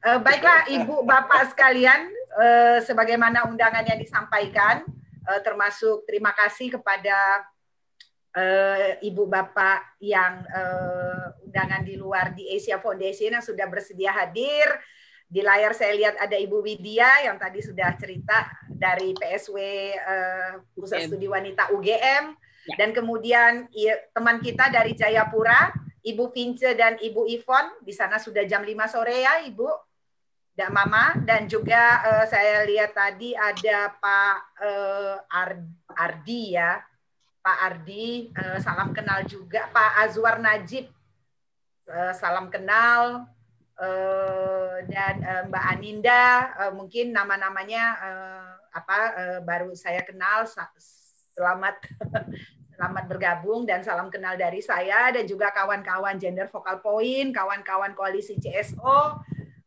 Eh, baiklah Ibu Bapak sekalian, uh, sebagaimana undangan yang disampaikan, uh, termasuk terima kasih kepada Ibu Bapak yang undangan di luar di Asia Foundation yang sudah bersedia hadir. Di layar saya lihat ada Ibu Widya yang tadi sudah cerita dari PSW Pusat Studi Wanita UGM. Ya. Dan kemudian iya, teman kita dari Jayapura, Ibu Vince dan Ibu Ivon, di sana sudah jam 5 sore ya Ibu dan Mama dan juga uh, saya lihat tadi ada Pak uh, Ardi ya. Pak Ardi, uh, salam kenal juga Pak Azwar Najib. Uh, salam kenal uh, dan uh, Mbak Aninda uh, mungkin nama-namanya uh, apa uh, baru saya kenal selamat selamat bergabung dan salam kenal dari saya dan juga kawan-kawan gender vokal poin kawan-kawan koalisi CSO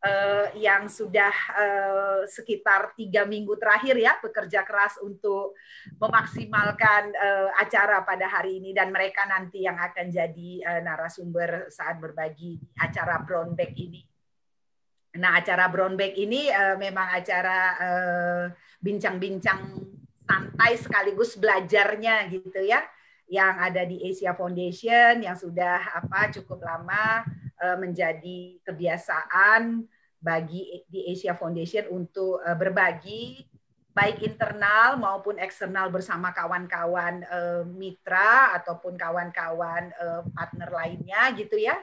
uh, yang sudah uh, sekitar tiga minggu terakhir ya bekerja keras untuk memaksimalkan uh, acara pada hari ini dan mereka nanti yang akan jadi uh, narasumber saat berbagi acara Brown Bag ini. Nah acara Brown Bag ini uh, memang acara bincang-bincang uh, santai sekaligus belajarnya gitu ya yang ada di Asia Foundation yang sudah apa cukup lama menjadi kebiasaan bagi di Asia Foundation untuk uh, berbagi baik internal maupun eksternal bersama kawan-kawan uh, mitra ataupun kawan-kawan uh, partner lainnya gitu ya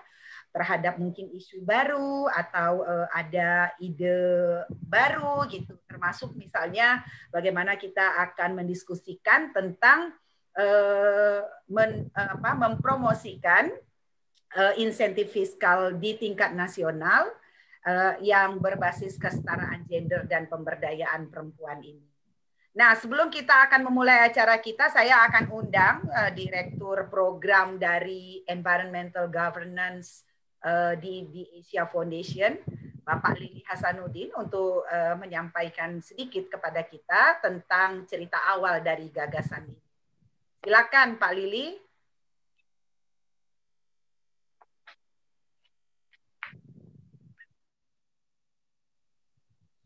terhadap mungkin isu baru atau uh, ada ide baru gitu termasuk misalnya bagaimana kita akan mendiskusikan tentang uh, men, apa, mempromosikan uh, insentif fiskal di tingkat nasional Eh, yang berbasis kesetaraan gender dan pemberdayaan perempuan ini. Nah, sebelum kita akan memulai acara kita, saya akan undang eh, direktur program dari Environmental Governance eh, di, di Asia Foundation, Bapak Lili Hasanuddin, untuk menyampaikan sedikit kepada kita tentang cerita awal dari gagasan ini. Silakan, Pak Lili.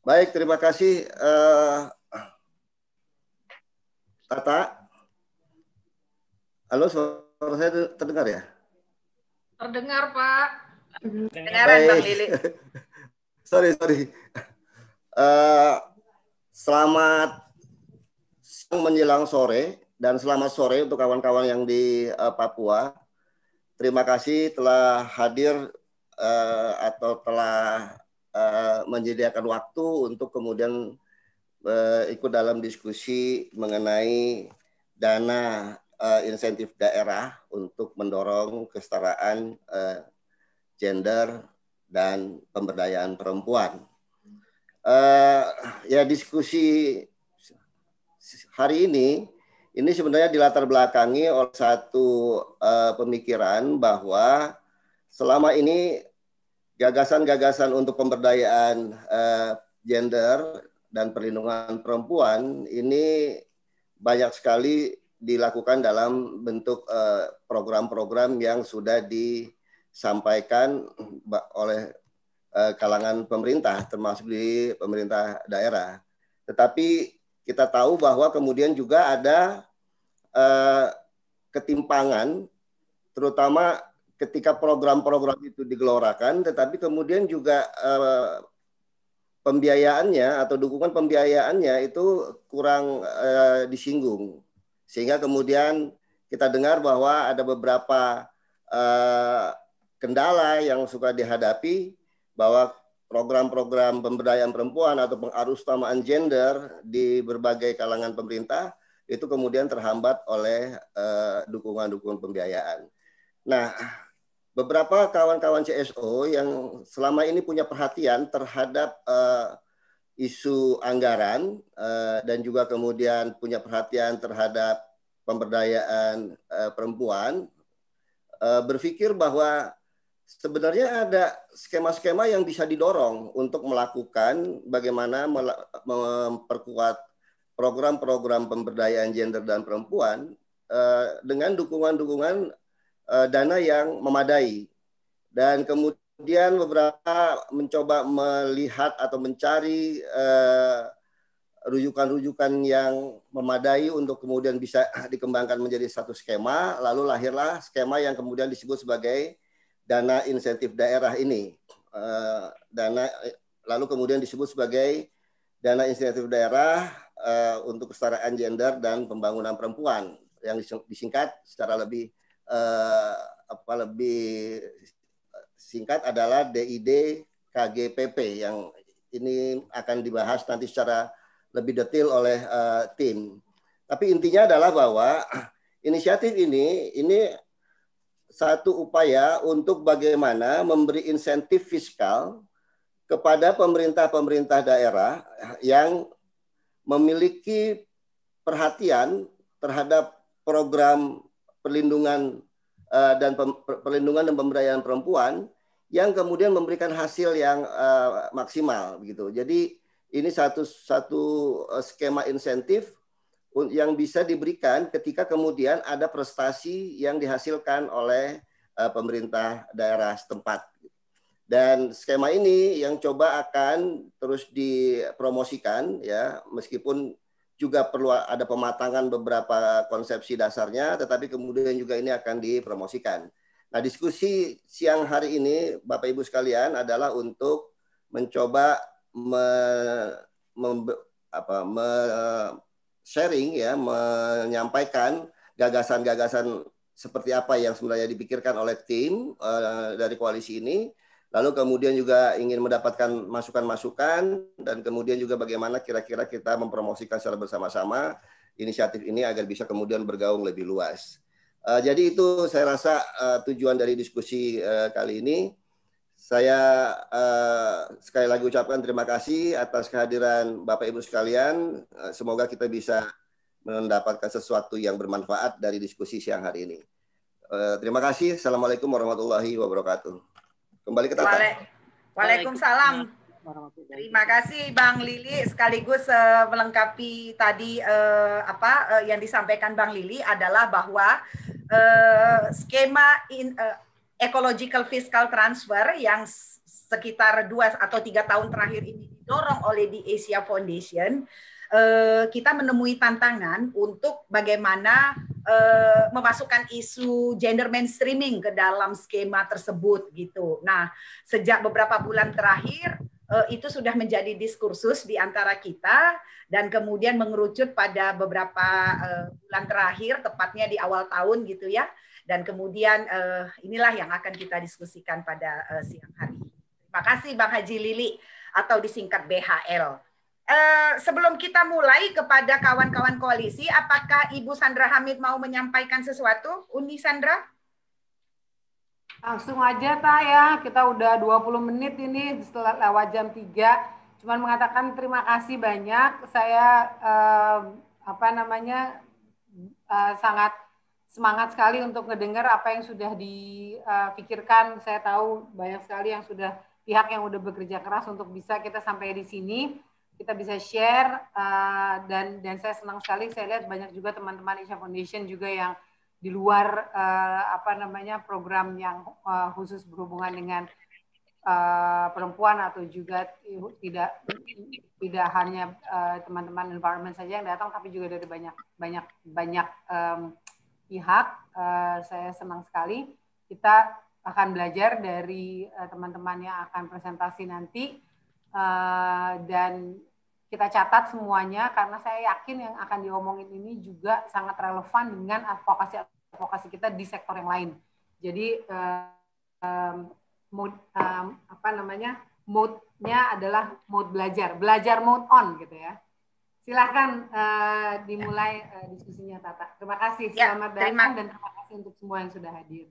Baik, terima kasih uh, Tata. Halo, suara saya terdengar ya? Terdengar, Pak. Terdengar, Bang Lili. sorry, sorry. Uh, selamat menjelang sore dan selamat sore untuk kawan-kawan yang di uh, Papua. Terima kasih telah hadir uh, atau telah Eh, menyediakan waktu untuk kemudian eh, ikut dalam diskusi mengenai dana uh, insentif daerah untuk mendorong kesetaraan gender dan pemberdayaan perempuan. Uh, ya diskusi hari ini ini sebenarnya dilatar belakangi oleh satu uh, pemikiran bahwa selama ini gagasan-gagasan untuk pemberdayaan uh, gender dan perlindungan perempuan ini banyak sekali dilakukan dalam bentuk eh, program-program uh, yang sudah disampaikan oleh uh, kalangan pemerintah termasuk di pemerintah daerah. Tetapi kita tahu bahwa kemudian juga ada uh, ketimpangan terutama ketika program-program itu digelorakan, tetapi kemudian juga eh, pembiayaannya atau dukungan pembiayaannya itu kurang eh, disinggung, sehingga kemudian kita dengar bahwa ada beberapa eh, kendala yang suka dihadapi bahwa program-program pemberdayaan perempuan atau pengarusutamaan gender di berbagai kalangan pemerintah itu kemudian terhambat oleh eh, dukungan-dukungan uh, pembiayaan. Nah, beberapa kawan-kawan CSO yang selama ini punya perhatian terhadap uh, isu anggaran uh, dan juga kemudian punya perhatian terhadap pemberdayaan uh, perempuan uh, berpikir bahwa sebenarnya ada skema-skema yang bisa didorong untuk melakukan bagaimana memperkuat program-program pemberdayaan gender dan perempuan dengan dukungan-dukungan uh, dana yang memadai dan kemudian beberapa mencoba melihat atau mencari rujukan eh, rujukan-rujukan yang memadai untuk kemudian bisa dikembangkan menjadi satu skema, lalu lahirlah skema yang kemudian disebut sebagai dana insentif daerah ini. Uh, dana lalu kemudian disebut sebagai dana insentif daerah uh, untuk kesetaraan gender dan pembangunan perempuan yang disingkat secara lebih eh, apa lebih singkat adalah DID KGPP yang ini akan dibahas nanti secara lebih detail oleh eh, tim. Tapi intinya adalah bahwa inisiatif ini ini satu upaya untuk bagaimana memberi insentif fiskal kepada pemerintah-pemerintah daerah yang memiliki perhatian terhadap program perlindungan eh, dan perlindungan dan pemberdayaan perempuan yang kemudian memberikan hasil yang eh, maksimal begitu. Jadi ini satu satu eh, skema insentif yang bisa diberikan ketika kemudian ada prestasi yang dihasilkan oleh pemerintah daerah setempat. Dan skema ini yang coba akan terus dipromosikan ya meskipun juga perlu ada pematangan beberapa konsepsi dasarnya, tetapi kemudian juga ini akan dipromosikan. Nah, diskusi siang hari ini, Bapak Ibu sekalian, adalah untuk mencoba me, me, apa, me, sharing ya, menyampaikan gagasan-gagasan seperti apa yang sebenarnya dipikirkan oleh tim uh, dari koalisi ini Lalu kemudian juga ingin mendapatkan masukan-masukan dan kemudian juga bagaimana kira-kira kita mempromosikan secara bersama-sama inisiatif ini agar bisa kemudian bergaung lebih luas. Eh, jadi itu saya rasa eh, tujuan dari diskusi eh, kali ini. Saya sekali lagi ucapkan terima kasih atas kehadiran Bapak Ibu sekalian. semoga kita bisa mendapatkan sesuatu yang bermanfaat dari diskusi siang hari ini. terima kasih. Assalamualaikum warahmatullahi wabarakatuh. Kembali ke Tata. Wale Waalaikumsalam. Terima kasih Bang Lili sekaligus uh, melengkapi tadi uh, apa uh, yang disampaikan Bang Lili adalah bahwa uh, skema in, uh, ecological fiscal transfer yang sekitar dua atau tiga tahun terakhir ini didorong oleh di Asia Foundation Eh, kita menemui tantangan untuk bagaimana eh, memasukkan isu gender mainstreaming ke dalam skema tersebut gitu. Nah, sejak beberapa bulan terakhir eh, itu sudah menjadi diskursus di antara kita dan kemudian mengerucut pada beberapa eh, bulan terakhir tepatnya di awal tahun gitu ya dan kemudian inilah yang akan kita diskusikan pada siang hari Terima kasih Bang Haji Lili atau disingkat BHL. Eh, sebelum kita mulai kepada kawan-kawan koalisi, apakah Ibu Sandra Hamid mau menyampaikan sesuatu? Undi Sandra? Langsung aja, Ta, ya. Kita udah 20 menit ini setelah lewat jam 3. Cuman mengatakan terima kasih banyak. Saya, eh, apa namanya, eh, sangat semangat sekali untuk mendengar apa yang sudah dipikirkan. Eh, Saya tahu banyak sekali yang sudah pihak yang udah bekerja keras untuk bisa kita sampai di sini kita bisa share uh, dan dan saya senang sekali saya lihat banyak juga teman-teman Isha Foundation juga yang di luar uh, apa namanya program yang uh, khusus berhubungan dengan uh, perempuan atau juga tidak tidak hanya teman-teman uh, environment saja yang datang tapi juga dari banyak banyak banyak um, pihak uh, saya senang sekali kita akan belajar dari teman-teman uh, yang akan presentasi nanti Eh, dan kita catat semuanya karena saya yakin yang akan diomongin ini juga sangat relevan dengan advokasi advokasi kita di sektor yang lain. Jadi uh, mode apa namanya moodnya adalah mood belajar, belajar mood on gitu ya. Silahkan eh, dimulai eh, diskusinya Tata. Terima kasih, ya, selamat ya, datang dan terima kasih untuk semua yang sudah hadir.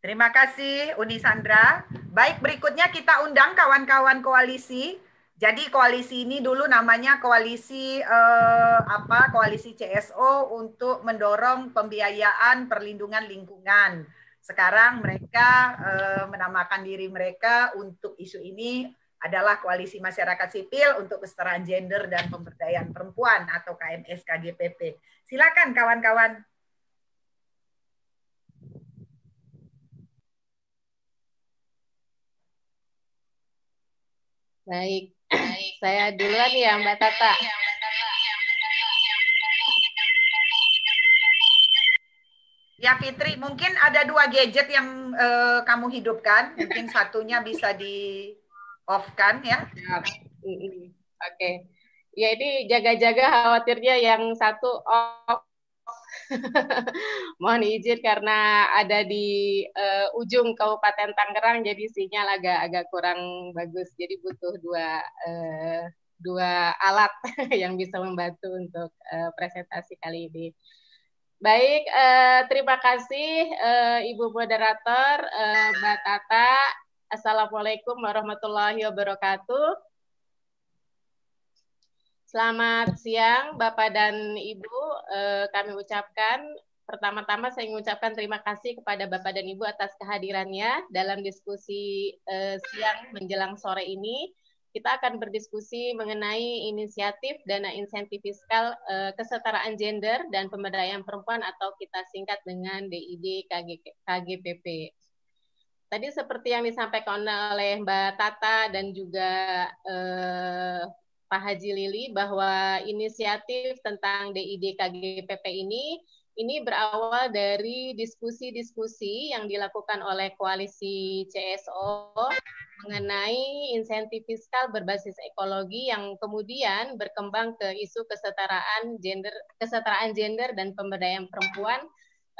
Terima kasih Uni Sandra. Baik, berikutnya kita undang kawan-kawan koalisi. Jadi koalisi ini dulu namanya koalisi eh, apa? Koalisi CSO untuk mendorong pembiayaan perlindungan lingkungan. Sekarang mereka eh, menamakan diri mereka untuk isu ini adalah koalisi masyarakat sipil untuk kesetaraan gender dan pemberdayaan perempuan atau KMSKGPP. Silakan kawan-kawan Baik. Baik. Saya duluan ya Mbak Tata. Ya Fitri, mungkin ada dua gadget yang uh, kamu hidupkan. Mungkin satunya bisa di off kan ya? Oke. Okay. Ya ini jaga-jaga khawatirnya yang satu off Mohon izin karena ada di uh, ujung Kabupaten Tangerang, jadi sinyal agak-agak kurang bagus. Jadi butuh dua uh, dua alat yang bisa membantu untuk uh, presentasi kali ini. Baik, eh, terima kasih eh, Ibu Moderator, eh, Mbak Tata. Assalamualaikum warahmatullahi wabarakatuh. Selamat siang Bapak dan Ibu. Eh, kami ucapkan pertama-tama saya mengucapkan terima kasih kepada Bapak dan Ibu atas kehadirannya dalam diskusi eh, siang menjelang sore ini. Kita akan berdiskusi mengenai inisiatif dana insentif fiskal eh, kesetaraan gender dan pemberdayaan perempuan atau kita singkat dengan DID KGPP tadi seperti yang disampaikan oleh Mbak Tata dan juga eh, Pak Haji Lili bahwa inisiatif tentang DIDKGPP ini ini berawal dari diskusi-diskusi yang dilakukan oleh koalisi CSO mengenai insentif fiskal berbasis ekologi yang kemudian berkembang ke isu kesetaraan gender, kesetaraan gender dan pemberdayaan perempuan,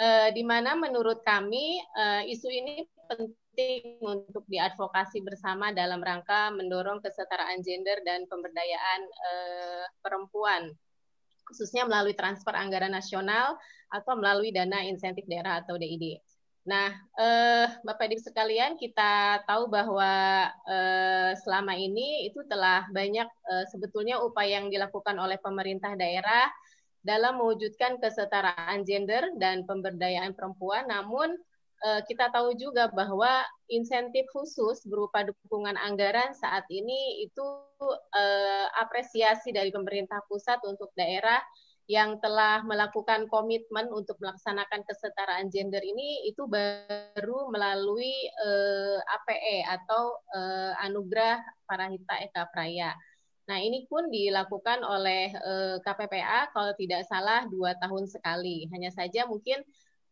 eh, di mana menurut kami eh, isu ini penting penting untuk diadvokasi bersama dalam rangka mendorong kesetaraan gender dan pemberdayaan eh, perempuan khususnya melalui transfer anggaran nasional atau melalui dana insentif daerah atau DID. Nah, eh, Bapak Ibu sekalian, kita tahu bahwa eh, selama ini itu telah banyak eh, sebetulnya upaya yang dilakukan oleh pemerintah daerah dalam mewujudkan kesetaraan gender dan pemberdayaan perempuan. Namun Eh, kita tahu juga bahwa insentif khusus berupa dukungan anggaran saat ini itu eh, apresiasi dari pemerintah pusat untuk daerah yang telah melakukan komitmen untuk melaksanakan kesetaraan gender ini itu baru melalui eh, APE atau Anugerah Parahita Eka Praya. Nah, ini pun dilakukan oleh KPPA kalau tidak salah dua tahun sekali. Hanya saja mungkin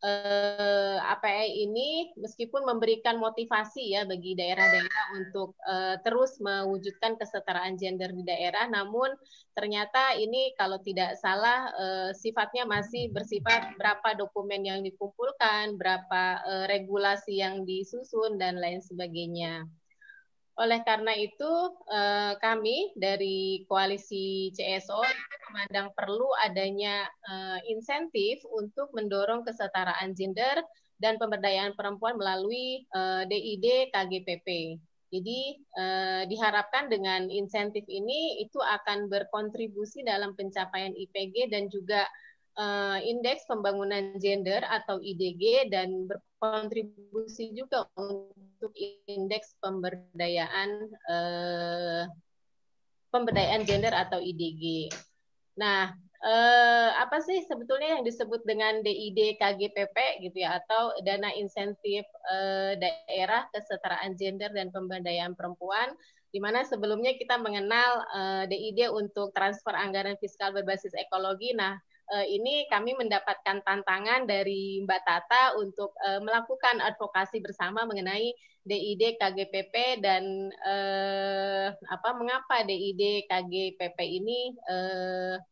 eh, APE ini meskipun memberikan motivasi ya bagi daerah-daerah untuk eh, terus mewujudkan kesetaraan gender di daerah, namun ternyata ini kalau tidak salah eh, sifatnya masih bersifat berapa dokumen yang dikumpulkan, berapa eh, regulasi yang disusun dan lain sebagainya. Oleh karena itu, eh, kami dari koalisi CSO memandang perlu adanya eh, insentif untuk mendorong kesetaraan gender dan pemberdayaan perempuan melalui eh, DID KGPP. Jadi diharapkan dengan insentif ini itu akan berkontribusi dalam pencapaian IPG dan juga indeks pembangunan gender atau IDG dan ber kontribusi juga untuk indeks pemberdayaan eh, pemberdayaan gender atau IDG. Nah, eh, apa sih sebetulnya yang disebut dengan DID KGPP gitu ya atau dana insentif eh, daerah kesetaraan gender dan pemberdayaan perempuan di mana sebelumnya kita mengenal uh, eh, DID untuk transfer anggaran fiskal berbasis ekologi. Nah, Eh, ini kami mendapatkan tantangan dari Mbak Tata untuk eh, melakukan advokasi bersama mengenai DID KGPP dan eh, apa mengapa DID KGPP ini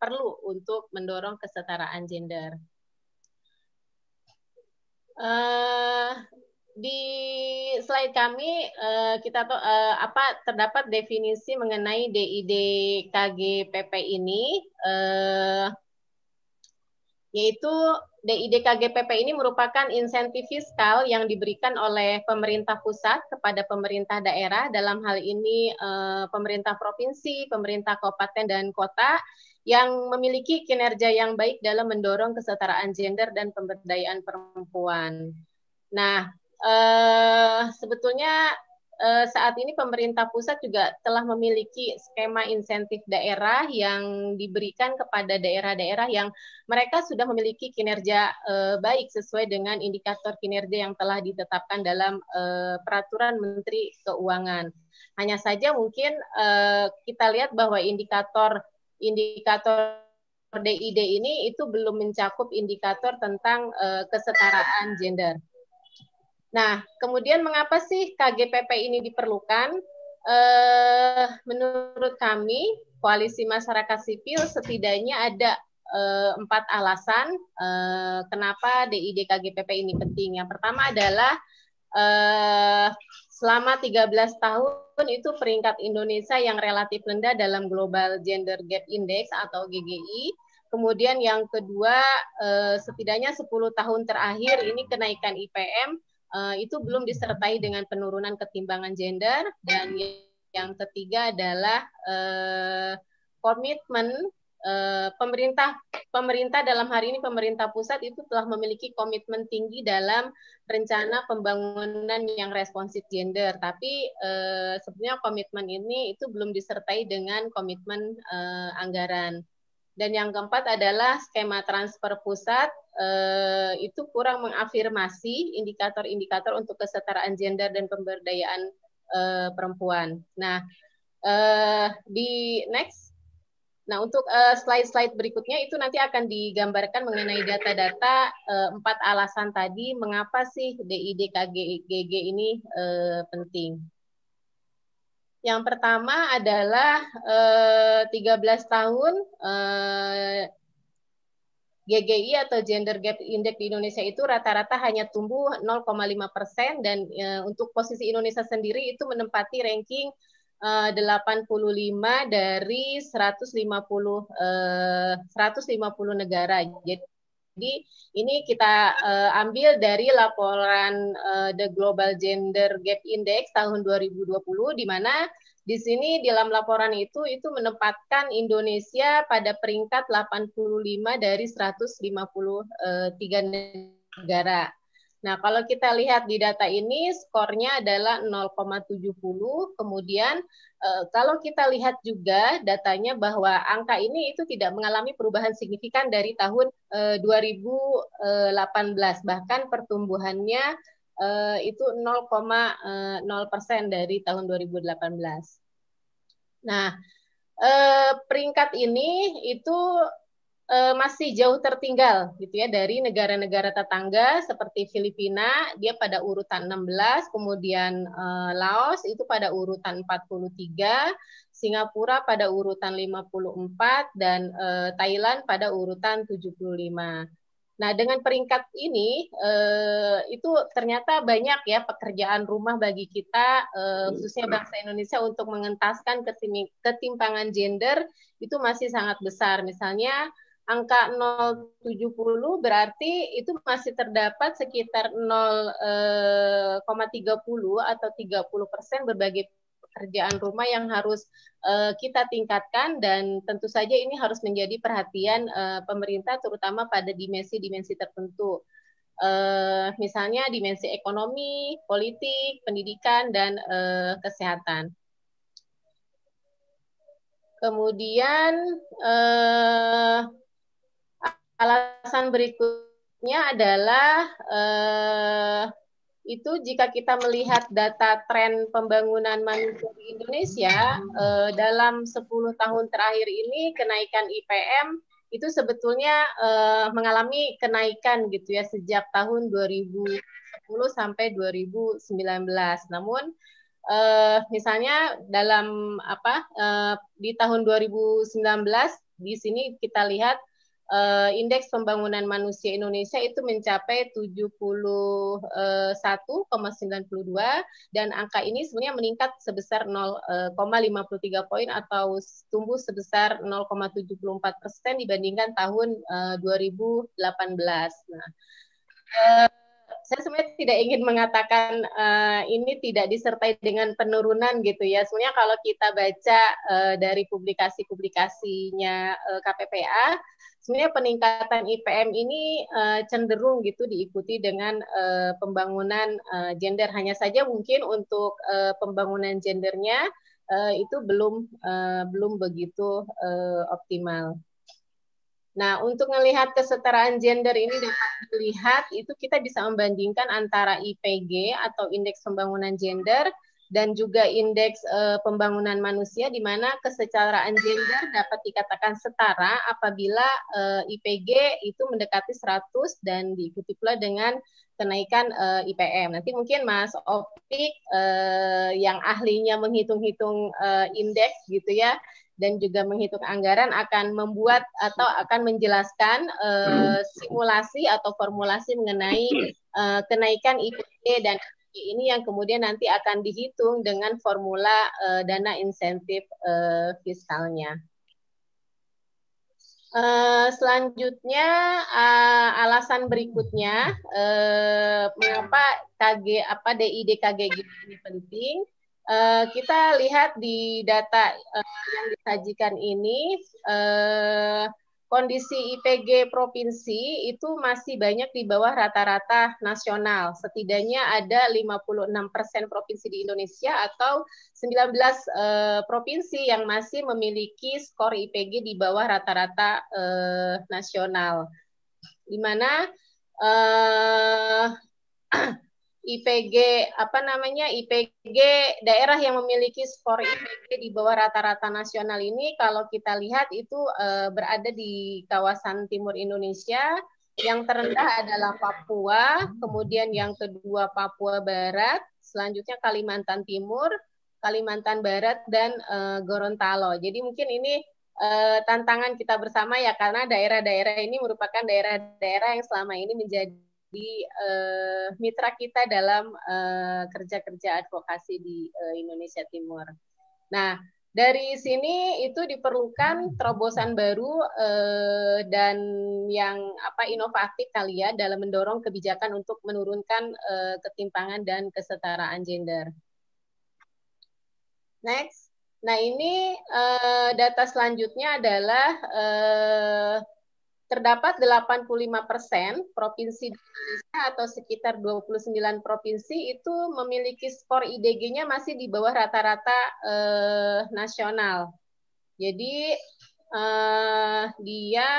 perlu untuk mendorong kesetaraan gender. Uh, di slide kami kita to, apa terdapat definisi mengenai DID KGPP ini yaitu DIDKGPP ini merupakan insentif fiskal yang diberikan oleh pemerintah pusat kepada pemerintah daerah dalam hal ini eh, pemerintah provinsi, pemerintah kabupaten dan kota yang memiliki kinerja yang baik dalam mendorong kesetaraan gender dan pemberdayaan perempuan. Nah, eh, sebetulnya Eh, saat ini pemerintah pusat juga telah memiliki skema insentif daerah yang diberikan kepada daerah-daerah yang mereka sudah memiliki kinerja eh, baik sesuai dengan indikator kinerja yang telah ditetapkan dalam eh, peraturan Menteri Keuangan. Hanya saja mungkin kita lihat bahwa indikator indikator DID ini itu belum mencakup indikator tentang kesetaraan gender. Nah, kemudian mengapa sih KGPP ini diperlukan? Eh, menurut kami, koalisi masyarakat sipil setidaknya ada eh, empat alasan eh, kenapa DID KGPP ini penting. Yang pertama adalah eh, selama 13 tahun itu peringkat Indonesia yang relatif rendah dalam Global Gender Gap Index atau GGI. Kemudian yang kedua, eh, setidaknya 10 tahun terakhir ini kenaikan IPM Eh, itu belum disertai dengan penurunan ketimbangan gender dan yang ketiga adalah eh, komitmen eh, pemerintah pemerintah dalam hari ini pemerintah pusat itu telah memiliki komitmen tinggi dalam rencana pembangunan yang responsif gender tapi sebenarnya komitmen ini itu belum disertai dengan komitmen anggaran dan yang keempat adalah skema transfer pusat eh, itu kurang mengafirmasi indikator-indikator untuk kesetaraan gender dan pemberdayaan eh, perempuan. Nah, eh, di next. Nah, untuk eh, slide-slide berikutnya itu nanti akan digambarkan mengenai data-data eh, empat alasan tadi mengapa sih DIDKGG ini eh, penting. Yang pertama adalah eh, 13 tahun eh, GGI atau Gender Gap Index di Indonesia itu rata-rata hanya tumbuh 0,5 persen dan e, untuk posisi Indonesia sendiri itu menempati ranking e, eh, 85 dari 150 e, 150 negara. Jadi jadi ini kita uh, ambil dari laporan uh, The Global Gender Gap Index tahun 2020 di mana di sini dalam laporan itu itu menempatkan Indonesia pada peringkat 85 dari 153 eh, negara. Nah, kalau kita lihat di data ini skornya adalah 0,70. Kemudian eh, kalau kita lihat juga datanya bahwa angka ini itu tidak mengalami perubahan signifikan dari tahun 2018. Eh, eh, Bahkan pertumbuhannya itu 0,0 persen dari tahun 2018. Nah, peringkat ini itu uh, masih jauh tertinggal gitu ya dari negara-negara tetangga seperti Filipina dia pada urutan 16, kemudian uh, Laos itu pada urutan 43, Singapura pada urutan 54 dan uh, Thailand pada urutan 75. Nah, dengan peringkat ini eh, itu ternyata banyak ya pekerjaan rumah bagi kita eh, khususnya bangsa Indonesia untuk mengentaskan ketimpangan gender itu masih sangat besar. Misalnya angka 0,70 berarti itu masih terdapat sekitar 0,30 eh, atau 30 persen berbagai pekerjaan rumah yang harus eh, kita tingkatkan dan tentu saja ini harus menjadi perhatian eh, pemerintah terutama pada dimensi-dimensi tertentu. Uh, misalnya dimensi ekonomi, politik, pendidikan, dan uh, kesehatan. Kemudian uh, Alasan berikutnya adalah eh, itu jika kita melihat data tren pembangunan manusia di Indonesia eh, dalam 10 tahun terakhir ini kenaikan IPM itu sebetulnya eh, mengalami kenaikan gitu ya sejak tahun 2010 sampai 2019. Namun eh, misalnya dalam apa eh, di tahun 2019 di sini kita lihat uh, indeks pembangunan manusia Indonesia itu mencapai 71,92 dan angka ini sebenarnya meningkat sebesar 0,53 eh, poin atau tumbuh sebesar 0,74 persen dibandingkan tahun uh, eh, 2018. Nah, uh, saya sebenarnya tidak ingin mengatakan uh, ini tidak disertai dengan penurunan gitu ya. Sebenarnya kalau kita baca uh, dari publikasi-publikasinya uh, KPPA, sebenarnya peningkatan IPM ini uh, cenderung gitu diikuti dengan uh, pembangunan uh, gender hanya saja mungkin untuk uh, pembangunan gendernya uh, itu belum uh, belum begitu uh, optimal. Nah, untuk melihat kesetaraan gender ini dapat dilihat itu kita bisa membandingkan antara IPG atau Indeks Pembangunan Gender dan juga indeks e, pembangunan manusia di mana kesetaraan gender dapat dikatakan setara apabila e, eh, IPG itu mendekati 100 dan diikuti pula dengan kenaikan e, eh, IPM. Nanti mungkin Mas Opik e, yang ahlinya menghitung-hitung e, indeks gitu ya dan juga menghitung anggaran akan membuat atau akan menjelaskan uh, simulasi atau formulasi mengenai uh, kenaikan IPG dan ini yang kemudian nanti akan dihitung dengan formula uh, dana insentif uh, fiskalnya. Uh, selanjutnya uh, alasan berikutnya uh, mengapa KG apa DIDKG ini penting Uh, kita lihat di data uh, yang disajikan ini, uh, kondisi IPG provinsi itu masih banyak di bawah rata-rata nasional. Setidaknya ada 56 persen provinsi di Indonesia atau 19 eh, provinsi yang masih memiliki skor IPG di bawah rata-rata eh, nasional. Di mana eh, eh IPG apa namanya IPG daerah yang memiliki skor IPG di bawah rata-rata nasional ini kalau kita lihat itu e, berada di kawasan timur Indonesia yang terendah adalah Papua, kemudian yang kedua Papua Barat, selanjutnya Kalimantan Timur, Kalimantan Barat dan e, Gorontalo. Jadi mungkin ini e, tantangan kita bersama ya karena daerah-daerah ini merupakan daerah-daerah yang selama ini menjadi di uh, mitra kita dalam eh, kerja-kerja uh, advokasi di uh, Indonesia Timur. Nah, dari sini itu diperlukan terobosan baru uh, dan yang apa inovatif kali ya dalam mendorong kebijakan untuk menurunkan uh, ketimpangan dan kesetaraan gender. Next, nah ini uh, data selanjutnya adalah uh, terdapat 85% provinsi di Indonesia atau sekitar 29 provinsi itu memiliki skor IDG-nya masih di bawah rata-rata eh, nasional. Jadi eh, dia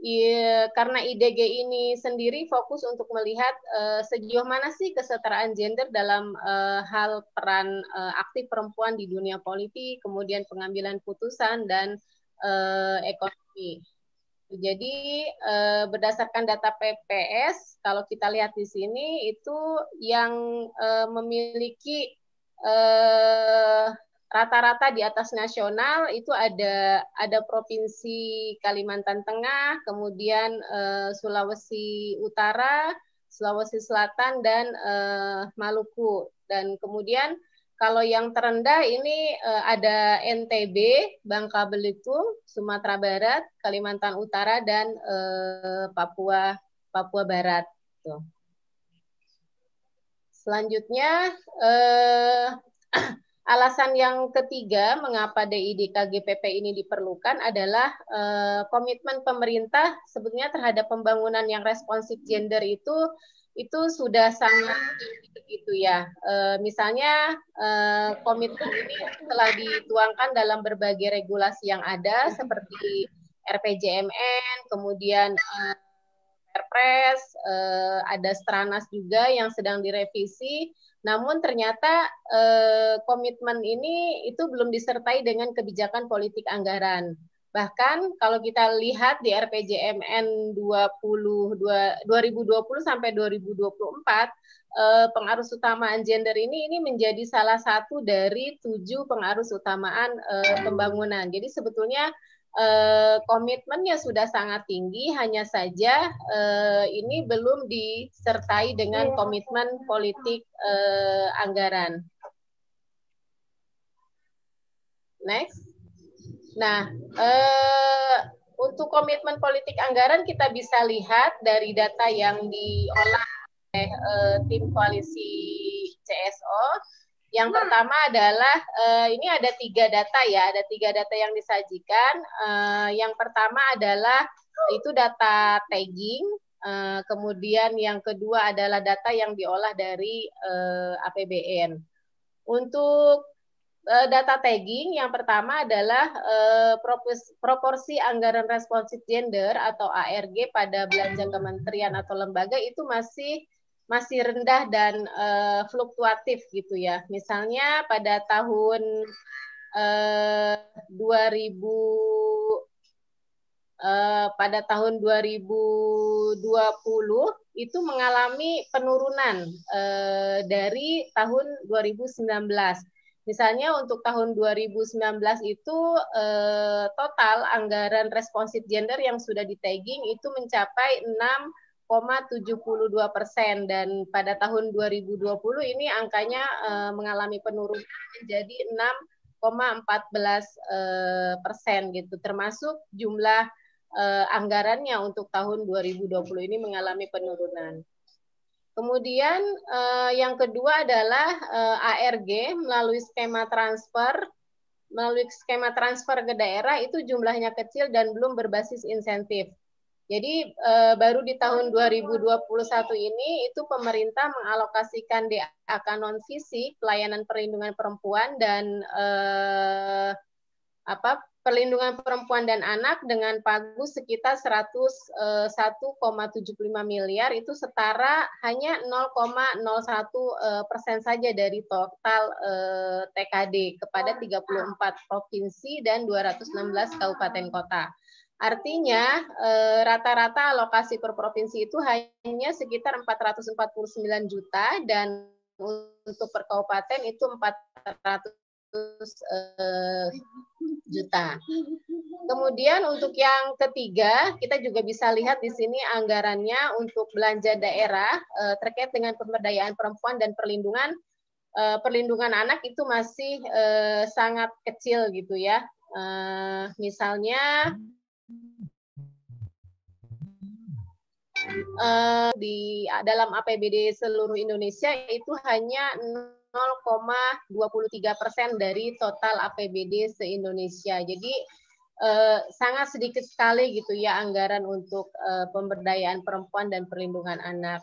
Iya, karena IDG ini sendiri fokus untuk melihat uh, sejauh mana sih kesetaraan gender dalam uh, hal peran uh, aktif perempuan di dunia politik, kemudian pengambilan putusan dan uh, ekonomi. Jadi eh, berdasarkan data PPS, kalau kita lihat di sini itu yang eh, memiliki eh, rata-rata di atas nasional itu ada ada provinsi Kalimantan Tengah, kemudian Sulawesi Utara, Sulawesi Selatan dan Maluku dan kemudian kalau yang terendah ini uh, ada NTB, Bangka Belitung, Sumatera Barat, Kalimantan Utara dan uh, Papua Papua Barat. Tuh. Selanjutnya uh, alasan yang ketiga mengapa DIDK GPP ini diperlukan adalah uh, komitmen pemerintah sebetulnya terhadap pembangunan yang responsif gender itu itu sudah sangat gitu ya. E, misalnya e, komitmen ini telah dituangkan dalam berbagai regulasi yang ada seperti RPJMN, kemudian e, Perpres, e, ada Stranas juga yang sedang direvisi. Namun ternyata e, komitmen ini itu belum disertai dengan kebijakan politik anggaran. Bahkan kalau kita lihat di RPJMN 20, 2020 sampai 2024, eh, pengarus utamaan gender ini ini menjadi salah satu dari tujuh pengaruh utamaan eh, pembangunan. Jadi sebetulnya eh, komitmennya sudah sangat tinggi, hanya saja eh, ini belum disertai dengan iya. komitmen politik anggaran. Next. Nah, eh, untuk komitmen politik anggaran kita bisa lihat dari data yang diolah oleh eh, tim koalisi CSO. Yang hmm. pertama adalah eh, ini ada tiga data ya, ada tiga data yang disajikan. Eh, yang pertama adalah itu data tagging, Uh, kemudian yang kedua adalah data yang diolah dari uh, eh, APBN. Untuk Eh, data tagging yang pertama adalah eh, proporsi anggaran responsif gender atau ARG pada belanja kementerian atau lembaga itu masih masih rendah dan eh, fluktuatif gitu ya. Misalnya pada tahun 2000 pada tahun 2020 itu mengalami penurunan dari tahun 2019 Misalnya untuk tahun 2019 itu eh, total anggaran responsif gender yang sudah di tagging itu mencapai 6,72 persen dan pada tahun 2020 ini angkanya eh, mengalami penurunan menjadi 6,14 eh, persen gitu termasuk jumlah eh, anggarannya untuk tahun 2020 ini mengalami penurunan. Kemudian eh, yang kedua adalah eh, ARG melalui skema transfer melalui skema transfer ke daerah itu jumlahnya kecil dan belum berbasis insentif. Jadi eh, baru di tahun 2021 ini itu pemerintah mengalokasikan DAK non fisik pelayanan perlindungan perempuan dan eh, apa perlindungan perempuan dan anak dengan pagu sekitar 101,75 eh, miliar itu setara hanya 0,01 eh, persen saja dari total eh, TKD kepada 34 provinsi dan 216 kabupaten kota. Artinya rata-rata alokasi per provinsi itu hanya sekitar 449 juta dan untuk per kabupaten itu 400 uh, juta. Kemudian untuk yang ketiga, kita juga bisa lihat di sini anggarannya untuk belanja daerah eh, terkait dengan pemberdayaan perempuan dan perlindungan eh, perlindungan anak itu masih sangat kecil gitu ya. misalnya di dalam APBD seluruh Indonesia itu hanya 0,23 persen dari total APBD se-Indonesia. Jadi eh, sangat sedikit sekali gitu ya anggaran untuk eh, pemberdayaan perempuan dan perlindungan anak.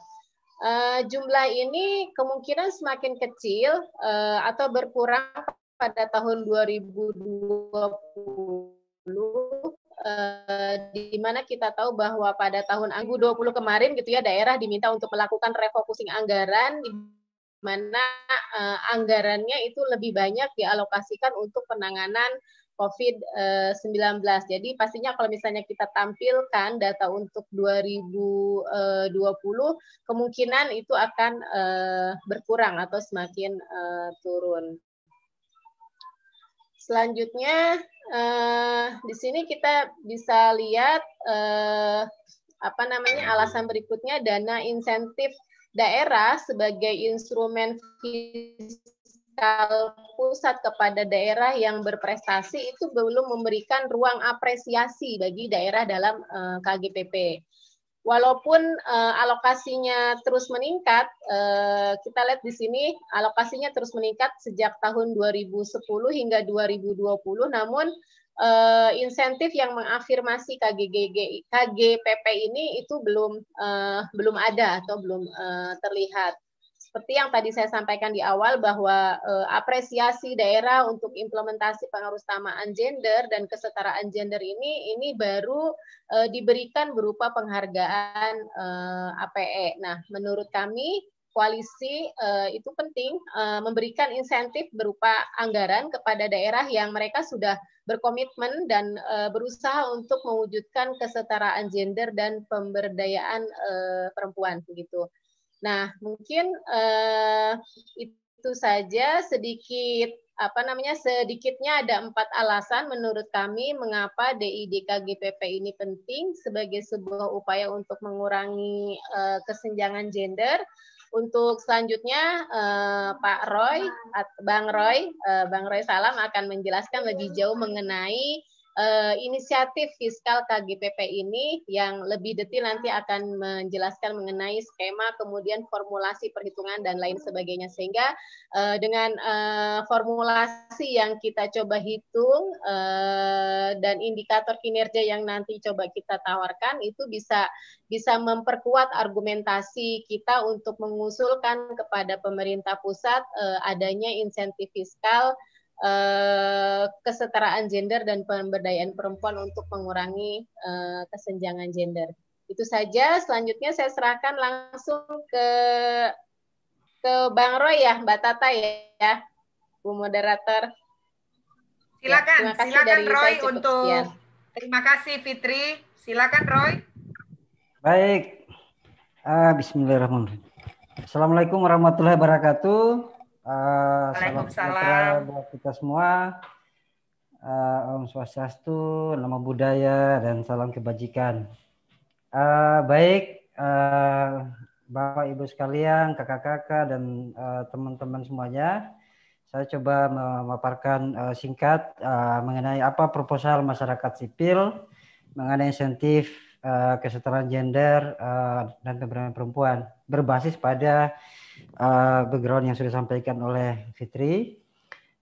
Eh, jumlah ini kemungkinan semakin kecil eh, atau berkurang pada tahun 2020 eh, di mana kita tahu bahwa pada tahun 2020 20 kemarin gitu ya daerah diminta untuk melakukan refocusing anggaran di mana uh, anggarannya itu lebih banyak dialokasikan untuk penanganan COVID-19. Eh, Jadi pastinya kalau misalnya kita tampilkan data untuk 2020, eh, kemungkinan itu akan berkurang atau semakin turun. Selanjutnya di sini kita bisa lihat apa namanya alasan berikutnya dana insentif daerah sebagai instrumen fiskal pusat kepada daerah yang berprestasi itu belum memberikan ruang apresiasi bagi daerah dalam uh, eh, KGPP. Walaupun uh, alokasinya terus meningkat, uh, kita lihat di sini alokasinya terus meningkat sejak tahun 2010 hingga 2020, namun uh, insentif yang mengafirmasi KGGG KGPP ini itu belum uh, belum ada atau belum uh, terlihat. Seperti yang tadi saya sampaikan di awal bahwa uh, apresiasi daerah untuk implementasi pengarusutamaan gender dan kesetaraan gender ini ini baru uh, diberikan berupa penghargaan uh, APE. Nah, menurut kami koalisi uh, itu penting uh, memberikan insentif berupa anggaran kepada daerah yang mereka sudah berkomitmen dan uh, berusaha untuk mewujudkan kesetaraan gender dan pemberdayaan uh, perempuan begitu. Nah, mungkin uh, itu saja sedikit apa namanya sedikitnya ada empat alasan menurut kami mengapa GPP ini penting sebagai sebuah upaya untuk mengurangi uh, kesenjangan gender untuk selanjutnya uh, Pak Roy, Bang Roy, uh, Bang Roy Salam akan menjelaskan lebih jauh mengenai Eh, inisiatif fiskal KGPP ini yang lebih detail nanti akan menjelaskan mengenai skema, kemudian formulasi perhitungan dan lain sebagainya. Sehingga eh, dengan eh, formulasi yang kita coba hitung dan indikator kinerja yang nanti coba kita tawarkan itu bisa bisa memperkuat argumentasi kita untuk mengusulkan kepada pemerintah pusat adanya insentif fiskal Eh, kesetaraan gender dan pemberdayaan perempuan untuk mengurangi eh, kesenjangan gender. Itu saja. Selanjutnya saya serahkan langsung ke ke Bang Roy ya, Mbak Tata ya, ya Bu moderator. Silakan, ya, silakan dari Roy cukup untuk sekian. Terima kasih Fitri. Silakan Roy. Baik. Ah, Bismillahirrahmanirrahim. Assalamualaikum warahmatullahi wabarakatuh. Assalamualaikum eh, Waalaikumsalam. Buat kita semua. Uh, Om Swastiastu, nama budaya dan salam kebajikan. Uh, baik, uh, Bapak Ibu sekalian, kakak-kakak dan teman teman-teman semuanya, saya coba memaparkan uh, singkat uh, mengenai apa proposal masyarakat sipil mengenai insentif kesetaraan gender dan pemberdayaan perempuan berbasis pada uh, background yang sudah disampaikan oleh Fitri.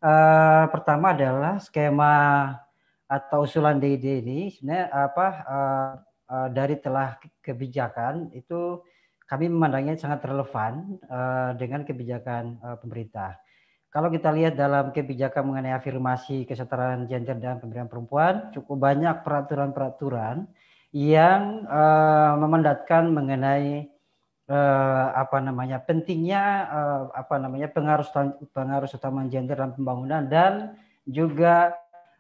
Uh, pertama adalah skema atau usulan DID ini sebenarnya apa uh, uh, dari telah kebijakan itu kami memandangnya sangat relevan uh, dengan kebijakan uh, pemerintah. Kalau kita lihat dalam kebijakan mengenai afirmasi kesetaraan gender dan pemberian perempuan, cukup banyak peraturan-peraturan yang uh, memandatkan mengenai eh, apa namanya pentingnya eh, apa namanya pengaruh pengaruh utama gender dalam pembangunan dan juga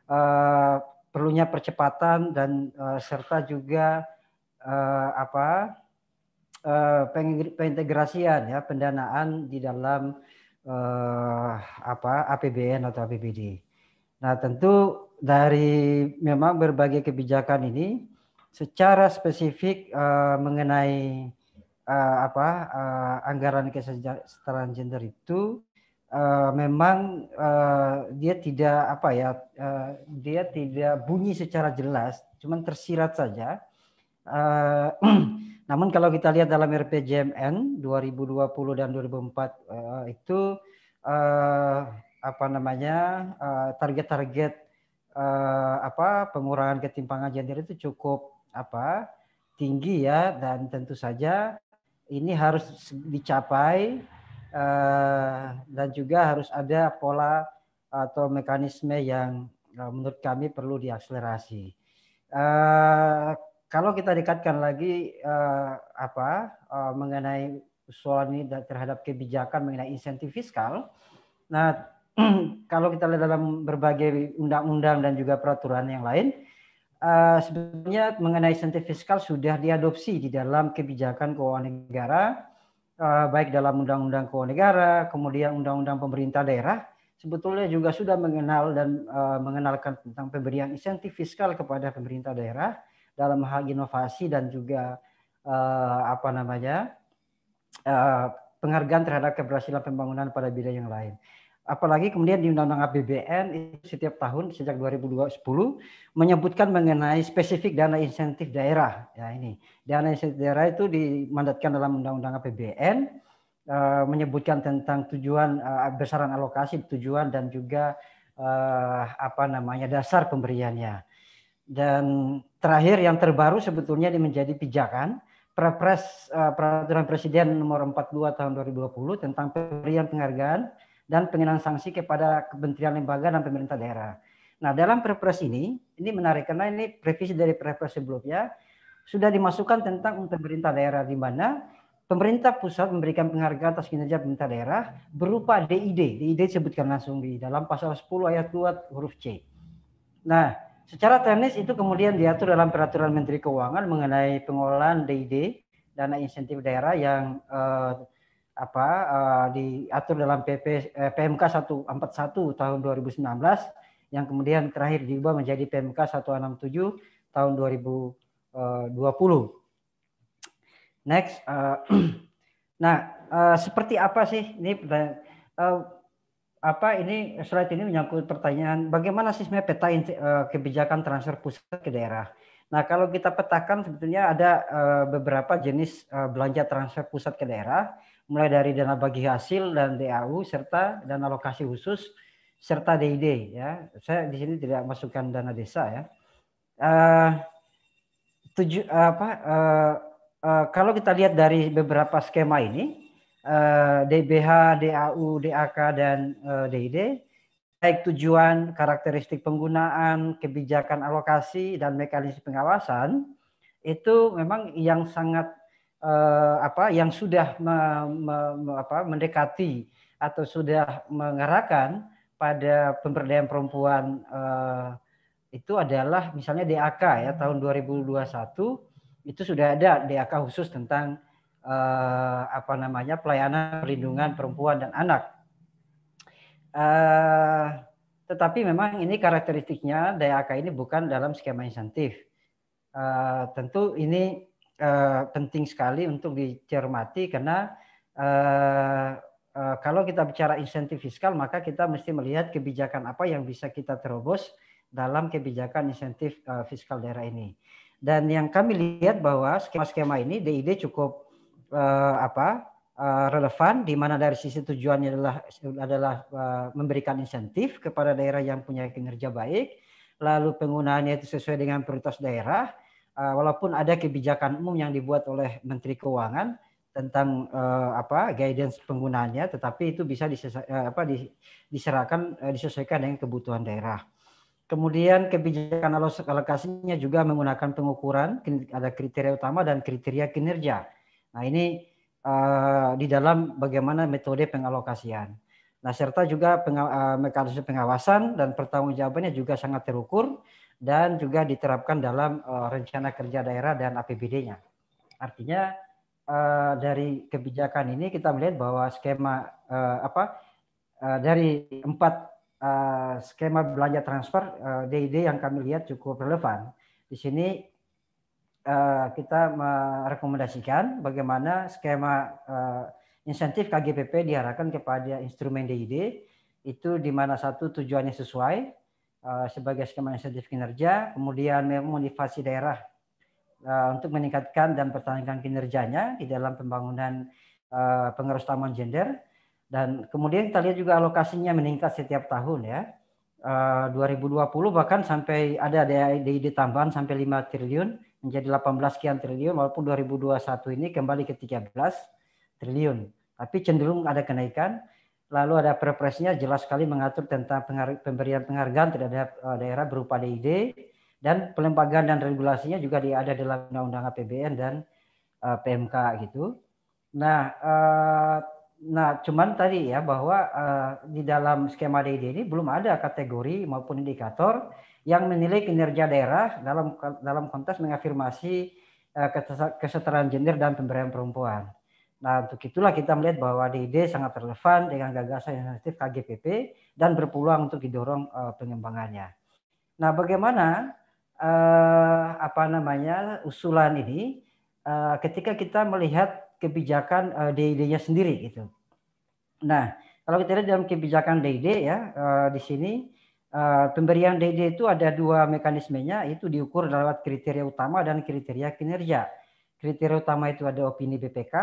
eh, perlunya percepatan dan eh, serta juga eh, apa eh, pengintegrasian ya pendanaan di dalam eh, apa APBN atau APBD. Nah tentu dari memang berbagai kebijakan ini secara spesifik eh, mengenai uh, apa uh, anggaran kesejahteraan gender itu uh, memang uh, dia tidak apa ya uh, dia tidak bunyi secara jelas cuman tersirat saja uh, namun kalau kita lihat dalam RPJMN 2020 dan 2004 uh, itu uh, apa namanya target-target uh, uh, apa pengurangan ketimpangan gender itu cukup apa tinggi ya dan tentu saja ini harus dicapai eh, dan juga harus ada pola atau mekanisme yang eh, menurut kami perlu diakselerasi. Eh, kalau kita dekatkan lagi apa mengenai soal ini terhadap kebijakan mengenai insentif fiskal, nah kalau kita lihat dalam berbagai undang-undang dan juga peraturan yang lain, Eh, sebenarnya mengenai insentif fiskal sudah diadopsi di dalam kebijakan keuangan negara, uh, baik dalam undang-undang keuangan negara, kemudian undang-undang pemerintah daerah, sebetulnya juga sudah mengenal dan uh, mengenalkan tentang pemberian insentif fiskal kepada pemerintah daerah dalam hal inovasi dan juga uh, apa namanya uh, penghargaan terhadap keberhasilan pembangunan pada bidang yang lain apalagi kemudian di Undang-Undang APBN setiap tahun sejak 2010 menyebutkan mengenai spesifik dana insentif daerah ya ini dana insentif daerah itu dimandatkan dalam Undang-Undang APBN eh, menyebutkan tentang tujuan uh, besaran alokasi tujuan dan juga eh, apa namanya dasar pemberiannya dan terakhir yang terbaru sebetulnya ini menjadi pijakan Perpres uh, Peraturan Presiden Nomor 42 Tahun 2020 tentang pemberian penghargaan dan pengenaan sanksi kepada kementerian lembaga dan pemerintah daerah. Nah, dalam perpres ini, ini menarik karena ini revisi dari perpres sebelumnya sudah dimasukkan tentang pemerintah daerah di mana pemerintah pusat memberikan penghargaan atas kinerja pemerintah daerah berupa DID. DID disebutkan langsung di dalam pasal 10 ayat 2 huruf C. Nah, secara teknis itu kemudian diatur dalam peraturan Menteri Keuangan mengenai pengelolaan DID dana insentif daerah yang uh, apa uh, diatur dalam PP eh, PMK 141 tahun 2019 yang kemudian terakhir diubah menjadi PMK 167 tahun 2020. Eh, Next, uh, nah uh, seperti apa sih ini uh, apa ini slide ini menyangkut pertanyaan bagaimana sih sebenarnya peta uh, kebijakan transfer pusat ke daerah. Nah, kalau kita petakan sebetulnya ada uh, beberapa jenis uh, belanja transfer pusat ke daerah mulai dari dana bagi hasil dan DAU serta dana lokasi khusus serta DID ya. Saya di sini tidak masukkan dana desa ya. Uh, eh, tujuh apa uh, uh, kalau kita lihat dari beberapa skema ini uh, DBH, DAU, DAK dan uh, DID baik tujuan, karakteristik penggunaan, kebijakan alokasi dan mekanisme pengawasan itu memang yang sangat Eh, apa yang sudah me, me, me, apa, mendekati atau sudah mengarahkan pada pemberdayaan perempuan eh, itu adalah misalnya DAK ya hmm. tahun 2021 itu sudah ada DAK khusus tentang eh, apa namanya pelayanan perlindungan hmm. perempuan dan anak. Eh, tetapi memang ini karakteristiknya DAK ini bukan dalam skema insentif. Uh, tentu ini Eh, penting sekali untuk dicermati karena eh, eh, kalau kita bicara insentif fiskal maka kita mesti melihat kebijakan apa yang bisa kita terobos dalam kebijakan insentif fiskal daerah ini. Dan yang kami lihat bahwa skema-skema ini DID cukup uh, apa uh, relevan di mana dari sisi tujuannya adalah adalah uh, memberikan insentif kepada daerah yang punya kinerja baik, lalu penggunaannya itu sesuai dengan prioritas daerah Eh, walaupun ada kebijakan umum yang dibuat oleh Menteri Keuangan tentang uh, apa guidance penggunaannya, tetapi itu bisa uh, apa, diserahkan uh, disesuaikan dengan kebutuhan daerah. Kemudian kebijakan alokasinya juga menggunakan pengukuran ada kriteria utama dan kriteria kinerja. Nah ini uh, di dalam bagaimana metode pengalokasian. Nah serta juga pengaw, mekanisme pengawasan dan pertanggungjawabannya juga sangat terukur dan juga diterapkan dalam uh, rencana kerja daerah dan APBD-nya. Artinya uh, dari kebijakan ini kita melihat bahwa skema uh, apa uh, dari empat uh, skema belanja transfer uh, DID yang kami lihat cukup relevan. Di sini uh, kita merekomendasikan bagaimana skema uh, insentif KGPP diarahkan kepada instrumen DID itu di mana satu tujuannya sesuai Eh, sebagai skema insentif kinerja, kemudian memotivasi daerah eh, untuk meningkatkan dan pertahankan kinerjanya di dalam pembangunan eh, taman gender dan kemudian kita lihat juga alokasinya meningkat setiap tahun ya. 2020 bahkan sampai ada DID tambahan sampai 5 triliun menjadi 18 sekian triliun walaupun 2021 ini kembali ke 13 triliun. Tapi cenderung ada kenaikan Lalu ada perpresnya jelas sekali mengatur tentang pemberian penghargaan terhadap eh, daerah berupa DID dan pelembagaan dan regulasinya juga ada dalam Undang-Undang APBN dan uh, eh, PMK gitu. Nah, uh, nah cuman tadi ya bahwa uh, di dalam skema DID ini belum ada kategori maupun indikator yang menilai kinerja daerah dalam dalam konteks mengafirmasi uh, kesetaraan gender dan pemberian perempuan. Nah, untuk itulah kita melihat bahwa DID sangat relevan dengan gagasan inisiatif KGPP dan berpeluang untuk didorong uh, pengembangannya. Nah, bagaimana uh, apa namanya usulan ini uh, ketika kita melihat kebijakan uh, DID-nya sendiri gitu. Nah, kalau kita lihat dalam kebijakan DID ya uh, di sini uh, pemberian DID itu ada dua mekanismenya itu diukur lewat kriteria utama dan kriteria kinerja. Kriteria utama itu ada opini BPK,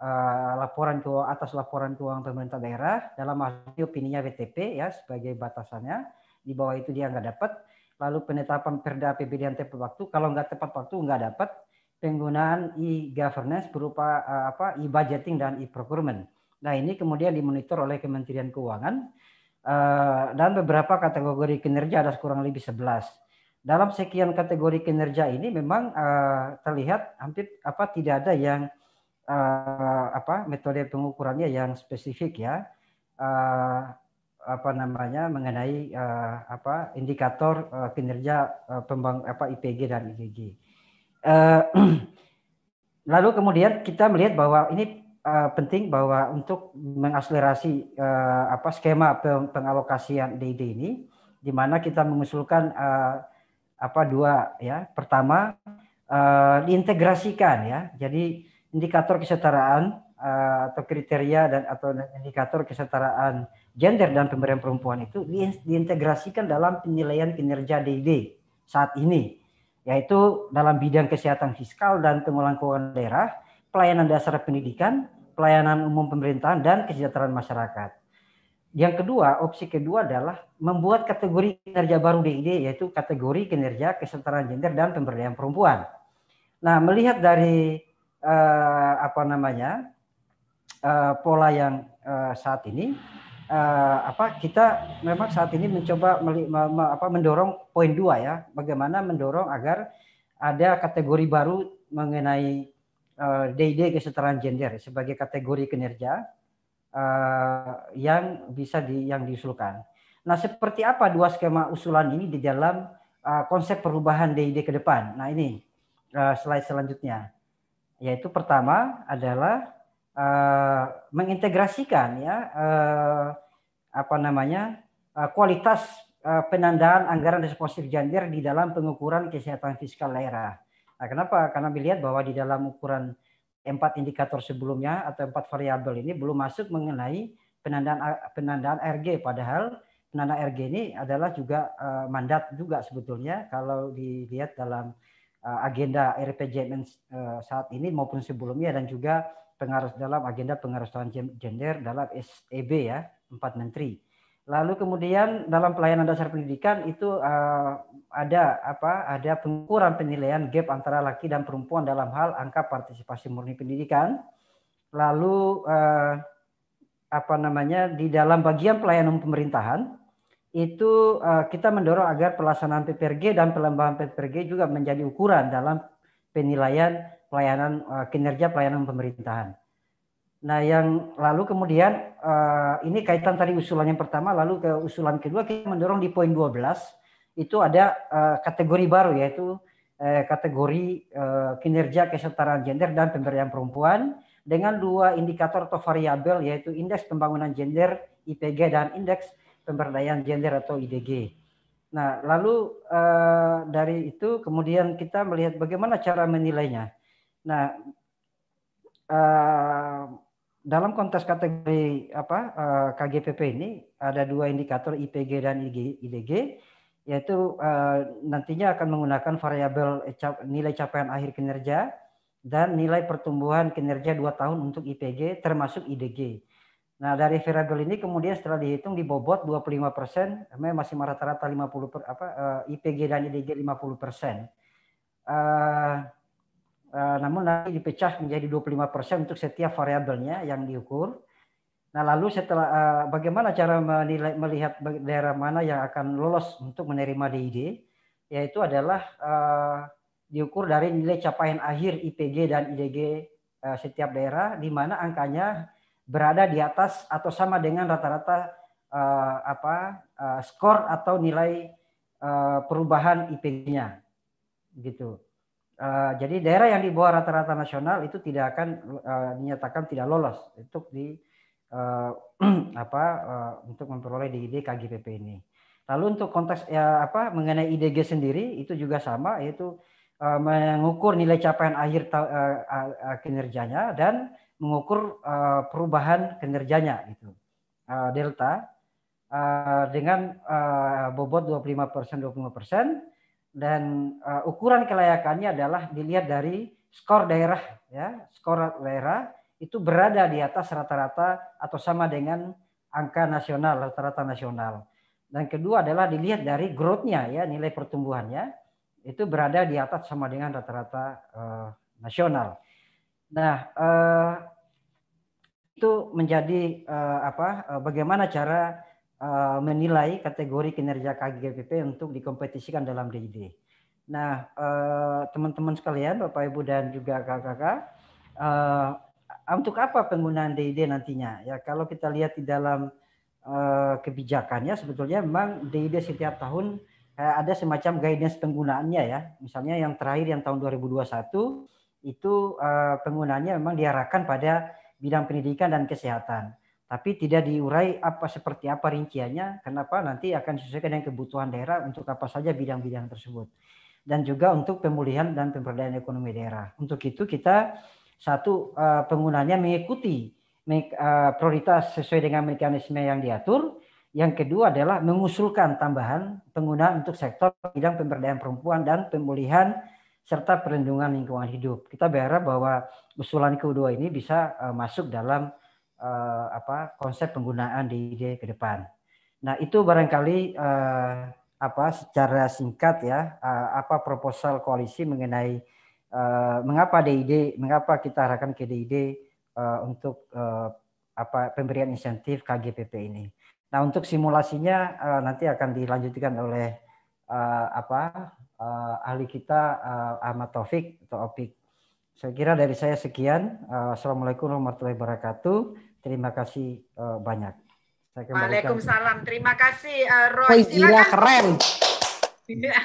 Eh, laporan keuangan atas laporan keuangan pemerintah daerah dalam hasil opininya WTP ya sebagai batasannya di bawah itu dia nggak dapat lalu penetapan perda APBD yang tepat waktu kalau nggak tepat waktu nggak dapat penggunaan e-governance berupa uh, apa e-budgeting dan e-procurement nah ini kemudian dimonitor oleh Kementerian Keuangan uh, dan beberapa kategori kinerja ada kurang lebih 11 dalam sekian kategori kinerja ini memang uh, terlihat hampir apa tidak ada yang uh, apa metode pengukurannya yang spesifik ya uh, apa namanya mengenai uh, apa indikator uh, kinerja uh, pembang apa IPG dan IGG. Uh, lalu kemudian kita melihat bahwa ini uh, penting bahwa untuk mengakselerasi uh, apa skema peng pengalokasian dd ini di mana kita mengusulkan uh, apa dua ya pertama uh, diintegrasikan ya jadi indikator kesetaraan uh, atau kriteria dan atau indikator kesetaraan gender dan pemberian perempuan itu diintegrasikan dalam penilaian kinerja Dd saat ini yaitu dalam bidang kesehatan fiskal dan pengelolaan keuangan daerah, pelayanan dasar pendidikan, pelayanan umum pemerintahan dan kesejahteraan masyarakat. Yang kedua, opsi kedua adalah membuat kategori kinerja baru DID yaitu kategori kinerja kesetaraan gender dan pemberdayaan perempuan. Nah, melihat dari uh, apa namanya uh, pola yang uh, saat ini uh, apa kita memang saat ini mencoba meli, me, me, apa, mendorong poin dua ya bagaimana mendorong agar ada kategori baru mengenai Dd DID kesetaraan gender sebagai kategori kinerja uh, yang bisa di, yang diusulkan. Nah, seperti apa dua skema usulan ini di dalam uh, konsep perubahan DID ke depan? Nah, ini uh, slide selanjutnya yaitu pertama adalah uh, mengintegrasikan ya uh, apa namanya uh, kualitas uh, penandaan anggaran responsif gender di dalam pengukuran kesehatan fiskal daerah. Nah, kenapa? Karena dilihat bahwa di dalam ukuran empat indikator sebelumnya atau empat variabel ini belum masuk mengenai penandaan penandaan RG padahal penandaan RG ini adalah juga uh, mandat juga sebetulnya kalau dilihat dalam Eh, agenda RPJMN eh, saat ini maupun sebelumnya dan juga pengaruh dalam agenda pengarustan gender dalam SEB ya empat menteri. Lalu kemudian dalam pelayanan dasar pendidikan itu uh, ada apa? Ada pengukuran penilaian gap antara laki dan perempuan dalam hal angka partisipasi murni pendidikan. Lalu uh, apa namanya di dalam bagian pelayanan pemerintahan itu uh, kita mendorong agar pelaksanaan PPRG dan pelembahan PPRG juga menjadi ukuran dalam penilaian pelayanan uh, kinerja pelayanan pemerintahan. Nah, yang lalu kemudian uh, ini kaitan tadi usulan yang pertama lalu ke usulan kedua kita mendorong di poin 12 itu ada uh, kategori baru yaitu uh, kategori uh, kinerja kesetaraan gender dan pemberdayaan perempuan dengan dua indikator atau variabel yaitu indeks pembangunan gender IPG dan indeks pemberdayaan gender atau IDG. Nah, lalu uh, dari itu kemudian kita melihat bagaimana cara menilainya. Nah, uh, dalam konteks kategori apa uh, eh, KGPP ini ada dua indikator IPG dan IDG yaitu uh, nantinya akan menggunakan variabel nilai capaian akhir kinerja dan nilai pertumbuhan kinerja dua tahun untuk IPG termasuk IDG. Nah, dari variabel ini kemudian setelah dihitung dibobot 25 persen, masih rata-rata 50 per, apa, eh, IPG dan IDG 50 persen. Uh, uh, namun nanti dipecah menjadi 25 persen untuk setiap variabelnya yang diukur. Nah, lalu setelah uh, bagaimana cara menilai melihat daerah mana yang akan lolos untuk menerima DID, yaitu adalah uh, diukur dari nilai capaian akhir IPG dan IDG uh, setiap daerah, di mana angkanya berada di atas atau sama dengan rata-rata uh, apa uh, skor atau nilai uh, perubahan IPG-nya gitu. Uh, jadi daerah yang di bawah rata-rata nasional itu tidak akan uh, dinyatakan tidak lolos untuk di uh, apa uh, untuk memperoleh DID KGPP ini. Lalu untuk konteks ya, apa mengenai IDG sendiri itu juga sama yaitu uh, mengukur nilai capaian akhir uh, uh, kinerjanya dan mengukur uh, perubahan kinerjanya gitu. Uh, delta uh, dengan uh, bobot 25% 25% dan uh, ukuran kelayakannya adalah dilihat dari skor daerah ya, skor daerah itu berada di atas rata-rata atau sama dengan angka nasional, rata-rata nasional. Dan kedua adalah dilihat dari growth-nya ya, nilai pertumbuhannya itu berada di atas sama dengan rata-rata uh, nasional. Nah, uh, itu menjadi uh, apa? Eh, bagaimana cara uh, menilai kategori kinerja KGPP untuk dikompetisikan dalam DID? Nah, teman-teman uh, sekalian, Bapak Ibu dan juga kakak-kakak, uh, untuk apa penggunaan DID nantinya? Ya, kalau kita lihat di dalam uh, kebijakannya, sebetulnya memang DID setiap tahun ada semacam guidance penggunaannya ya. Misalnya yang terakhir yang tahun 2021 itu uh, penggunaannya memang diarahkan pada bidang pendidikan dan kesehatan. Tapi tidak diurai apa seperti apa rinciannya, kenapa nanti akan disesuaikan dengan kebutuhan daerah untuk apa saja bidang-bidang tersebut. Dan juga untuk pemulihan dan pemberdayaan ekonomi daerah. Untuk itu kita satu eh, penggunanya mengikuti eh, prioritas sesuai dengan mekanisme yang diatur. Yang kedua adalah mengusulkan tambahan penggunaan untuk sektor bidang pemberdayaan perempuan dan pemulihan serta perlindungan lingkungan hidup. Kita berharap bahwa usulan kedua ini bisa uh, masuk dalam uh, apa konsep penggunaan DID ke depan. Nah, itu barangkali uh, apa secara singkat ya uh, apa proposal koalisi mengenai uh, mengapa DID, mengapa kita harapkan ke DID uh, untuk uh, apa pemberian insentif KGPP ini. Nah, untuk simulasinya uh, nanti akan dilanjutkan oleh uh, apa uh, ahli kita uh, Ahmad Taufik atau Opik. Saya kira dari saya sekian. Uh, Assalamualaikum warahmatullahi wabarakatuh. Terima kasih uh, banyak. Waalaikumsalam. Terima kasih uh, Roy. Oh, gila, iya, keren. Iya.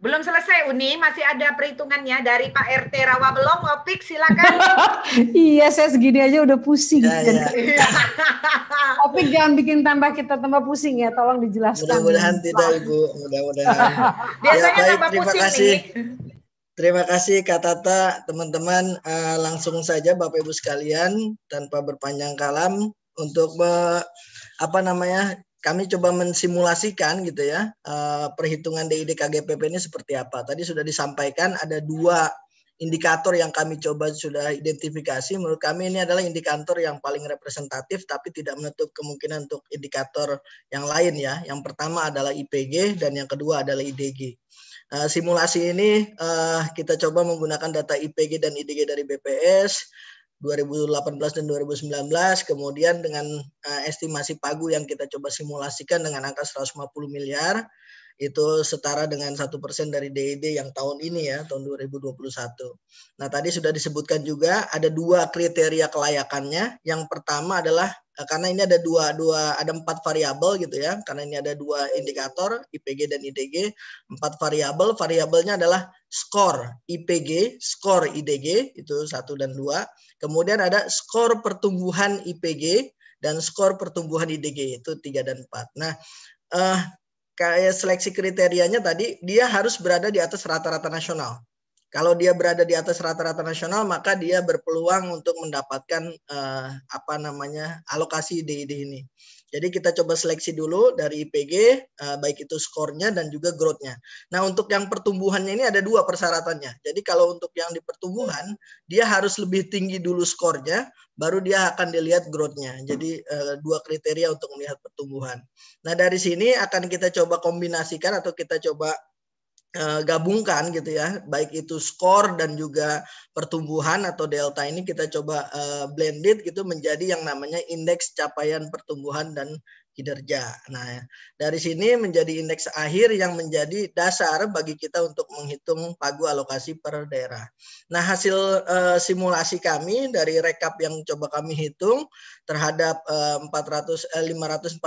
Belum selesai Uni, masih ada perhitungannya dari Pak RT Rawabelong, Opik silakan. iya, saya segini aja udah pusing. Ya, ya. Opik jangan bikin tambah kita tambah pusing ya, tolong dijelaskan. Mudah-mudahan tidak Ibu, mudah-mudahan. Biasanya ya, baik, tambah pusing kasih. nih. Terima kasih Kak Tata, teman-teman. Uh, langsung saja Bapak Ibu sekalian, tanpa berpanjang kalam, untuk be apa namanya kami coba mensimulasikan gitu ya uh, perhitungan DID KGPP ini seperti apa. Tadi sudah disampaikan ada dua indikator yang kami coba sudah identifikasi. Menurut kami ini adalah indikator yang paling representatif tapi tidak menutup kemungkinan untuk indikator yang lain ya. Yang pertama adalah IPG dan yang kedua adalah IDG. Eh, simulasi ini eh, kita coba menggunakan data IPG dan IDG dari BPS 2018 dan 2019 kemudian dengan eh, estimasi pagu yang kita coba simulasikan dengan angka 150 miliar itu setara dengan satu persen dari DID yang tahun ini ya tahun 2021. Nah tadi sudah disebutkan juga ada dua kriteria kelayakannya. Yang pertama adalah eh, karena ini ada dua dua ada empat variabel gitu ya karena ini ada dua indikator IPG dan IDG empat variabel variabelnya adalah skor IPG skor IDG itu satu dan dua kemudian ada skor pertumbuhan IPG dan skor pertumbuhan IDG itu tiga dan empat nah eh, kayak seleksi kriterianya tadi dia harus berada di atas rata-rata nasional. Kalau dia berada di atas rata-rata nasional, maka dia berpeluang untuk mendapatkan uh, apa namanya alokasi ide-ide ini. Jadi kita coba seleksi dulu dari IPG, uh, eh, baik itu skornya dan juga growth-nya. Nah untuk yang pertumbuhannya ini ada dua persyaratannya. Jadi kalau untuk yang di pertumbuhan, dia harus lebih tinggi dulu skornya, baru dia akan dilihat growth-nya. Jadi uh, dua kriteria untuk melihat pertumbuhan. Nah dari sini akan kita coba kombinasikan atau kita coba Eh, gabungkan gitu ya baik itu skor dan juga pertumbuhan atau delta ini kita coba uh, blended gitu menjadi yang namanya indeks capaian pertumbuhan dan kinerja. Nah, dari sini menjadi indeks akhir yang menjadi dasar bagi kita untuk menghitung pagu alokasi per daerah. Nah, hasil uh, simulasi kami dari rekap yang coba kami hitung terhadap uh, 400 eh, 542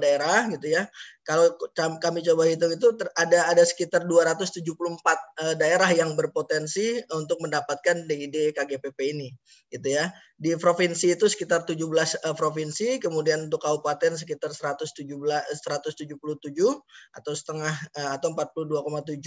daerah gitu ya. Kalau kami coba hitung itu ada ada sekitar 274 eh, daerah yang berpotensi untuk mendapatkan DID KGPP ini, gitu ya. Di provinsi itu sekitar 17 eh, provinsi, kemudian untuk kabupaten sekitar 117 177 eh, atau setengah atau 42,7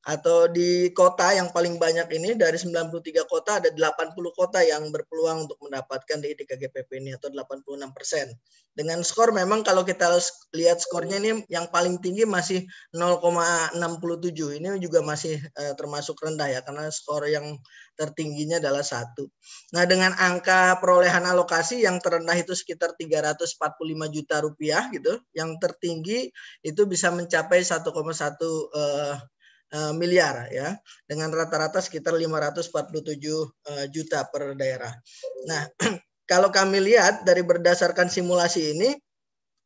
atau di kota yang paling banyak ini dari 93 kota ada 80 kota yang berpeluang untuk mendapatkan DID KGPP ini atau 86 persen. Dengan skor memang kalau kita lihat skornya ini yang paling tinggi masih 0,67. Ini juga masih uh, termasuk rendah ya karena skor yang tertingginya adalah satu. Nah dengan angka perolehan alokasi yang terendah itu sekitar 345 juta rupiah gitu, yang tertinggi itu bisa mencapai 1,1 uh, eh, eh, miliar ya dengan rata-rata sekitar 547 juta per daerah. Nah, kalau kami lihat dari berdasarkan simulasi ini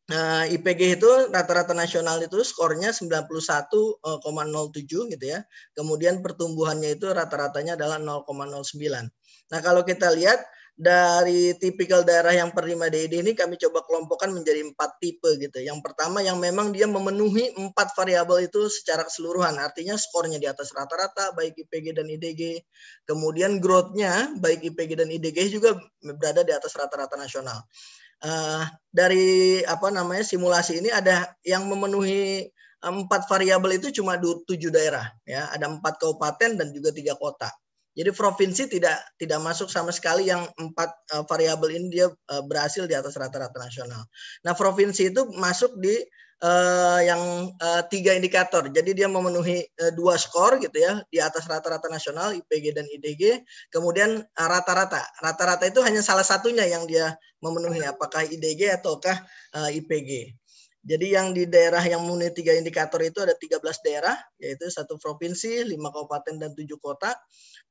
Nah, IPG itu rata-rata nasional itu skornya 91,07 eh, gitu ya. Kemudian pertumbuhannya itu rata-ratanya adalah 0,09. Nah, kalau kita lihat dari tipikal daerah yang penerima DID ini kami coba kelompokkan menjadi empat tipe gitu. Yang pertama yang memang dia memenuhi empat variabel itu secara keseluruhan, artinya skornya di atas rata-rata baik IPG dan IDG. Kemudian growth-nya baik IPG dan IDG juga berada di atas rata-rata nasional uh, dari apa namanya simulasi ini ada yang memenuhi eh, empat variabel itu cuma tujuh daerah ya ada empat kabupaten dan juga tiga kota jadi provinsi tidak tidak masuk sama sekali yang empat uh, variabel ini dia uh, berhasil di atas rata-rata nasional. Nah provinsi itu masuk di uh, yang uh, tiga indikator. Jadi dia memenuhi uh, dua skor gitu ya di atas rata-rata nasional IPG dan IDG. Kemudian rata rata-rata, rata-rata itu hanya salah satunya yang dia memenuhi, apakah IDG ataukah uh, IPG. Jadi yang di daerah yang memenuhi tiga indikator itu ada 13 daerah, yaitu satu provinsi, lima kabupaten dan tujuh kota.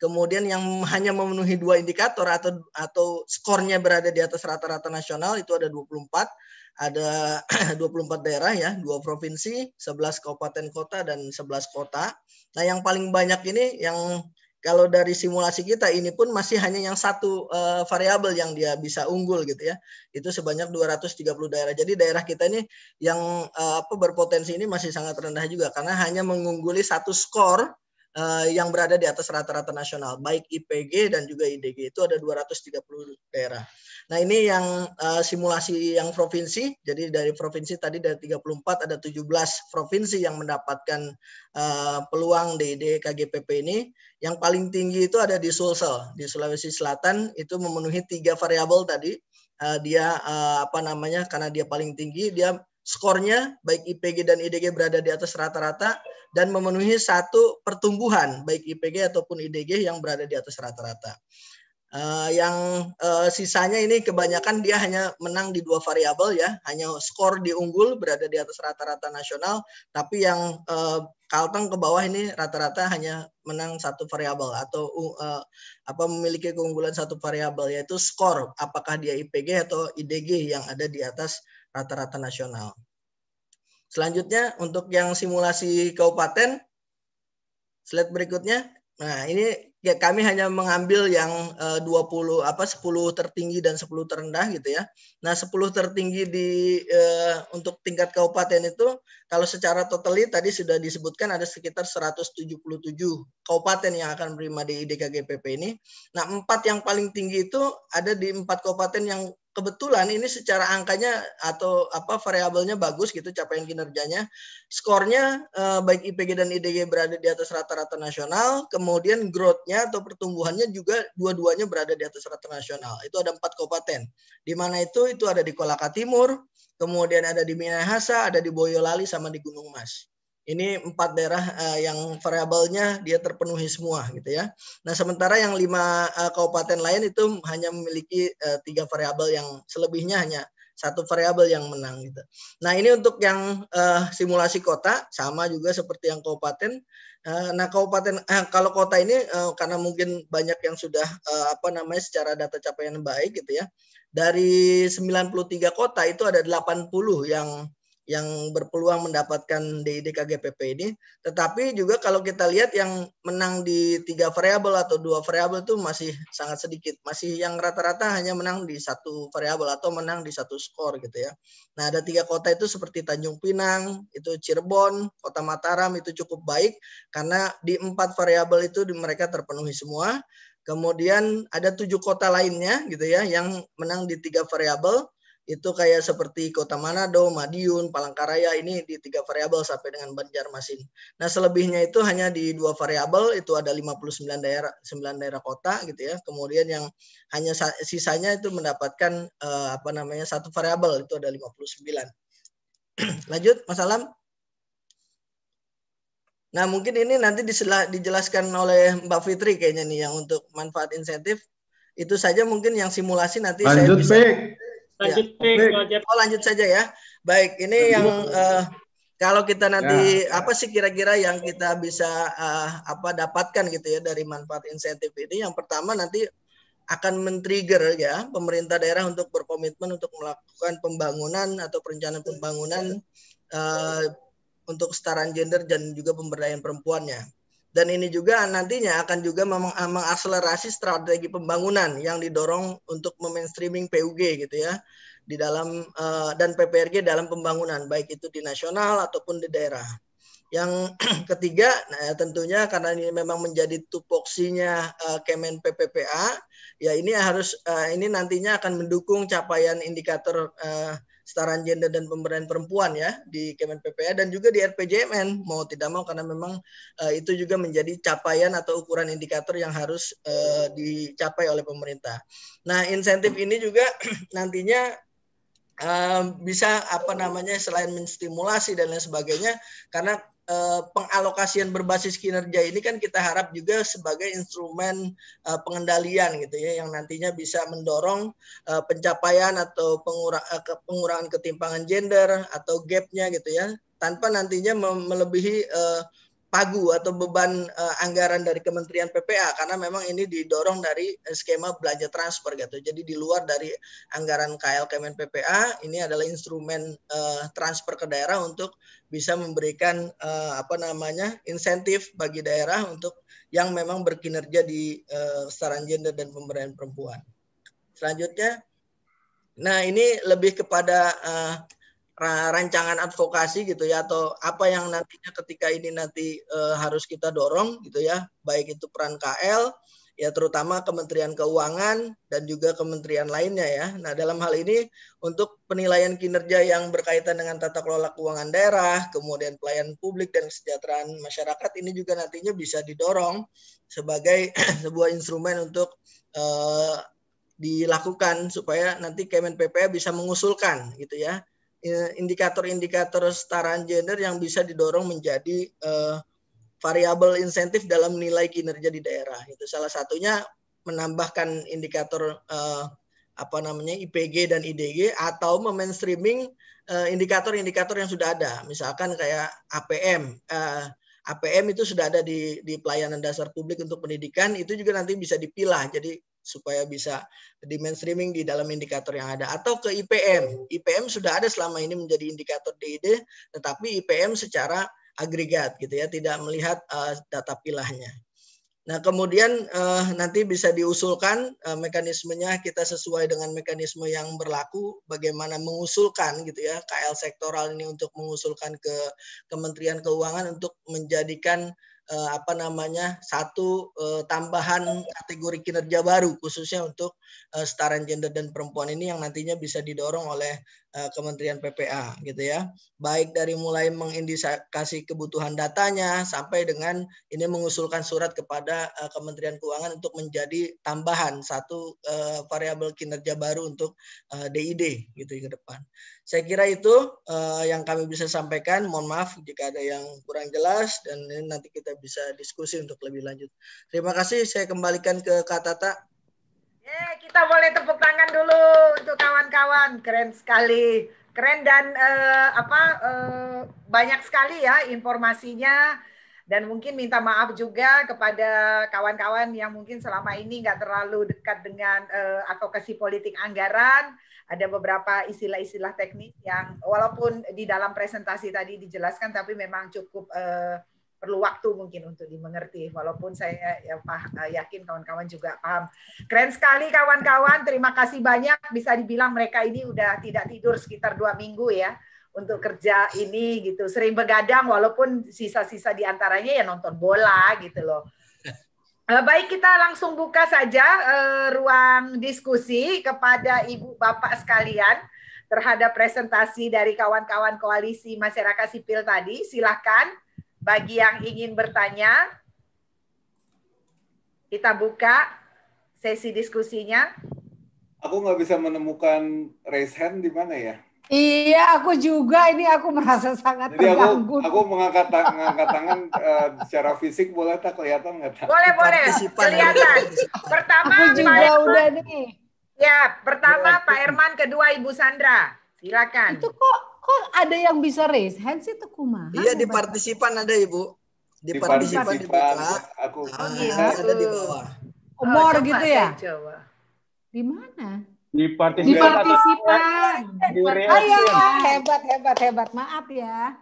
Kemudian yang hanya memenuhi dua indikator atau atau skornya berada di atas rata-rata nasional itu ada 24 ada 24 daerah ya, dua provinsi, 11 kabupaten kota dan 11 kota. Nah, yang paling banyak ini yang kalau dari simulasi kita ini pun masih hanya yang satu uh, variabel yang dia bisa unggul gitu ya. Itu sebanyak 230 daerah. Jadi daerah kita ini yang uh, apa berpotensi ini masih sangat rendah juga karena hanya mengungguli satu skor uh, yang berada di atas rata-rata nasional, baik IPG dan juga IDG. Itu ada 230 daerah. Nah ini yang uh, simulasi yang provinsi, jadi dari provinsi tadi dari 34 ada 17 provinsi yang mendapatkan uh, peluang di DKGPP ini. Yang paling tinggi itu ada di Sulsel, di Sulawesi Selatan itu memenuhi tiga variabel tadi. Uh, dia uh, apa namanya karena dia paling tinggi dia skornya baik IPG dan IDG berada di atas rata-rata dan memenuhi satu pertumbuhan baik IPG ataupun IDG yang berada di atas rata-rata. Uh, yang uh, sisanya ini kebanyakan dia hanya menang di dua variabel ya, hanya skor di unggul berada di atas rata-rata nasional, tapi yang uh, Kalteng ke bawah ini rata-rata hanya menang satu variabel atau uh, apa memiliki keunggulan satu variabel yaitu skor, apakah dia IPG atau IDG yang ada di atas rata-rata nasional. Selanjutnya untuk yang simulasi kabupaten, slide berikutnya. Nah, ini ya kami hanya mengambil yang eh, uh, 20 apa 10 tertinggi dan 10 terendah gitu ya. Nah, 10 tertinggi di uh, untuk tingkat kabupaten itu kalau secara totali tadi sudah disebutkan ada sekitar 177 kabupaten yang akan menerima di DKGPP ini. Nah, empat yang paling tinggi itu ada di empat kabupaten yang kebetulan ini secara angkanya atau apa variabelnya bagus gitu capaian kinerjanya skornya eh, baik IPG dan IDG berada di atas rata-rata nasional kemudian growth growth atau pertumbuhannya juga dua-duanya berada di atas rata nasional. Itu ada empat kabupaten. Di mana itu? Itu ada di Kolaka Timur, kemudian ada di Minahasa, ada di Boyolali, sama di Gunung Mas. Ini empat daerah eh, yang variabelnya dia terpenuhi semua gitu ya. Nah sementara yang lima eh, kabupaten lain itu hanya memiliki eh, tiga variabel yang selebihnya hanya satu variabel yang menang gitu. Nah ini untuk yang uh, simulasi kota sama juga seperti yang kabupaten. Uh, nah kabupaten uh, kalau kota ini uh, karena mungkin banyak yang sudah uh, apa namanya secara data capaian baik gitu ya. Dari 93 kota itu ada 80 yang yang berpeluang mendapatkan DIDKGPP ini. Tetapi juga kalau kita lihat yang menang di tiga variabel atau dua variabel itu masih sangat sedikit. Masih yang rata-rata hanya menang di satu variabel atau menang di satu skor gitu ya. Nah ada tiga kota itu seperti Tanjung Pinang, itu Cirebon, Kota Mataram itu cukup baik karena di empat variabel itu mereka terpenuhi semua. Kemudian ada tujuh kota lainnya gitu ya yang menang di tiga variabel itu kayak seperti Kota Manado, Madiun, Palangkaraya ini di tiga variabel sampai dengan Banjarmasin. Nah selebihnya itu hanya di dua variabel itu ada 59 daerah 9 daerah kota gitu ya. Kemudian yang hanya sisanya itu mendapatkan eh, apa namanya satu variabel itu ada 59. Lanjut Mas Alam. Nah mungkin ini nanti dijelaskan oleh Mbak Fitri kayaknya nih yang untuk manfaat insentif itu saja mungkin yang simulasi nanti Lanjut, saya bisa. Pik. Ya, lanjut, ya. Oh, lanjut saja ya. Baik, ini yang uh, kalau kita nanti ya. apa sih kira-kira yang kita bisa uh, apa dapatkan gitu ya dari manfaat insentif ini? Yang pertama nanti akan men-trigger ya pemerintah daerah untuk berkomitmen untuk melakukan pembangunan atau perencanaan pembangunan uh, untuk kesetaraan gender dan juga pemberdayaan perempuannya dan ini juga nantinya akan juga meng mengakselerasi strategi pembangunan yang didorong untuk memainstreaming PUG gitu ya di dalam uh, dan PPRG dalam pembangunan baik itu di nasional ataupun di daerah. Yang ketiga, nah, tentunya karena ini memang menjadi tupoksinya uh, Kemen PPPA, ya ini harus uh, ini nantinya akan mendukung capaian indikator uh, kesetaraan gender dan pemberdayaan perempuan ya di Kemen PPA e dan juga di RPJMN mau tidak mau karena memang uh, itu juga menjadi capaian atau ukuran indikator yang harus uh, dicapai oleh pemerintah. Nah, insentif ini juga nantinya Uh, bisa apa namanya selain menstimulasi dan lain sebagainya karena Eh, pengalokasian berbasis kinerja ini kan kita harap juga sebagai instrumen eh, pengendalian gitu ya yang nantinya bisa mendorong eh, pencapaian atau pengurangan ketimpangan gender atau gapnya gitu ya tanpa nantinya melebihi pagu atau beban anggaran dari Kementerian PPA karena memang ini didorong dari skema belanja transfer gitu jadi di luar dari anggaran KL Kemen PPA ini adalah instrumen transfer ke daerah untuk bisa memberikan uh, apa namanya insentif bagi daerah untuk yang memang berkinerja di uh, gender dan pemberdayaan perempuan. Selanjutnya, nah ini lebih kepada uh, rancangan advokasi gitu ya atau apa yang nantinya ketika ini nanti uh, harus kita dorong gitu ya baik itu peran KL ya terutama Kementerian Keuangan dan juga kementerian lainnya ya. Nah, dalam hal ini untuk penilaian kinerja yang berkaitan dengan tata kelola keuangan daerah, kemudian pelayanan publik dan kesejahteraan masyarakat ini juga nantinya bisa didorong sebagai sebuah instrumen untuk eh, dilakukan supaya nanti Kemen PPA bisa mengusulkan gitu ya eh, indikator-indikator setaraan gender yang bisa didorong menjadi eh, variabel insentif dalam nilai kinerja di daerah. Itu salah satunya menambahkan indikator uh, apa namanya IPG dan IDG atau memainstreaming streaming eh, indikator-indikator yang sudah ada. Misalkan kayak APM. uh, eh, APM itu sudah ada di di pelayanan dasar publik untuk pendidikan itu juga nanti bisa dipilah. Jadi supaya bisa di mainstreaming di dalam indikator yang ada atau ke IPM. IPM sudah ada selama ini menjadi indikator DID tetapi IPM secara agregat gitu ya, tidak melihat uh, data pilahnya. Nah, kemudian uh, nanti bisa diusulkan uh, mekanismenya kita sesuai dengan mekanisme yang berlaku bagaimana mengusulkan gitu ya KL sektoral ini untuk mengusulkan ke Kementerian Keuangan untuk menjadikan uh, apa namanya satu uh, tambahan kategori kinerja baru khususnya untuk uh, setara gender dan perempuan ini yang nantinya bisa didorong oleh Eh, Kementerian PPA gitu ya. Baik dari mulai mengindikasi kebutuhan datanya sampai dengan ini mengusulkan surat kepada eh, Kementerian Keuangan untuk menjadi tambahan satu uh, variabel kinerja baru untuk uh, DID gitu ke depan. Saya kira itu uh, yang kami bisa sampaikan. Mohon maaf jika ada yang kurang jelas dan ini nanti kita bisa diskusi untuk lebih lanjut. Terima kasih saya kembalikan ke Kak Tata. Yeah, kita boleh tepuk tangan dulu untuk kawan-kawan. Keren sekali. Keren dan uh, apa uh, banyak sekali ya informasinya dan mungkin minta maaf juga kepada kawan-kawan yang mungkin selama ini nggak terlalu dekat dengan uh, advokasi politik anggaran. Ada beberapa istilah-istilah teknis yang walaupun di dalam presentasi tadi dijelaskan tapi memang cukup uh, perlu waktu mungkin untuk dimengerti walaupun saya ya pah, eh, yakin kawan-kawan juga paham. Keren sekali kawan-kawan, terima kasih banyak bisa dibilang mereka ini udah tidak tidur sekitar dua minggu ya untuk kerja ini gitu. Sering begadang walaupun sisa-sisa diantaranya ya nonton bola gitu loh. Eh, baik kita langsung buka saja uh, ruang diskusi kepada Ibu Bapak sekalian terhadap presentasi dari kawan-kawan koalisi masyarakat sipil tadi. Silahkan bagi yang ingin bertanya, kita buka sesi diskusinya. Aku nggak bisa menemukan raise hand di mana ya? Iya, aku juga. Ini aku merasa sangat Jadi terganggu. Aku, aku mengangkat, tang mengangkat tangan uh, secara fisik boleh tak kelihatan nggak? Boleh, boleh. Ya. Kelihatan. Pertama, aku juga Pak udah nih. Ya, pertama Pak Herman, kedua Ibu Sandra. Silakan. Itu kok kok ada yang bisa raise hand sih itu kumaha? Iya di partisipan ada ibu. Di, partisipan, di Aku ah, iya. ada di bawah. Umur oh, gitu ya? Di mana? Di partisipan. Di partisipan. Oh, Ayo, iya. hebat hebat hebat. Maaf ya.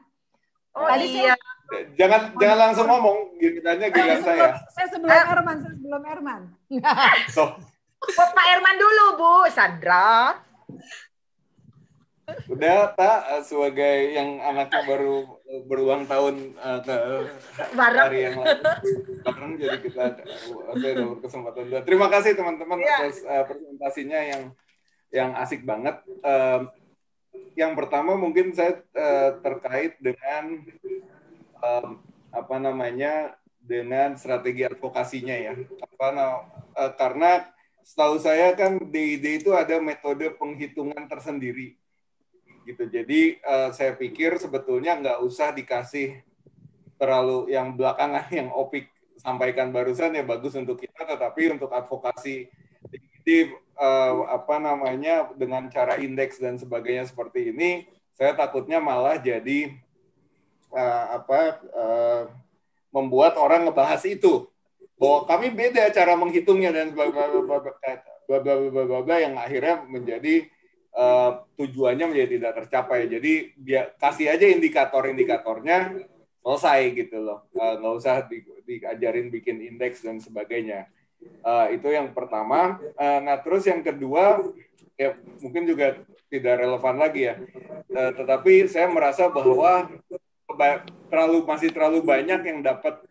Oh Tadi iya. Saya... Jangan oh, jangan langsung ngomong, tanya eh, gila saya. Eh. Saya sebelum Herman Erman, saya sebelum Erman. so. Pak Erman dulu, Bu Sandra. Udah, tak eh, sebagai yang anaknya baru eh, berulang tahun eh, hari yang lalu. jadi kita saya kesempatan dulu. Terima kasih teman-teman ya. atas uh, presentasinya yang yang asik banget. Uh, yang pertama mungkin saya uh, terkait dengan um, apa namanya dengan strategi advokasinya ya. Apa uh, karena setahu saya kan DID itu ada metode penghitungan tersendiri gitu. Jadi uh, saya pikir sebetulnya nggak usah dikasih terlalu yang belakangan yang opik sampaikan barusan ya bagus untuk kita, tetapi untuk advokasi di uh, apa namanya dengan cara indeks dan sebagainya seperti ini, saya takutnya malah jadi uh, apa uh, membuat orang ngebahas itu bahwa kami beda cara menghitungnya dan bla yang akhirnya menjadi Eh, tujuannya menjadi tidak tercapai. Jadi dia kasih aja indikator-indikatornya selesai gitu loh, eh, nggak usah di, diajarin bikin indeks dan sebagainya. Uh, itu yang pertama. Uh, nah terus yang kedua ya mungkin juga tidak relevan lagi ya. Uh, tetapi saya merasa bahwa terlalu masih terlalu banyak yang dapat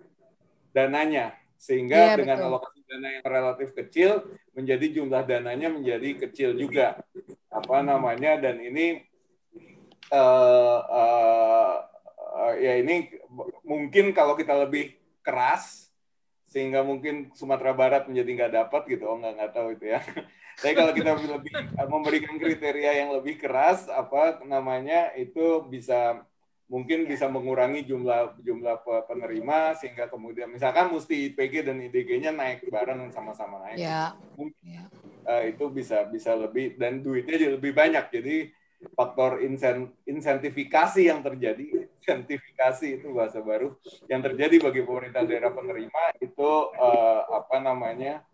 dananya sehingga yeah, dengan betul. alokasi dana yang relatif kecil menjadi jumlah dananya menjadi kecil juga apa namanya dan ini uh, uh, uh, ya ini mungkin kalau kita lebih keras sehingga mungkin Sumatera Barat menjadi nggak dapat gitu oh nggak nggak tahu itu ya tapi kalau kita lebih memberikan kriteria yang lebih keras apa namanya itu bisa mungkin iya. bisa mengurangi jumlah jumlah penerima sehingga kemudian misalkan mesti IPG dan IDG-nya naik bareng sama-sama naik ya. mungkin ya. Uh, itu bisa bisa lebih dan duitnya jadi lebih banyak jadi faktor insentifikasi yang terjadi insentifikasi itu bahasa baru yang terjadi bagi pemerintah daerah penerima itu uh, apa namanya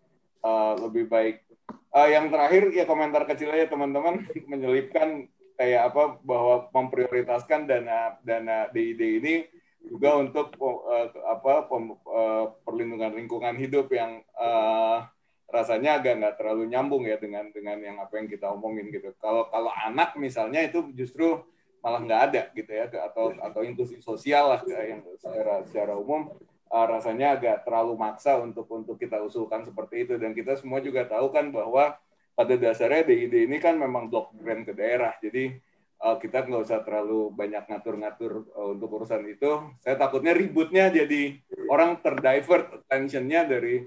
uh, lebih baik uh, yang terakhir ya komentar kecil aja teman-teman menyelipkan kayak apa bahwa memprioritaskan dana dana DID ini juga untuk uh, apa pem, uh, perlindungan lingkungan hidup yang uh, rasanya agak nggak terlalu nyambung ya dengan dengan yang apa yang kita omongin gitu. Kalau kalau anak misalnya itu justru malah nggak ada gitu ya atau atau inklusi sosial lah yang secara secara umum uh, rasanya agak terlalu maksa untuk untuk kita usulkan seperti itu dan kita semua juga tahu kan bahwa pada dasarnya DID ini kan memang blok grant ke daerah. Jadi uh, kita nggak usah terlalu banyak ngatur-ngatur uh, untuk urusan itu. Saya takutnya ributnya jadi orang terdivert attentionnya dari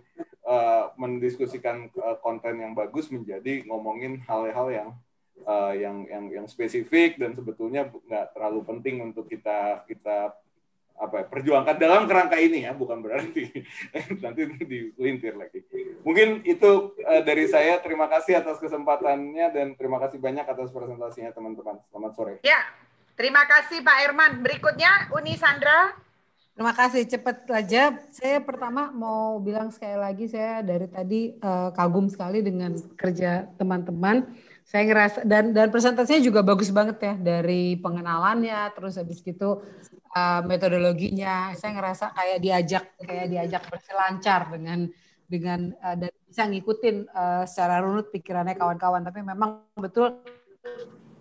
uh, mendiskusikan uh, konten yang bagus menjadi ngomongin hal-hal yang uh, yang yang yang spesifik dan sebetulnya nggak terlalu penting untuk kita kita apa ya, perjuangkan dalam kerangka ini ya bukan berarti nanti dilintir lagi mungkin itu uh, dari saya terima kasih atas kesempatannya dan terima kasih banyak atas presentasinya teman-teman selamat sore ya terima kasih Pak Herman berikutnya Uni Sandra terima kasih cepat aja saya pertama mau bilang sekali lagi saya dari tadi uh, kagum sekali dengan kerja teman-teman saya ngerasa dan dan presentasinya juga bagus banget ya dari pengenalannya terus habis gitu uh, metodologinya saya ngerasa kayak diajak kayak diajak berselancar dengan dengan uh, dan bisa ngikutin uh, secara runut pikirannya kawan-kawan tapi memang betul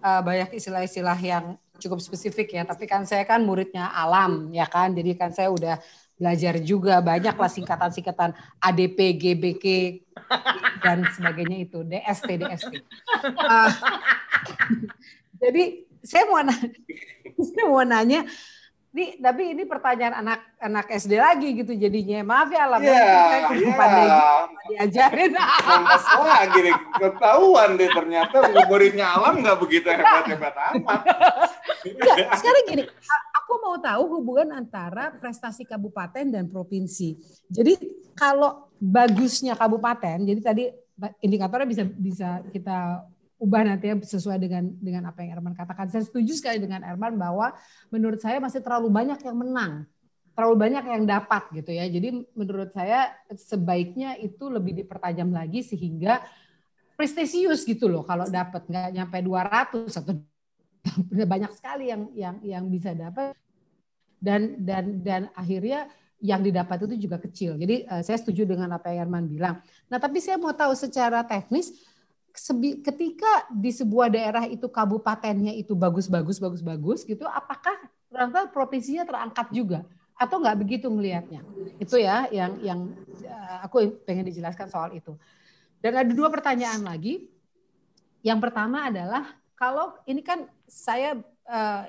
uh, banyak istilah-istilah yang cukup spesifik ya tapi kan saya kan muridnya alam ya kan jadi kan saya udah belajar juga banyak lah singkatan-singkatan ADP, GBK dan sebagainya itu DST DST. Uh, ah. jadi saya mau nanya, saya mau nanya ini tapi ini pertanyaan anak anak SD lagi gitu jadinya. Maaf ya lah, yeah, yeah. pandai diajarin. Mas gini ketahuan deh ternyata muridnya alam nggak begitu hebat-hebat amat. Enggak, sekarang gini, aku mau tahu hubungan antara prestasi kabupaten dan provinsi. Jadi kalau bagusnya kabupaten, jadi tadi indikatornya bisa bisa kita ubah nanti ya sesuai dengan dengan apa yang Erman katakan. Saya setuju sekali dengan Erman bahwa menurut saya masih terlalu banyak yang menang, terlalu banyak yang dapat gitu ya. Jadi menurut saya sebaiknya itu lebih dipertajam lagi sehingga prestisius gitu loh kalau dapat nggak nyampe 200 atau banyak sekali yang yang yang bisa dapat dan dan dan akhirnya yang didapat itu juga kecil. Jadi eh, saya setuju dengan apa yang Herman bilang. Nah, tapi saya mau tahu secara teknis ketika di sebuah daerah itu kabupatennya itu bagus-bagus bagus-bagus gitu, apakah ternyata provinsinya terangkat juga atau nggak begitu melihatnya? Itu ya yang yang eh, aku pengen dijelaskan soal itu. Dan ada dua pertanyaan lagi. Yang pertama adalah kalau ini kan saya eh,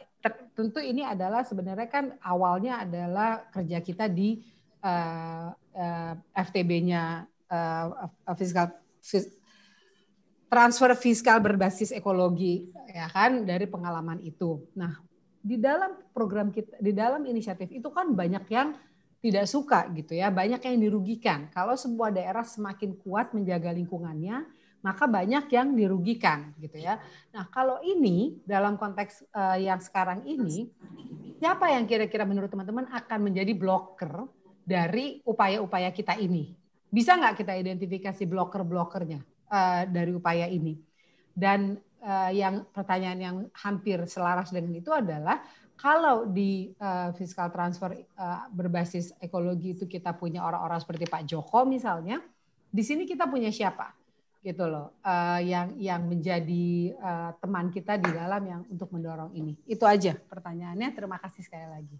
tentu ini adalah sebenarnya kan awalnya adalah kerja kita di eh, FTB-nya fiskal transfer fiskal berbasis ekologi ya kan dari pengalaman itu. Nah, di dalam program kita di dalam inisiatif itu kan banyak yang tidak suka gitu ya, banyak yang dirugikan. Kalau sebuah daerah semakin kuat menjaga lingkungannya, maka banyak yang dirugikan gitu ya. Nah, kalau ini dalam konteks uh, yang sekarang ini siapa yang kira-kira menurut teman-teman akan menjadi blocker dari upaya-upaya kita ini? Bisa nggak kita identifikasi blocker-blockernya? uh, dari upaya ini. Dan uh, yang pertanyaan yang hampir selaras dengan itu adalah kalau di uh, eh, fiskal transfer uh, berbasis ekologi itu kita punya orang-orang seperti Pak Joko misalnya, di sini kita punya siapa? gitu loh uh, yang yang menjadi uh, teman kita di dalam yang untuk mendorong ini itu aja pertanyaannya terima kasih sekali lagi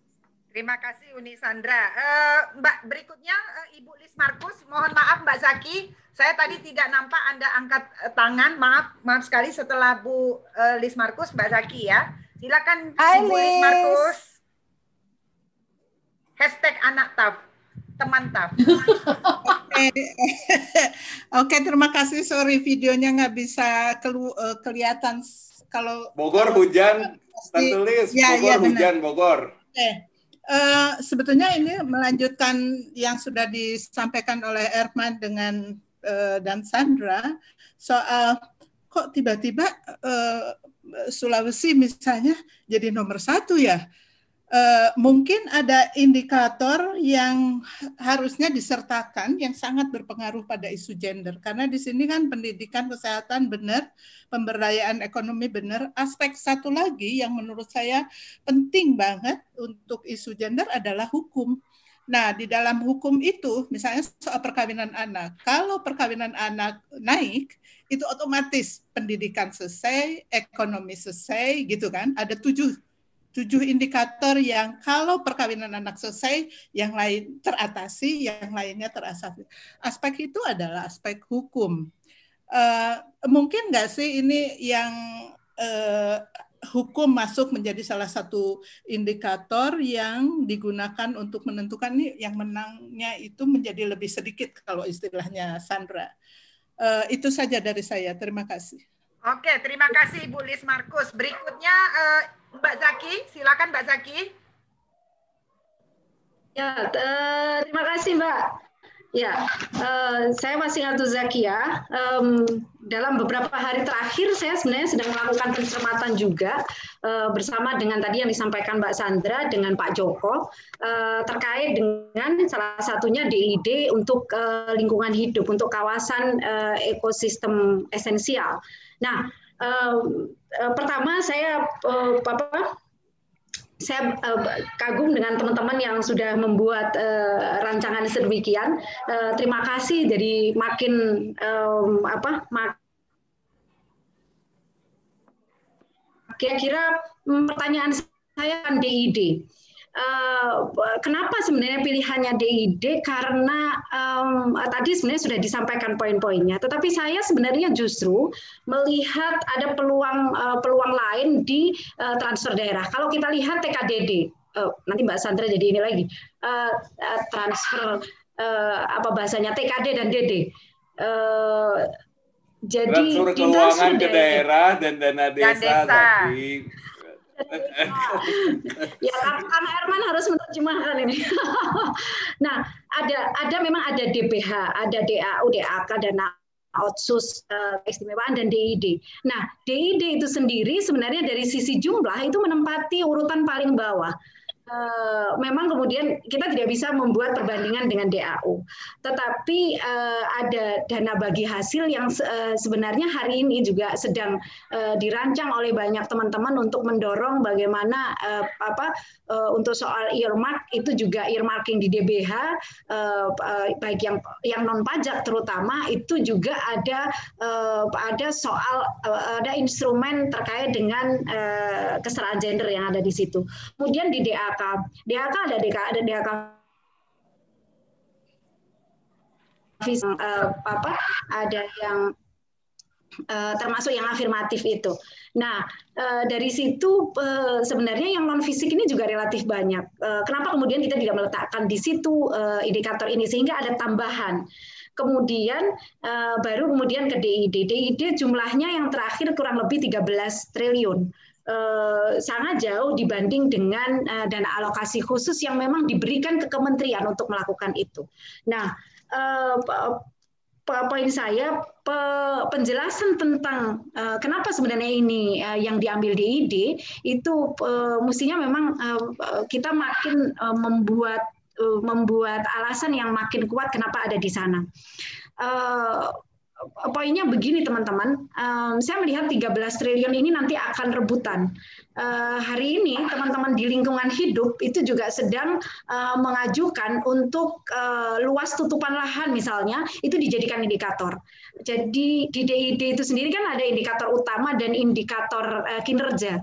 Terima kasih Uni Sandra. Uh, Mbak berikutnya uh, Ibu Lis Markus, mohon maaf Mbak Zaki, saya tadi tidak nampak Anda angkat uh, tangan. Maaf, maaf sekali setelah Bu uh, Lis Markus Mbak Zaki ya. Silakan Hai, Ibu Lis Markus. Hashtag anak taf, teman taf. Oke, okay, terima kasih. Sorry videonya nggak bisa kelu uh, kelihatan kalau Bogor hujan, tentu ya, ya, Bogor ya, hujan, Bogor. Oke. Okay. Uh, sebetulnya ini melanjutkan yang sudah disampaikan oleh Erman dengan uh, dan Sandra soal kok tiba-tiba uh, Sulawesi misalnya jadi nomor satu ya Uh, mungkin ada indikator yang harusnya disertakan yang sangat berpengaruh pada isu gender karena di sini kan pendidikan kesehatan benar pemberdayaan ekonomi benar aspek satu lagi yang menurut saya penting banget untuk isu gender adalah hukum Nah, di dalam hukum itu, misalnya soal perkawinan anak, kalau perkawinan anak naik, itu otomatis pendidikan selesai, ekonomi selesai, gitu kan? Ada tujuh tujuh indikator yang kalau perkawinan anak selesai, yang lain teratasi, yang lainnya terasasi. Aspek itu adalah aspek hukum. Uh, mungkin nggak sih ini yang uh, hukum masuk menjadi salah satu indikator yang digunakan untuk menentukan nih yang menangnya itu menjadi lebih sedikit kalau istilahnya Sandra. Uh, itu saja dari saya. Terima kasih. Oke, terima kasih Ibu Lis Markus. Berikutnya Mbak Zaki, silakan Mbak Zaki. Ya, eh, terima kasih Mbak. Ya, uh, saya masih ngatur Zaki ya. Um, dalam beberapa hari terakhir saya sebenarnya sedang melakukan pencermatan juga uh, bersama dengan tadi yang disampaikan Mbak Sandra dengan Pak Joko uh, terkait dengan salah satunya DID untuk uh, lingkungan hidup untuk kawasan uh, ekosistem esensial. Nah, um, Eh, pertama saya uh, apa saya uh, kagum dengan teman-teman yang sudah membuat uh, rancangan sedemikian. Uh, terima kasih. Jadi makin um, apa? Mak kira-kira mm, pertanyaan saya kan DID. Eh, kenapa sebenarnya pilihannya DID? Karena um, tadi sebenarnya sudah disampaikan poin-poinnya. Tetapi saya sebenarnya justru melihat ada peluang uh, peluang lain di uh, transfer daerah. Kalau kita lihat TKDD, uh, nanti Mbak Sandra jadi ini lagi uh, uh, transfer uh, apa bahasanya TKD dan DD. Uh, jadi transfer keuangan ke daerah dan dana desa, dan desa. Tapi... ya karena Herman harus menerjemahkan ini. nah, ada ada memang ada DPH, ada DAU, DAK dan otsus eh, keistimewaan dan DID. Nah, DID itu sendiri sebenarnya dari sisi jumlah itu menempati urutan paling bawah. Eh, memang kemudian kita tidak bisa membuat perbandingan dengan DAO. Tetapi uh, ada dana bagi hasil yang uh, sebenarnya hari ini juga sedang uh, dirancang oleh banyak teman-teman untuk mendorong bagaimana uh, apa uh, untuk soal earmark itu juga earmarking di DBH uh, uh, baik yang yang non pajak terutama itu juga ada uh, ada soal uh, ada instrumen terkait dengan uh, kesetaraan gender yang ada di situ. Kemudian di DAO DHK. DHK ada DHK, ada DHK uh, eh, apa ada yang eh, termasuk yang afirmatif itu. Nah, eh, dari situ sebenarnya yang non fisik ini juga relatif banyak. kenapa kemudian kita tidak meletakkan di situ indikator ini sehingga ada tambahan. Kemudian baru kemudian ke DID. DID jumlahnya yang terakhir kurang lebih 13 triliun. Eh, sangat jauh dibanding dengan eh, dana alokasi khusus yang memang diberikan ke kementerian untuk melakukan itu. Nah, eh, poin saya penjelasan tentang kenapa sebenarnya ini yang diambil di ID itu mestinya memang kita makin membuat membuat alasan yang makin kuat kenapa ada di sana poinnya begini teman-teman, um, saya melihat 13 triliun ini nanti akan rebutan. Uh, hari ini teman-teman di lingkungan hidup itu juga sedang uh, mengajukan untuk uh, luas tutupan lahan misalnya itu dijadikan indikator. Jadi di DID itu sendiri kan ada indikator utama dan indikator uh, kinerja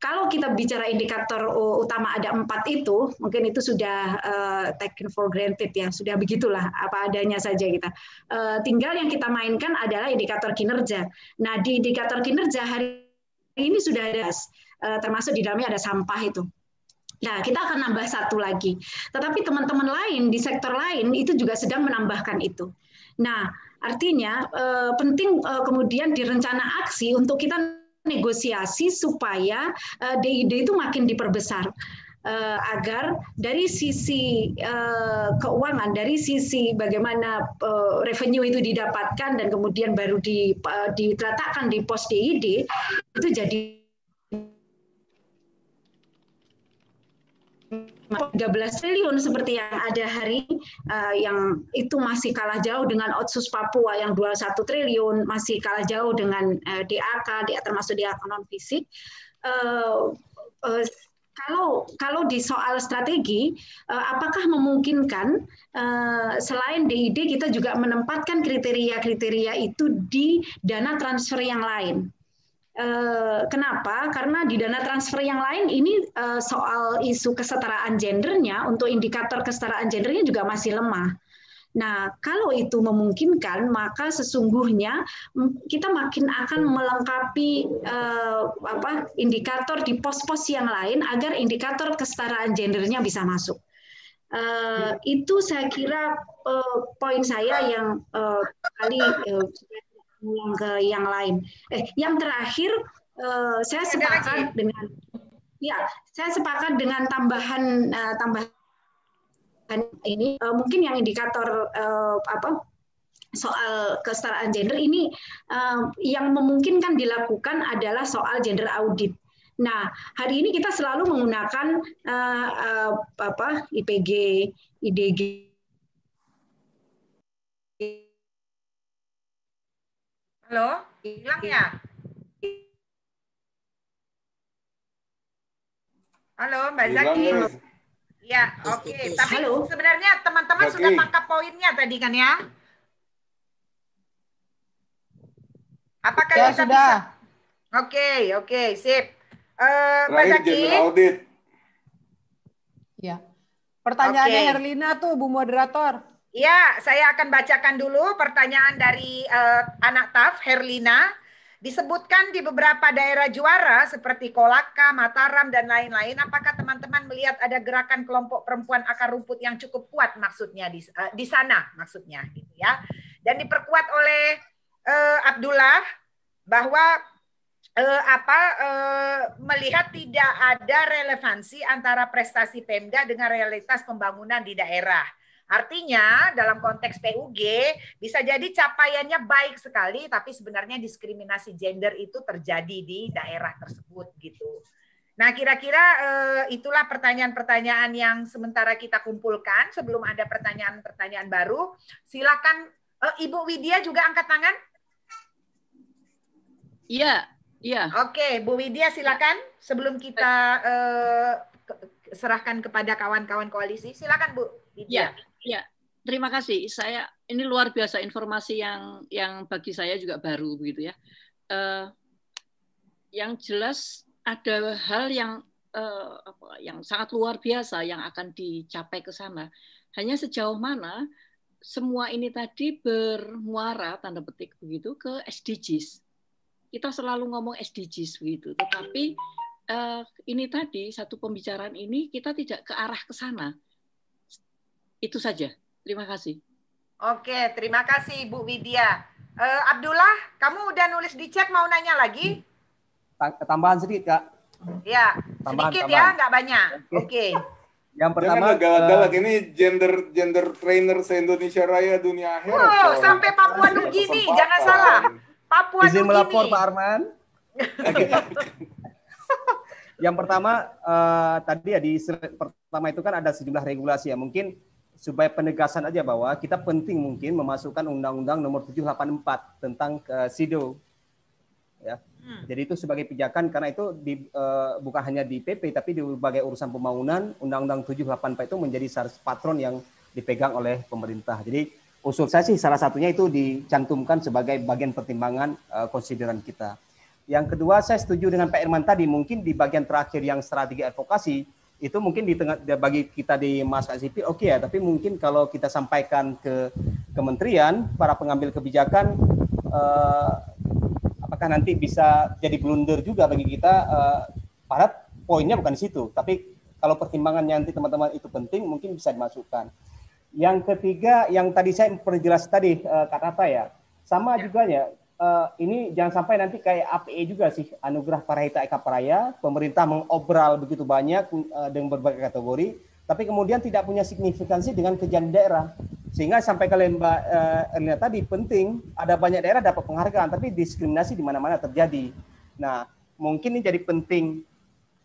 kalau kita bicara indikator uh, utama ada empat itu, mungkin itu sudah uh, taken for granted ya, sudah begitulah apa adanya saja kita. Uh, tinggal yang kita mainkan adalah indikator kinerja. Nah di indikator kinerja hari ini sudah ada, uh, termasuk di dalamnya ada sampah itu. Nah, kita akan nambah satu lagi. Tetapi teman-teman lain di sektor lain itu juga sedang menambahkan itu. Nah, artinya uh, penting uh, kemudian di rencana aksi untuk kita negosiasi supaya uh, eh, DID itu makin diperbesar eh, agar dari sisi eh, keuangan, dari sisi bagaimana revenue itu didapatkan dan kemudian baru di, diletakkan di pos DID itu jadi 13 triliun seperti yang ada hari uh, yang itu masih kalah jauh dengan Otsus Papua yang 21 triliun, masih kalah jauh dengan uh, eh, DAK, DAK termasuk DAK non fisik. Uh, uh, kalau kalau di soal strategi, apakah memungkinkan selain DID kita juga menempatkan kriteria-kriteria itu di dana transfer yang lain? Eh, kenapa? Karena di dana transfer yang lain ini eh, soal isu kesetaraan gendernya untuk indikator kesetaraan gendernya juga masih lemah. Nah, kalau itu memungkinkan, maka sesungguhnya kita makin akan melengkapi eh, apa indikator di pos-pos yang lain agar indikator kesetaraan gendernya bisa masuk. Eh, hmm. itu saya kira eh, poin saya yang eh, kali eh, mengulang ke yang lain. Eh, yang terakhir eh, saya sepakat dengan ya, saya sepakat dengan tambahan eh, tambahan ini eh, mungkin yang indikator eh, apa soal kesetaraan gender ini eh, yang memungkinkan dilakukan adalah soal gender audit. Nah, hari ini kita selalu menggunakan eh, eh apa IPG, IDG Halo, hilang ya? Halo, Mbak Zaki. Mas. Ya, oke. Okay. Tapi Halo. sebenarnya teman-teman Zaki. sudah tangkap poinnya tadi kan ya? Apakah ya, kita sudah. bisa? Oke, okay, oke, okay, sip. Uh, Mbak Zaki. audit. Ya. Pertanyaannya okay. Herlina tuh Bu moderator. Ya, saya akan bacakan dulu pertanyaan dari uh, anak TAF, Herlina. Disebutkan di beberapa daerah juara seperti Kolaka, Mataram, dan lain-lain, apakah teman-teman melihat ada gerakan kelompok perempuan akar rumput yang cukup kuat maksudnya di, uh, di sana maksudnya gitu ya. Dan diperkuat oleh uh, Abdullah bahwa uh, apa uh, melihat tidak ada relevansi antara prestasi Pemda dengan realitas pembangunan di daerah Artinya dalam konteks PUG bisa jadi capaiannya baik sekali tapi sebenarnya diskriminasi gender itu terjadi di daerah tersebut gitu. Nah, kira-kira eh, itulah pertanyaan-pertanyaan yang sementara kita kumpulkan sebelum ada pertanyaan-pertanyaan baru. Silakan eh, Ibu Widya juga angkat tangan. Iya, iya. Oke, Bu Widya silakan sebelum kita eh, serahkan kepada kawan-kawan koalisi. Silakan Bu Widya. Ya. Ya, terima kasih. Saya ini luar biasa informasi yang yang bagi saya juga baru begitu ya. Uh, yang jelas ada hal yang uh, apa, yang sangat luar biasa yang akan dicapai ke sana. Hanya sejauh mana semua ini tadi bermuara tanda petik begitu ke SDGs. Kita selalu ngomong SDGs begitu, tetapi uh, ini tadi satu pembicaraan ini kita tidak ke arah ke sana itu saja. Terima kasih. Oke, terima kasih Bu Widya. Uh, Abdullah, kamu udah nulis di chat mau nanya lagi? Tambahan sedikit, Kak. Iya, ya, tambahan, sedikit tambahan. ya, nggak banyak. Oke. Okay. Yang pertama Jangan galak uh, eh, ini gender gender trainer se-Indonesia Raya dunia akhir. Oh, atau? sampai Papua Nugini, jangan salah. Papua Izin Nugini. melapor Pak Arman. yang pertama uh, tadi ya di pertama itu kan ada sejumlah regulasi ya. Mungkin supaya penegasan aja bahwa kita penting mungkin memasukkan Undang-Undang Nomor 784 tentang uh, SIDO. Ya. Hmm. Jadi itu sebagai pijakan karena itu di, uh, bukan hanya di PP tapi di berbagai urusan pembangunan Undang-Undang 784 itu menjadi salah patron yang dipegang oleh pemerintah. Jadi usul saya sih salah satunya itu dicantumkan sebagai bagian pertimbangan uh, konsideran kita. Yang kedua saya setuju dengan Pak Irman tadi mungkin di bagian terakhir yang strategi advokasi itu mungkin di tengah bagi kita di masa sipil oke okay ya tapi mungkin kalau kita sampaikan ke kementerian para pengambil kebijakan eh, apakah nanti bisa jadi blunder juga bagi kita eh, para poinnya bukan di situ tapi kalau pertimbangan nanti teman-teman itu penting mungkin bisa dimasukkan yang ketiga yang tadi saya perjelas tadi eh, kata ya sama juga ya uh, ini jangan sampai nanti kayak APE juga sih anugerah Parahita Eka Paraya pemerintah mengobral begitu banyak uh, dengan berbagai kategori tapi kemudian tidak punya signifikansi dengan kejadian daerah sehingga sampai kalian Mbak uh, eh, Erlina tadi penting ada banyak daerah dapat penghargaan tapi diskriminasi di mana-mana terjadi nah mungkin ini jadi penting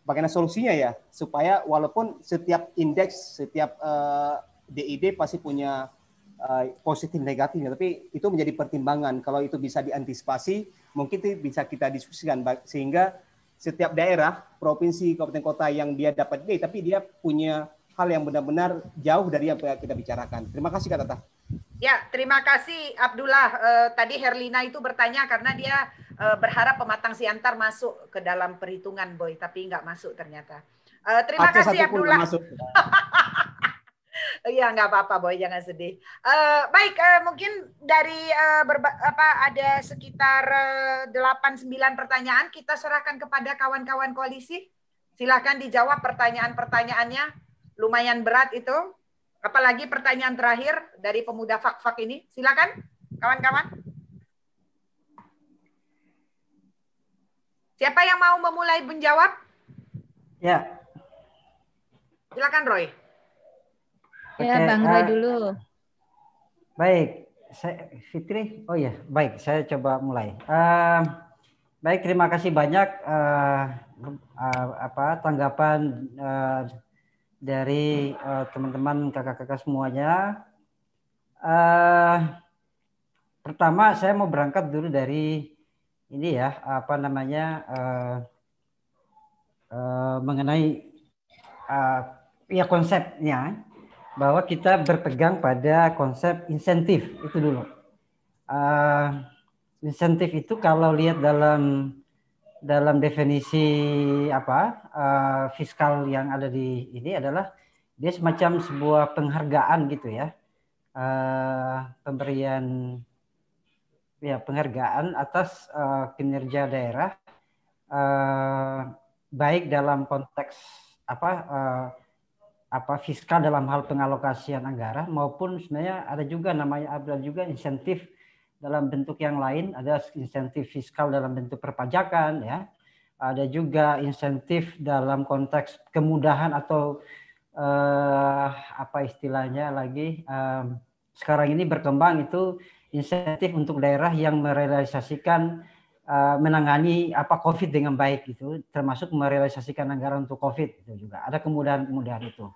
bagaimana solusinya ya supaya walaupun setiap indeks setiap uh, DID pasti punya Eh, positif negatifnya, tapi itu menjadi pertimbangan. Kalau itu bisa diantisipasi, mungkin itu bisa kita diskusikan sehingga setiap daerah, provinsi, kabupaten kota yang dia dapat B, tapi dia punya hal yang benar-benar jauh dari apa yang kita bicarakan. Terima kasih Kak Tata. Ya, terima kasih Abdullah. Eh, tadi Herlina itu bertanya karena dia eh, berharap pematang siantar masuk ke dalam perhitungan Boy, tapi nggak masuk ternyata. terima kasih Abdullah. Iya nggak apa-apa boy jangan sedih. Uh, baik uh, mungkin dari uh, berba- apa ada sekitar delapan 8 sembilan pertanyaan kita serahkan kepada kawan-kawan koalisi. Silahkan dijawab pertanyaan-pertanyaannya lumayan berat itu. Apalagi pertanyaan terakhir dari pemuda fak-fak ini. Silakan kawan-kawan. Siapa yang mau memulai menjawab? Ya. Silakan Roy. Ya, Bang Roy eh, dulu. Baik, saya Fitri. Oh ya, baik, saya coba mulai. Uh, baik, terima kasih banyak uh, uh, apa tanggapan uh, dari uh, teman-teman kakak-kakak semuanya. Uh, pertama, saya mau berangkat dulu dari ini ya, apa namanya uh, uh, mengenai uh, ya konsepnya bahwa kita berpegang pada konsep insentif itu dulu. Uh, insentif itu kalau lihat dalam dalam definisi apa uh, fiskal yang ada di ini adalah dia semacam sebuah penghargaan gitu ya uh, pemberian ya penghargaan atas uh, kinerja daerah uh, baik dalam konteks apa uh, apa fiskal dalam hal pengalokasian anggaran maupun sebenarnya ada juga namanya ada juga insentif dalam bentuk yang lain ada insentif fiskal dalam bentuk perpajakan ya ada juga insentif dalam konteks kemudahan atau eh, apa istilahnya lagi eh, sekarang ini berkembang itu insentif untuk daerah yang merealisasikan eh, menangani apa COVID dengan baik itu termasuk merealisasikan anggaran untuk COVID itu juga ada kemudahan-kemudahan itu.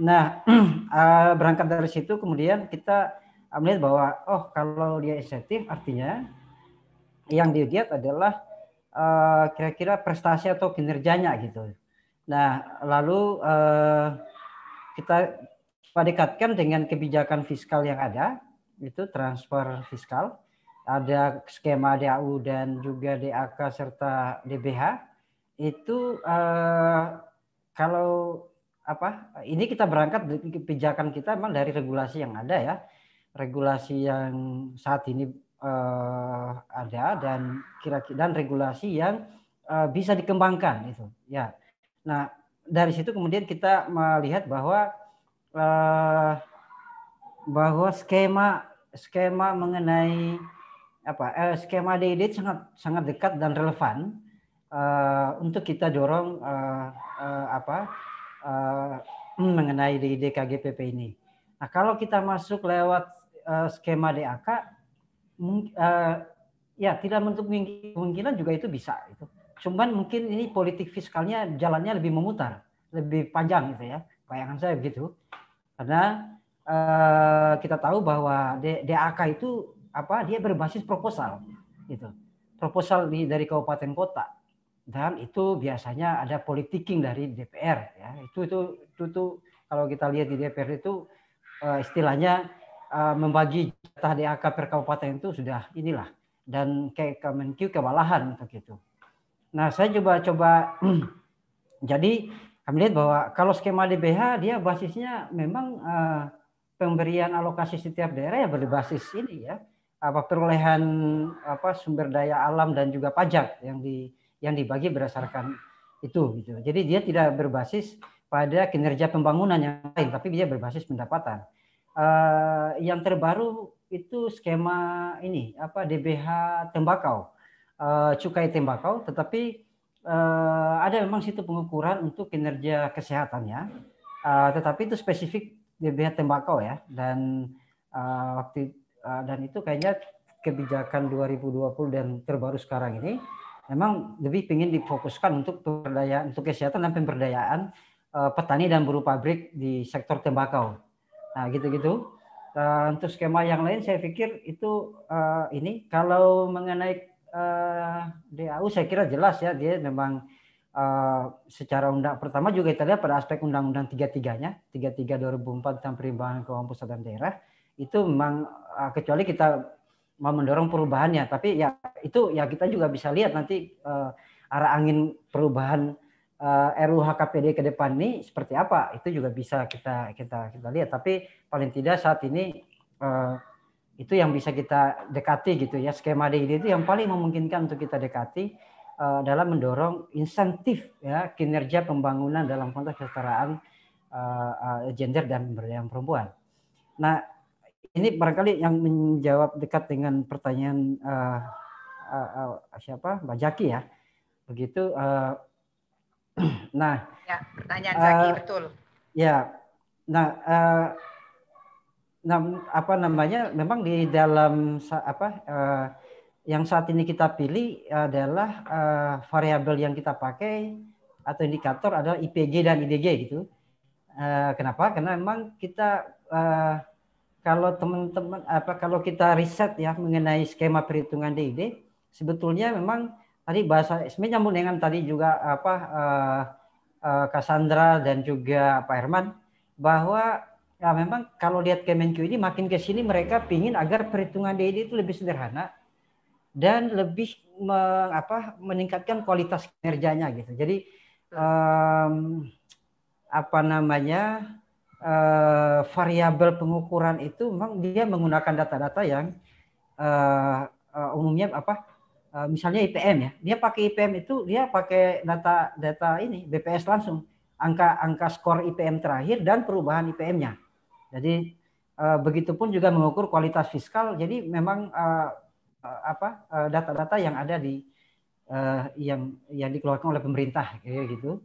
Nah, eh, berangkat dari situ kemudian kita eh, melihat bahwa oh kalau dia insentif artinya yang dilihat adalah eh, kira-kira prestasi atau kinerjanya gitu. Nah, lalu kita padekatkan dengan kebijakan fiskal yang ada, itu transfer fiskal, ada skema DAU dan juga DAK serta DBH, itu kalau apa ini kita berangkat dari kebijakan kita memang dari regulasi yang ada ya regulasi yang saat ini uh, ada dan kira-kira dan regulasi yang uh, bisa dikembangkan itu ya nah dari situ kemudian kita melihat bahwa uh, bahwa skema skema mengenai apa eh, skema DID sangat sangat dekat dan relevan uh, untuk kita dorong uh, uh, apa uh, mengenai di DKGPP ini. Nah, kalau kita masuk lewat uh, skema DAK, uh, eh, ya tidak menutup kemungkinan juga itu bisa. Itu. Cuman mungkin ini politik fiskalnya jalannya lebih memutar, lebih panjang gitu ya. Bayangan saya begitu. Karena uh, kita tahu bahwa DAK itu apa dia berbasis proposal gitu. Proposal di, dari kabupaten kota dan itu biasanya ada politiking dari DPR ya itu itu itu, itu kalau kita lihat di DPR itu uh, istilahnya uh, membagi jatah DAK per kabupaten itu sudah inilah dan kayak Kemenkyu kewalahan untuk itu. Nah saya coba coba jadi kami lihat bahwa kalau skema DBH dia basisnya memang uh, pemberian alokasi setiap daerah ya berbasis ini ya apa perolehan apa sumber daya alam dan juga pajak yang di yang dibagi berdasarkan itu gitu. Jadi dia tidak berbasis pada kinerja pembangunan yang lain, tapi dia berbasis pendapatan. Uh, yang terbaru itu skema ini apa DBH tembakau, uh, cukai tembakau, tetapi uh, ada memang situ pengukuran untuk kinerja kesehatannya, uh, tetapi itu spesifik DBH tembakau ya dan uh, waktu uh, dan itu kayaknya kebijakan 2020 dan terbaru sekarang ini memang lebih ingin difokuskan untuk pemberdayaan untuk kesehatan dan pemberdayaan uh, petani dan buruh pabrik di sektor tembakau. Nah, gitu-gitu. Uh, untuk skema yang lain saya pikir itu uh, ini kalau mengenai uh, DAU saya kira jelas ya dia memang uh, secara undang pertama juga kita lihat pada aspek undang-undang 33-nya, 33 2004 tentang perimbangan keuangan pusat dan daerah itu memang uh, kecuali kita mau mendorong perubahannya. Tapi ya itu ya kita juga bisa lihat nanti uh, arah angin perubahan uh, eh, RUHKPD ke depan ini seperti apa. Itu juga bisa kita kita kita lihat. Tapi paling tidak saat ini uh, itu yang bisa kita dekati gitu ya skema DID itu yang paling memungkinkan untuk kita dekati dalam mendorong insentif ya kinerja pembangunan dalam konteks kesetaraan uh, gender dan pemberdayaan perempuan. Nah ini barangkali yang menjawab dekat dengan pertanyaan uh, uh, uh, siapa Mbak Jaki ya begitu uh, nah ya pertanyaan uh, betul ya nah uh, nah apa namanya memang di dalam apa uh, yang saat ini kita pilih adalah uh, variabel yang kita pakai atau indikator adalah IPG dan IDG gitu uh, kenapa karena memang kita uh, kalau teman-teman apa kalau kita riset ya mengenai skema perhitungan DID sebetulnya memang tadi bahasa sebenarnya nyambung dengan tadi juga apa uh, uh, Cassandra dan juga Pak Herman bahwa ya memang kalau lihat Kemenq ini makin ke sini mereka pingin agar perhitungan DID itu lebih sederhana dan lebih me, apa, meningkatkan kualitas kinerjanya gitu. Jadi um, apa namanya uh, variabel pengukuran itu memang dia menggunakan data-data yang uh, uh, umumnya apa? Uh, misalnya IPM ya. Dia pakai IPM itu dia pakai data data ini BPS langsung angka-angka skor IPM terakhir dan perubahan IPM-nya. Jadi uh, begitupun juga mengukur kualitas fiskal. Jadi memang uh, apa data-data uh, yang ada di uh, yang yang dikeluarkan oleh pemerintah kayak gitu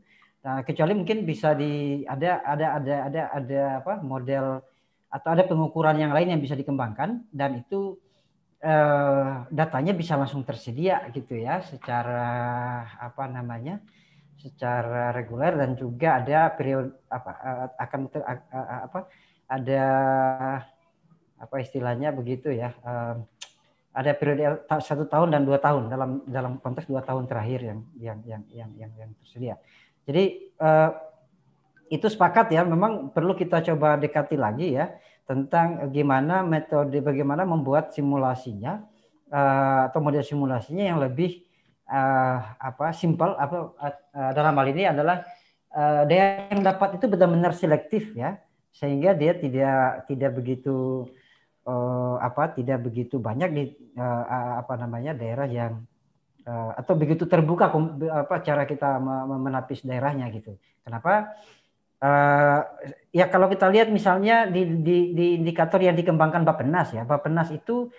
Nah, kecuali mungkin bisa di ada ada ada ada ada apa model atau ada pengukuran yang lain yang bisa dikembangkan dan itu eh, datanya bisa langsung tersedia gitu ya secara apa namanya secara reguler dan juga ada periode apa eh, akan ter, eh, eh, apa ada apa istilahnya begitu ya eh, ada periode satu tahun dan dua tahun dalam dalam konteks dua tahun terakhir yang yang yang yang yang, yang tersedia. Jadi eh, itu sepakat ya, memang perlu kita coba dekati lagi ya tentang gimana metode bagaimana membuat simulasinya uh, atau model simulasinya yang lebih uh, apa simpel apa uh, dalam hal ini adalah uh, daya yang dapat itu benar-benar selektif ya sehingga dia tidak tidak begitu uh, apa tidak begitu banyak di uh, apa namanya daerah yang Eh, atau begitu terbuka apa cara kita menapis daerahnya gitu. Kenapa? Uh, ya kalau kita lihat misalnya di, di, di indikator yang dikembangkan Bappenas ya, Bappenas itu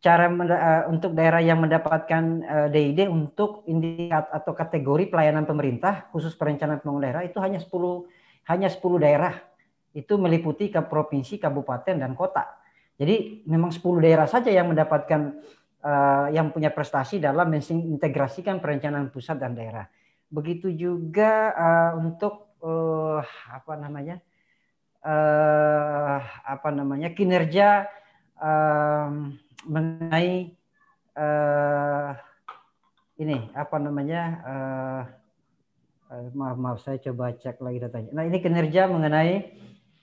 cara uh, untuk daerah yang mendapatkan uh, DID untuk indikator atau kategori pelayanan pemerintah khusus perencanaan pembangunan daerah itu hanya 10 hanya 10 daerah. Itu meliputi ke provinsi, kabupaten dan kota. Jadi memang 10 daerah saja yang mendapatkan Eh, yang punya prestasi dalam mengintegrasikan perencanaan pusat dan daerah. Begitu juga eh, untuk eh, apa namanya uh, apa namanya kinerja uh, mengenai uh, ini apa namanya uh, maaf maaf saya coba cek lagi datanya. Nah ini kinerja mengenai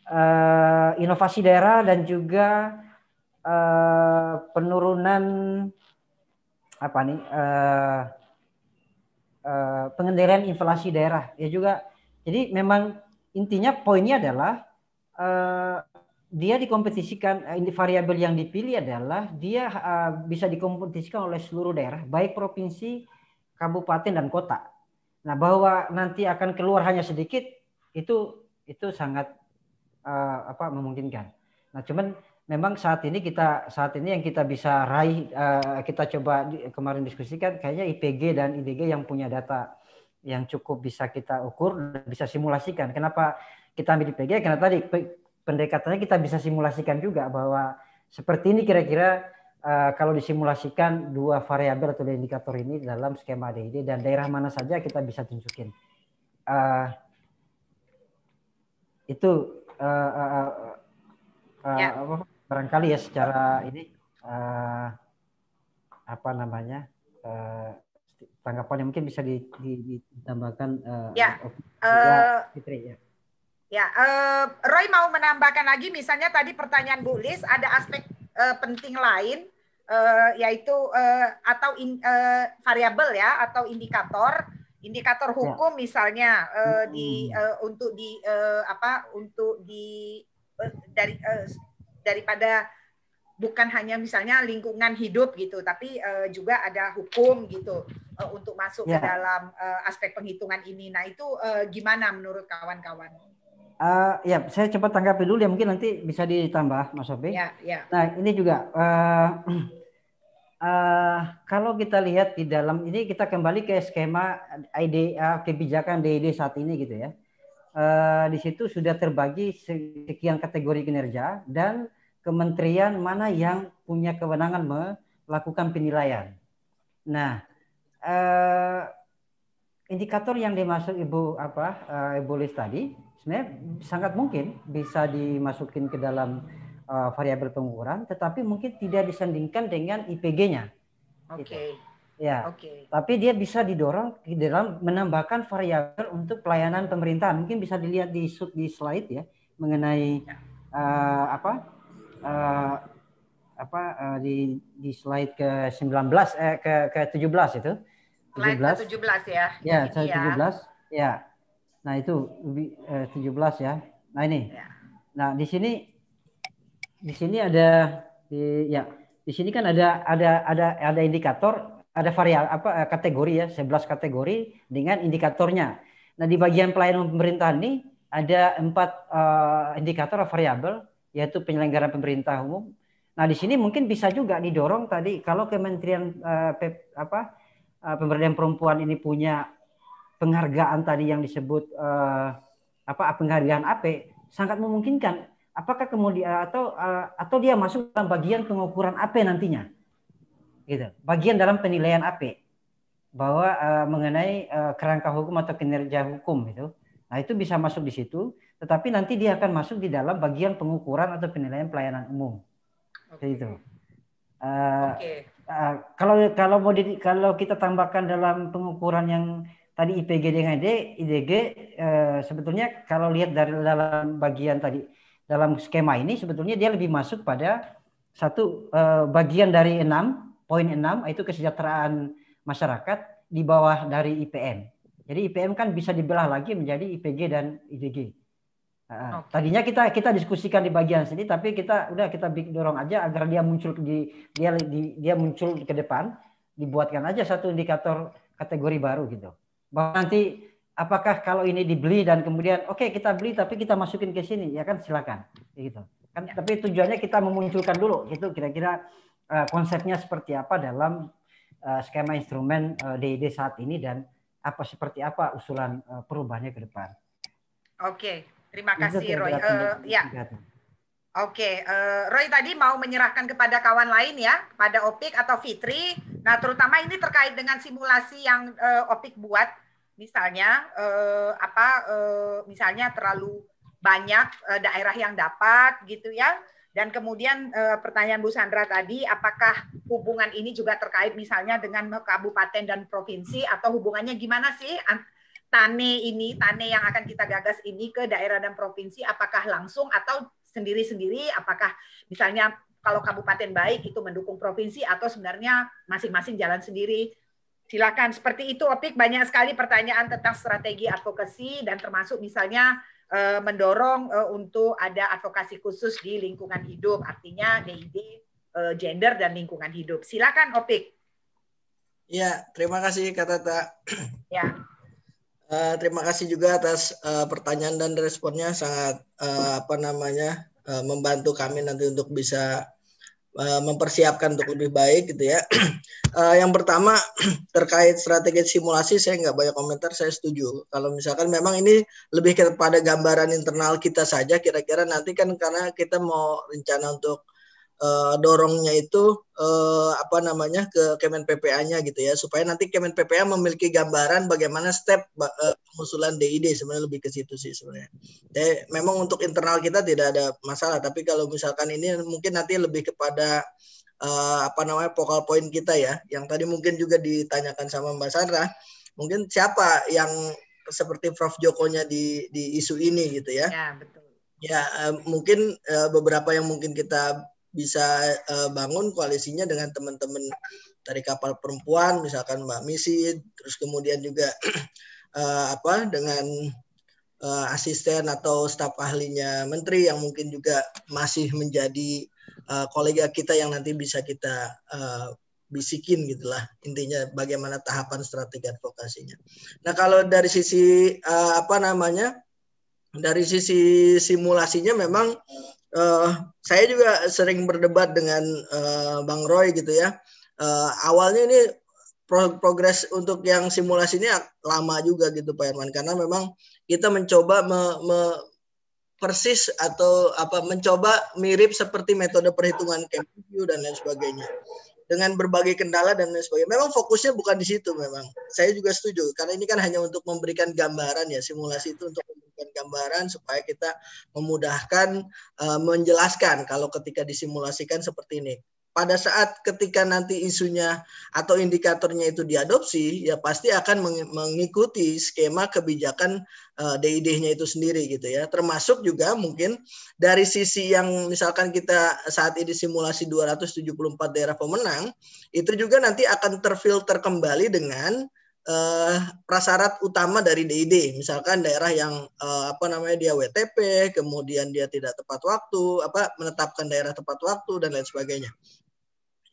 uh, inovasi daerah dan juga Eh, penurunan apa nih uh, uh, pengendalian inflasi daerah ya juga jadi memang intinya poinnya adalah uh, dia dikompetisikan uh, variabel yang dipilih adalah dia uh, bisa dikompetisikan oleh seluruh daerah baik provinsi kabupaten dan kota nah bahwa nanti akan keluar hanya sedikit itu itu sangat uh, apa memungkinkan nah cuman memang saat ini kita saat ini yang kita bisa raih eh, kita coba kemarin diskusikan kayaknya IPG dan IDG yang punya data yang cukup bisa kita ukur bisa simulasikan. Kenapa kita ambil IPG? Karena tadi pendekatannya kita bisa simulasikan juga bahwa seperti ini kira-kira eh, kalau disimulasikan dua variabel atau dua indikator ini dalam skema DID dan daerah mana saja kita bisa tunjukin. Eh, itu uh, uh, uh, uh, ya barangkali ya secara ini uh, apa namanya uh, eh, tanggapan yang mungkin bisa di, di, ditambahkan uh, ya. Uh, Fitri ya. Ya, uh, Roy mau menambahkan lagi misalnya tadi pertanyaan Bu Lis ada aspek uh, penting lain uh, yaitu uh, atau in, uh, variabel ya atau indikator indikator ya. hukum ya. misalnya uh, di uh, untuk di uh, apa untuk di uh, dari uh, daripada bukan hanya misalnya lingkungan hidup gitu, tapi uh, juga ada hukum gitu uh, untuk masuk yeah. ke ya. dalam uh, aspek penghitungan ini. Nah itu uh, gimana menurut kawan-kawan? Uh, ya, saya cepat tanggapi dulu ya mungkin nanti bisa ditambah Mas Sofi. Ya, ya. Nah ini juga uh, uh, kalau kita lihat di dalam ini kita kembali ke skema ide uh, kebijakan DID saat ini gitu ya. Eh, di situ sudah terbagi sekian kategori kinerja dan kementerian mana yang punya kewenangan melakukan penilaian. Nah, eh, indikator yang dimaksud Ibu apa eh, Ibu Lis tadi sebenarnya sangat mungkin bisa dimasukin ke dalam uh, variabel pengukuran, tetapi mungkin tidak disandingkan dengan IPG-nya. Oke. Okay. Gitu. Ya. Oke. Okay. Tapi dia bisa didorong di dalam menambahkan variabel untuk pelayanan pemerintah. Mungkin bisa dilihat di di slide ya mengenai ya. Uh, apa uh, apa uh, di di slide ke 19 eh ke ke 17 itu. 17. Slide ke 17 ya. Ya, slide ya. 17. Ya. Nah, itu uh, 17 ya. Nah, ini. Ya. Nah, di sini di sini ada di ya, di sini kan ada ada ada ada indikator ada varial apa eh, kategori ya 11 kategori dengan indikatornya. Nah di bagian pelayanan pemerintahan ini ada empat uh, indikator variabel yaitu penyelenggaraan pemerintah umum. Nah di sini mungkin bisa juga didorong tadi kalau Kementerian uh, Pep, apa uh, pemberdayaan perempuan ini punya penghargaan tadi yang disebut uh, apa penghargaan AP sangat memungkinkan apakah kemudian atau uh, atau dia masuk dalam bagian pengukuran AP nantinya gitu. Bagian dalam penilaian AP bahwa uh, mengenai uh, kerangka hukum atau kinerja hukum itu. Nah, itu bisa masuk di situ, tetapi nanti dia akan masuk di dalam bagian pengukuran atau penilaian pelayanan umum. Okay. Itu. Uh, eh, okay. uh, kalau kalau mau di, kalau kita tambahkan dalam pengukuran yang tadi IPG dengan ID, IDG uh, sebetulnya kalau lihat dari dalam bagian tadi dalam skema ini sebetulnya dia lebih masuk pada satu uh, bagian dari enam poin 6 itu kesejahteraan masyarakat di bawah dari IPM. Jadi IPM kan bisa dibelah lagi menjadi IPG dan IDG. Nah, ah, okay. Tadinya kita kita diskusikan di bagian sini, tapi kita udah kita dorong aja agar dia muncul di dia di, dia muncul ke depan, dibuatkan aja satu indikator kategori baru gitu. Bahwa nanti apakah kalau ini dibeli dan kemudian oke okay, kita beli tapi kita masukin ke sini ya kan silakan gitu. Kan ya. tapi tujuannya kita memunculkan dulu gitu kira-kira Eh, konsepnya seperti apa dalam eh, skema instrumen DID eh, saat ini dan apa seperti apa usulan perubahannya ke depan. Oke, terima kasih Roy. Uh, ya. Oke, uh, Roy tadi mau menyerahkan kepada kawan lain ya, pada Opik atau Fitri. Nah, terutama ini terkait dengan simulasi yang uh, Opik buat, misalnya uh, apa, uh, misalnya terlalu banyak uh, daerah yang dapat gitu ya dan kemudian eh, pertanyaan Bu Sandra tadi, apakah hubungan ini juga terkait misalnya dengan kabupaten dan provinsi atau hubungannya gimana sih tane ini, tane yang akan kita gagas ini ke daerah dan provinsi, apakah langsung atau sendiri-sendiri, apakah misalnya kalau kabupaten baik itu mendukung provinsi atau sebenarnya masing-masing jalan sendiri. Silakan, seperti itu Opik banyak sekali pertanyaan tentang strategi advokasi dan termasuk misalnya Eh, mendorong eh, untuk ada advokasi khusus di lingkungan hidup, artinya DID eh, gender dan lingkungan hidup. Silakan Opik. Ya, terima kasih Kak Tata. Ya. Uh, terima kasih juga atas uh, pertanyaan dan responnya sangat uh, apa namanya uh, membantu kami nanti untuk bisa Eh, mempersiapkan untuk lebih baik gitu ya. Uh, yang pertama terkait strategi simulasi saya nggak banyak komentar, saya setuju. Kalau misalkan memang ini lebih kepada gambaran internal kita saja, kira-kira nanti kan karena kita mau rencana untuk uh, dorongnya itu uh, apa namanya ke Kemen PPA-nya gitu ya supaya nanti Kemen PPA memiliki gambaran bagaimana step uh, eh, DID sebenarnya lebih ke situ sih sebenarnya. Jadi memang untuk internal kita tidak ada masalah tapi kalau misalkan ini mungkin nanti lebih kepada uh, apa namanya focal point kita ya yang tadi mungkin juga ditanyakan sama Mbak Sandra mungkin siapa yang seperti Prof Jokonya di di isu ini gitu ya. Ya, betul. Ya, mungkin beberapa yang mungkin kita bisa uh, bangun koalisinya dengan teman-teman dari kapal perempuan misalkan Mbak Misi terus kemudian juga uh, apa dengan uh, asisten atau staf ahlinya menteri yang mungkin juga masih menjadi uh, kolega kita yang nanti bisa kita uh, bisikin gitulah intinya bagaimana tahapan strategi advokasinya. Nah kalau dari sisi uh, apa namanya dari sisi simulasinya memang uh, saya juga sering berdebat dengan uh, Bang Roy gitu ya. Uh, awalnya ini pro progres untuk yang simulasi ini lama juga gitu Pak Herman karena memang kita mencoba me, me persis atau apa mencoba mirip seperti metode perhitungan Cambridge dan lain sebagainya dengan berbagai kendala dan lain sebagainya. Memang fokusnya bukan di situ memang. Saya juga setuju karena ini kan hanya untuk memberikan gambaran ya simulasi itu untuk memberikan gambaran supaya kita memudahkan uh, menjelaskan kalau ketika disimulasikan seperti ini pada saat ketika nanti isunya atau indikatornya itu diadopsi, ya pasti akan mengikuti skema kebijakan uh, eh, DID-nya itu sendiri gitu ya. Termasuk juga mungkin dari sisi yang misalkan kita saat ini simulasi 274 daerah pemenang, itu juga nanti akan terfilter kembali dengan eh, prasyarat utama dari DID, misalkan daerah yang eh, apa namanya dia WTP, kemudian dia tidak tepat waktu, apa menetapkan daerah tepat waktu dan lain sebagainya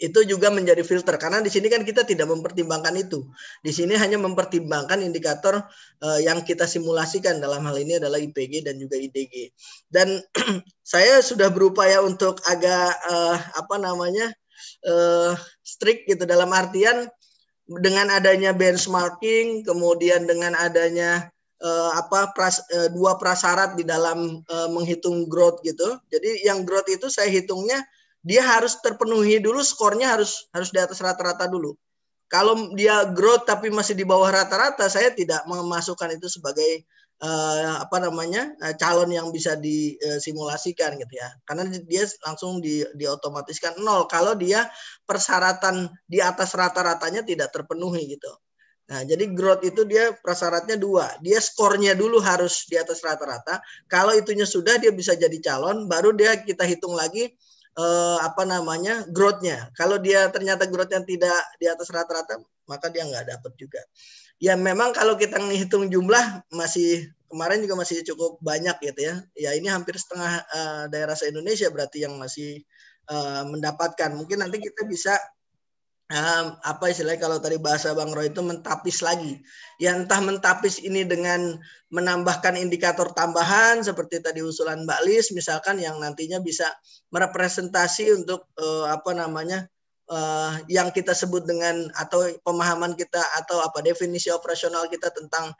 itu juga menjadi filter karena di sini kan kita tidak mempertimbangkan itu. Di sini hanya mempertimbangkan indikator uh, yang kita simulasikan dalam hal ini adalah IPG dan juga IDG. Dan saya sudah berupaya untuk agak uh, apa namanya uh, strict gitu dalam artian dengan adanya benchmarking, kemudian dengan adanya uh, apa pras, uh, dua prasyarat di dalam uh, menghitung growth gitu. Jadi yang growth itu saya hitungnya dia harus terpenuhi dulu skornya harus harus di atas rata-rata dulu. Kalau dia growth tapi masih di bawah rata-rata, saya tidak memasukkan itu sebagai uh, apa namanya uh, calon yang bisa disimulasikan eh, gitu ya. Karena dia langsung di diotomatiskan nol kalau dia persyaratan di atas rata-ratanya tidak terpenuhi gitu. Nah, jadi growth itu dia persyaratnya dua. Dia skornya dulu harus di atas rata-rata. Kalau itunya sudah, dia bisa jadi calon. Baru dia kita hitung lagi eh, apa namanya growthnya Kalau dia ternyata growthnya tidak di atas rata-rata, maka dia nggak dapat juga. Ya memang kalau kita menghitung jumlah masih kemarin juga masih cukup banyak gitu ya. Ya ini hampir setengah uh, daerah se Indonesia berarti yang masih uh, mendapatkan. Mungkin nanti kita bisa um, apa istilahnya kalau tadi bahasa Bang Roy itu mentapis lagi. Ya entah mentapis ini dengan menambahkan indikator tambahan seperti tadi usulan Mbak Lis misalkan yang nantinya bisa merepresentasi untuk uh, apa namanya uh, yang kita sebut dengan atau pemahaman kita atau apa definisi operasional kita tentang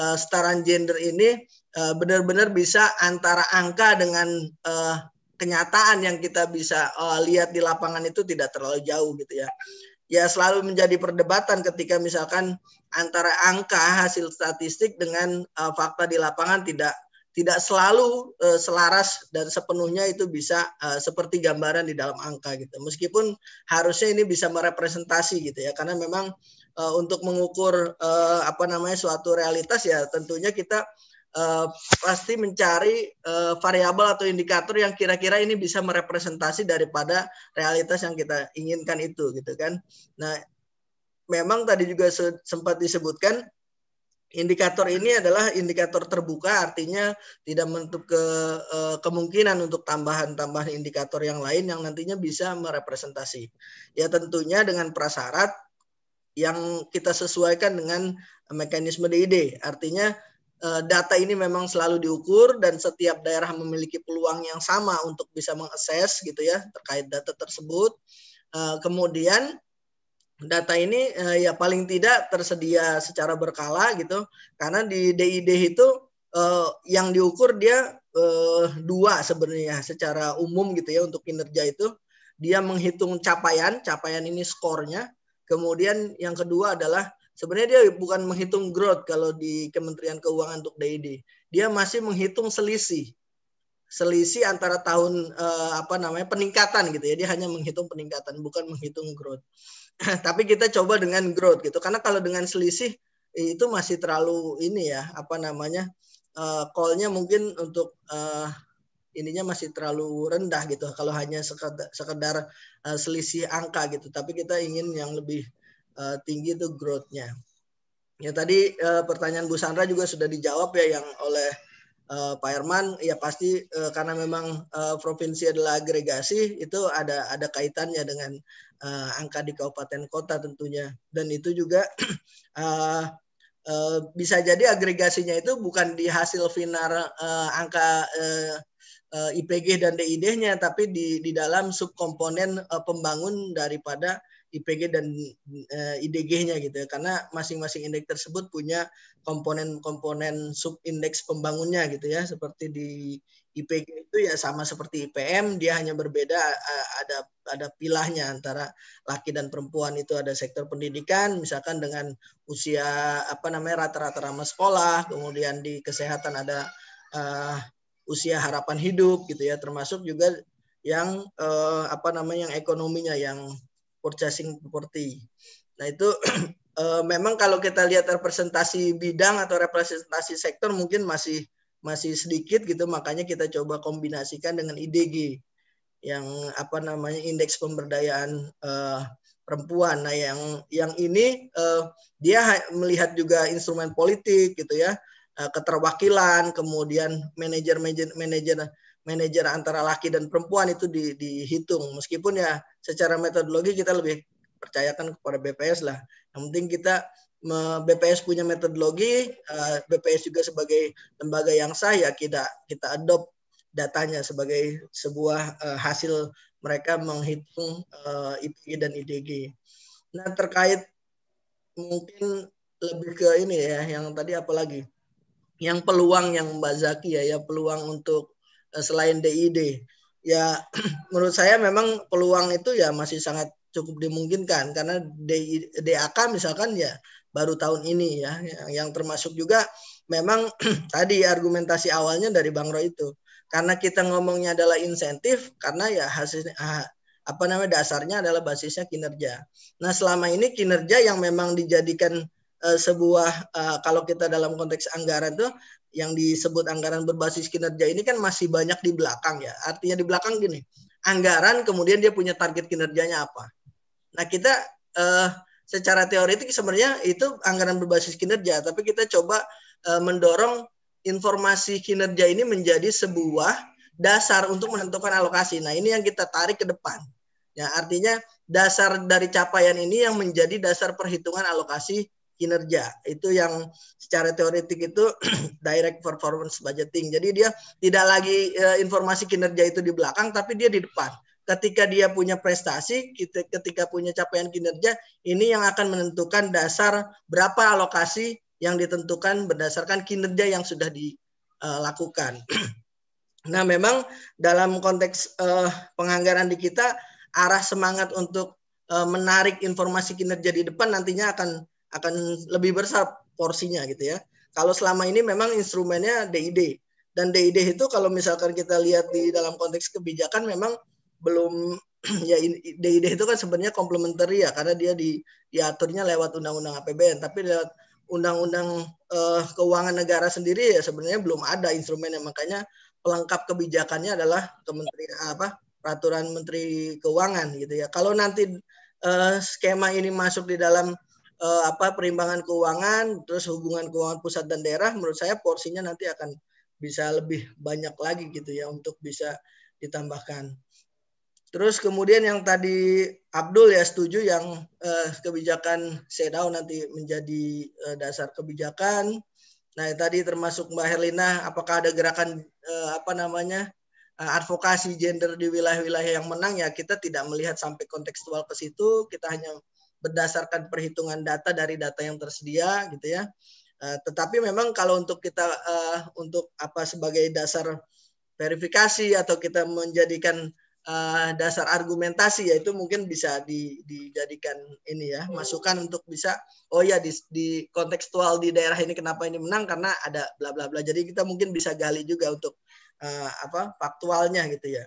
uh, eh, setaraan gender ini uh, benar-benar bisa antara angka dengan uh, kenyataan yang kita bisa uh, lihat di lapangan itu tidak terlalu jauh gitu ya ya selalu menjadi perdebatan ketika misalkan antara angka hasil statistik dengan uh, fakta di lapangan tidak tidak selalu uh, selaras dan sepenuhnya itu bisa uh, seperti gambaran di dalam angka gitu. Meskipun harusnya ini bisa merepresentasi gitu ya karena memang uh, untuk mengukur uh, apa namanya suatu realitas ya tentunya kita Eh, pasti mencari uh, variabel atau indikator yang kira-kira ini bisa merepresentasi daripada realitas yang kita inginkan itu gitu kan. Nah, memang tadi juga sempat disebutkan indikator ini adalah indikator terbuka artinya tidak menutup ke uh, kemungkinan untuk tambahan-tambahan indikator yang lain yang nantinya bisa merepresentasi. Ya tentunya dengan prasyarat yang kita sesuaikan dengan mekanisme DID. Artinya Eh, data ini memang selalu diukur dan setiap daerah memiliki peluang yang sama untuk bisa mengakses gitu ya terkait data tersebut. Eh, kemudian data ini eh, ya paling tidak tersedia secara berkala gitu karena di DID itu yang diukur dia dua sebenarnya secara umum gitu ya untuk kinerja itu dia menghitung capaian capaian ini skornya kemudian yang kedua adalah Sebenarnya dia bukan menghitung growth kalau di Kementerian Keuangan untuk DID. Dia masih menghitung selisih. Selisih antara tahun eh, apa namanya peningkatan gitu ya. Dia hanya menghitung peningkatan bukan menghitung growth. Tapi kita coba dengan growth gitu. Karena kalau dengan selisih eh, itu masih terlalu ini ya apa namanya call eh, callnya mungkin untuk eh ininya masih terlalu rendah gitu kalau hanya sekedar, sekedar eh, selisih angka gitu tapi kita ingin yang lebih uh, tinggi itu growth-nya. Ya tadi uh, pertanyaan Bu Sandra juga sudah dijawab ya yang oleh uh, Pak Herman ya pasti uh, karena memang uh, provinsi adalah agregasi itu ada ada kaitannya dengan uh, angka di kabupaten kota tentunya dan itu juga uh, uh, bisa jadi agregasinya itu bukan di hasil final uh, angka uh IPG dan DID-nya tapi di di dalam subkomponen uh, pembangun daripada IPG dan uh, eh, IDG-nya gitu ya. Karena masing-masing indeks tersebut punya komponen-komponen subindeks pembangunnya gitu ya. Seperti di IPG itu ya sama seperti IPM, dia hanya berbeda uh, ada ada pilahnya antara laki dan perempuan itu ada sektor pendidikan misalkan dengan usia apa namanya rata-rata ramah sekolah, kemudian di kesehatan ada uh, usia harapan hidup gitu ya, termasuk juga yang eh, apa namanya yang ekonominya yang purchasing property. Nah itu eh, memang kalau kita lihat representasi bidang atau representasi sektor mungkin masih masih sedikit gitu makanya kita coba kombinasikan dengan IDG yang apa namanya indeks pemberdayaan uh, perempuan. Nah yang yang ini uh, dia melihat juga instrumen politik gitu ya keterwakilan kemudian manajer manajer manajer manajer antara laki dan perempuan itu di, dihitung. Meskipun ya secara metodologi kita lebih percayakan kepada BPS lah. Yang penting kita BPS punya metodologi, eh, BPS juga sebagai lembaga yang sah ya kita kita adopt datanya sebagai sebuah eh, hasil mereka menghitung eh, IPG dan IDG. Nah terkait mungkin lebih ke ini ya yang tadi apalagi yang peluang yang Mbak Zaki ya ya peluang untuk Eh, selain DID. Ya menurut saya memang peluang itu ya masih sangat cukup dimungkinkan karena DAK misalkan ya baru tahun ini ya yang termasuk juga memang tadi argumentasi awalnya dari Bang Roy itu karena kita ngomongnya adalah insentif karena ya hasil apa namanya dasarnya adalah basisnya kinerja. Nah, selama ini kinerja yang memang dijadikan Eh, sebuah uh, kalau kita dalam konteks anggaran tuh yang disebut anggaran berbasis kinerja ini kan masih banyak di belakang ya. Artinya di belakang gini, anggaran kemudian dia punya target kinerjanya apa. Nah kita uh, secara teoretik sebenarnya itu anggaran berbasis kinerja, tapi kita coba uh, mendorong informasi kinerja ini menjadi sebuah dasar untuk menentukan alokasi. Nah ini yang kita tarik ke depan. Ya, artinya dasar dari capaian ini yang menjadi dasar perhitungan alokasi kinerja. Itu yang secara teoretik itu direct performance budgeting. Jadi dia tidak lagi uh, informasi kinerja itu di belakang tapi dia di depan. Ketika dia punya prestasi, kita, ketika punya capaian kinerja, ini yang akan menentukan dasar berapa alokasi yang ditentukan berdasarkan kinerja yang sudah dilakukan. Eh, nah, memang dalam konteks uh, penganggaran di kita, arah semangat untuk menarik informasi kinerja di depan nantinya akan akan lebih besar porsinya gitu ya. Kalau selama ini memang instrumennya DID dan DID itu kalau misalkan kita lihat di dalam konteks kebijakan memang belum ya DID itu kan sebenarnya komplementer ya karena dia di diaturnya lewat undang-undang APBN tapi lewat undang-undang uh, keuangan negara sendiri ya sebenarnya belum ada instrumen yang makanya pelengkap kebijakannya adalah kementerian apa peraturan menteri keuangan gitu ya. Kalau nanti uh, skema ini masuk di dalam eh, apa perimbangan keuangan, terus hubungan keuangan pusat dan daerah, menurut saya porsinya nanti akan bisa lebih banyak lagi gitu ya untuk bisa ditambahkan. Terus kemudian yang tadi Abdul ya setuju yang eh, kebijakan sedau nanti menjadi eh, dasar kebijakan. Nah tadi termasuk Mbak Herlina, apakah ada gerakan eh, apa namanya eh, advokasi gender di wilayah-wilayah yang menang ya kita tidak melihat sampai kontekstual ke situ, kita hanya berdasarkan perhitungan data dari data yang tersedia gitu ya. Uh, tetapi memang kalau untuk kita uh, untuk apa sebagai dasar verifikasi atau kita menjadikan uh, dasar argumentasi yaitu mungkin bisa di, dijadikan ini ya masukan untuk bisa oh ya di, di kontekstual di daerah ini kenapa ini menang karena ada bla bla bla jadi kita mungkin bisa gali juga untuk uh, apa faktualnya gitu ya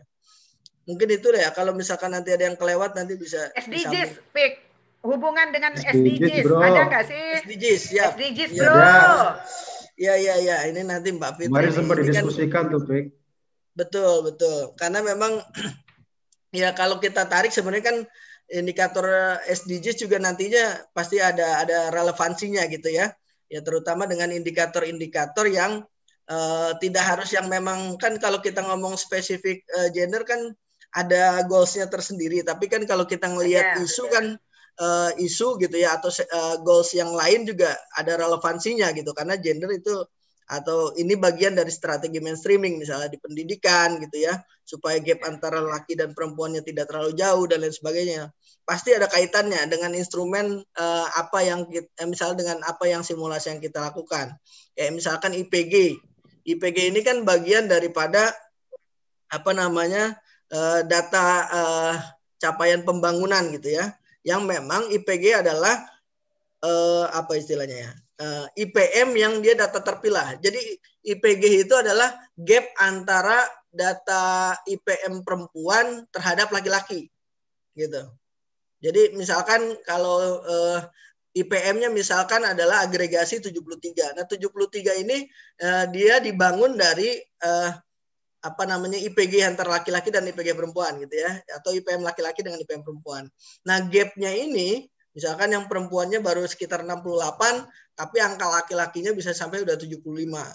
mungkin itu ya kalau misalkan nanti ada yang kelewat nanti bisa SDGs pick hubungan dengan SDGs, SDGs bro. ada nggak sih? SDGs, ya. SDGs, ya, bro. Ya. ya, ya, ya. Ini nanti Mbak Fitri. mari sempat kan didiskusikan tuh, Betul, betul. Karena memang ya kalau kita tarik sebenarnya kan indikator SDGs juga nantinya pasti ada ada relevansinya gitu ya. Ya terutama dengan indikator-indikator yang uh, tidak harus yang memang kan kalau kita ngomong spesifik uh, gender kan ada goalsnya tersendiri. Tapi kan kalau kita ngelihat yeah, isu yeah. kan uh, isu gitu ya atau uh, goals yang lain juga ada relevansinya gitu karena gender itu atau ini bagian dari strategi mainstreaming misalnya di pendidikan gitu ya supaya gap antara laki dan perempuannya tidak terlalu jauh dan lain sebagainya pasti ada kaitannya dengan instrumen uh, apa yang kita, eh, misalnya dengan apa yang simulasi yang kita lakukan ya misalkan IPG IPG ini kan bagian daripada apa namanya uh, data uh, capaian pembangunan gitu ya yang memang IPG adalah eh, apa istilahnya ya? Eh, IPM yang dia data terpilah. Jadi IPG itu adalah gap antara data IPM perempuan terhadap laki-laki. Gitu. Jadi misalkan kalau eh, IPM-nya misalkan adalah agregasi 73. Nah, 73 ini eh, dia dibangun dari eh, apa namanya IPG antara laki-laki dan IPG perempuan gitu ya atau IPM laki-laki dengan IPM perempuan. Nah, gapnya ini misalkan yang perempuannya baru sekitar 68 tapi angka laki-lakinya bisa sampai udah 75.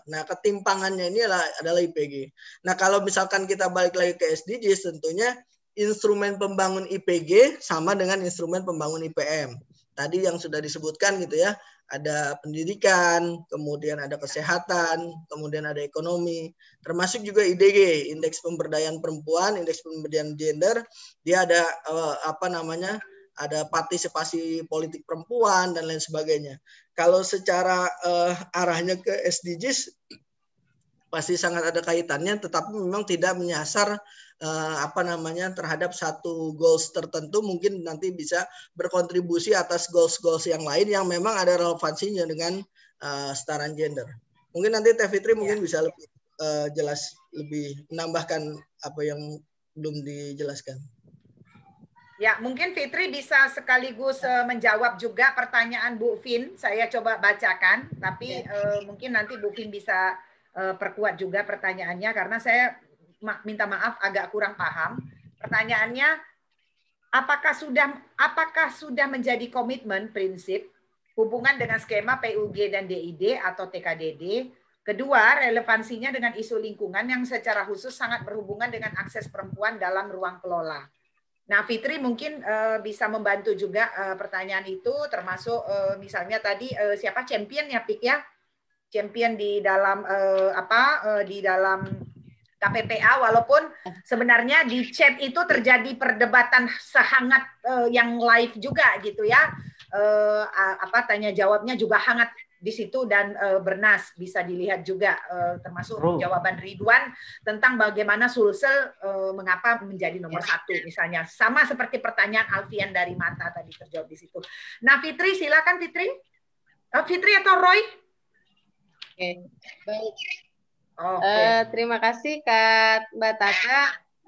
Nah, ketimpangannya ini adalah, adalah IPG. Nah, kalau misalkan kita balik lagi ke SDGs tentunya instrumen pembangun IPG sama dengan instrumen pembangun IPM tadi yang sudah disebutkan gitu ya, ada pendidikan, kemudian ada kesehatan, kemudian ada ekonomi, termasuk juga IDG, Indeks Pemberdayaan Perempuan, Indeks Pemberdayaan Gender, dia ada eh, apa namanya? ada partisipasi politik perempuan dan lain sebagainya. Kalau secara uh, arahnya ke SDGs pasti sangat ada kaitannya tetapi memang tidak menyasar eh, apa namanya terhadap satu goals tertentu mungkin nanti bisa berkontribusi atas goals-goals yang lain yang memang ada relevansinya dengan eh, setaraan gender. Mungkin nanti Teh Fitri ya. mungkin bisa lebih eh, jelas lebih menambahkan apa yang belum dijelaskan. Ya, mungkin Fitri bisa sekaligus uh, menjawab juga pertanyaan Bu Fin. Saya coba bacakan, tapi uh, mungkin nanti Bu Fin bisa eh, perkuat juga pertanyaannya karena saya minta maaf agak kurang paham. Pertanyaannya, apakah sudah apakah sudah menjadi komitmen prinsip hubungan dengan skema PUG dan DID atau TKDD? Kedua, relevansinya dengan isu lingkungan yang secara khusus sangat berhubungan dengan akses perempuan dalam ruang kelola. Nah, Fitri mungkin uh, bisa membantu juga uh, pertanyaan itu, termasuk uh, misalnya tadi uh, siapa championnya Pik ya, champion di dalam uh, apa uh, di dalam KPPA walaupun ah. sebenarnya di chat itu terjadi perdebatan sehangat uh, yang live juga gitu ya uh, apa tanya jawabnya juga hangat di situ dan uh, bernas bisa dilihat juga uh, termasuk oh. jawaban Ridwan tentang bagaimana Sulsel uh, mengapa menjadi nomor satu misalnya sama seperti pertanyaan Alfian dari Mata tadi terjawab di situ. Nah Fitri silakan Fitri, uh, Fitri atau Roy? Oke okay. baik Okay. Uh, eh, terima kasih Kak Mbak Tata.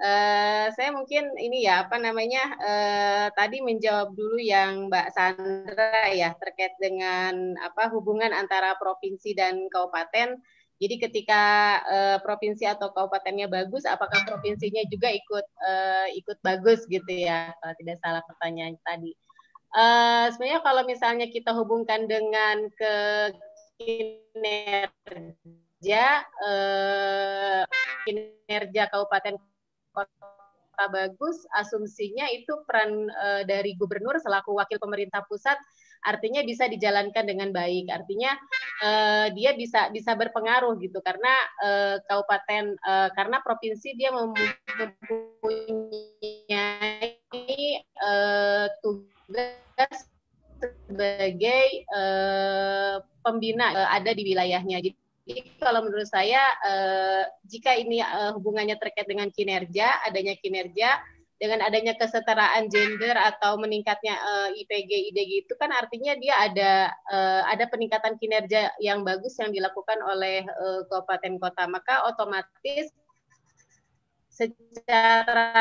Uh, saya mungkin ini ya apa namanya uh, tadi menjawab dulu yang Mbak Sandra ya terkait dengan apa hubungan antara provinsi dan kabupaten. Jadi ketika uh, provinsi atau kabupatennya bagus, apakah provinsinya juga ikut uh, ikut bagus gitu ya? Kalau tidak salah pertanyaan tadi. Uh, sebenarnya kalau misalnya kita hubungkan dengan ke kinerja kinerja eh, kinerja kabupaten kota bagus asumsinya itu peran eh, dari gubernur selaku wakil pemerintah pusat artinya bisa dijalankan dengan baik artinya eh, dia bisa bisa berpengaruh gitu karena eh, kabupaten eh, karena provinsi dia mempunyai eh, tugas sebagai eh, pembina eh, ada di wilayahnya. gitu jadi kalau menurut saya eh, jika ini eh, hubungannya terkait dengan kinerja, adanya kinerja dengan adanya kesetaraan gender atau meningkatnya eh, IPG IDG itu kan artinya dia ada eh, ada peningkatan kinerja yang bagus yang dilakukan oleh eh, kabupaten kota maka otomatis secara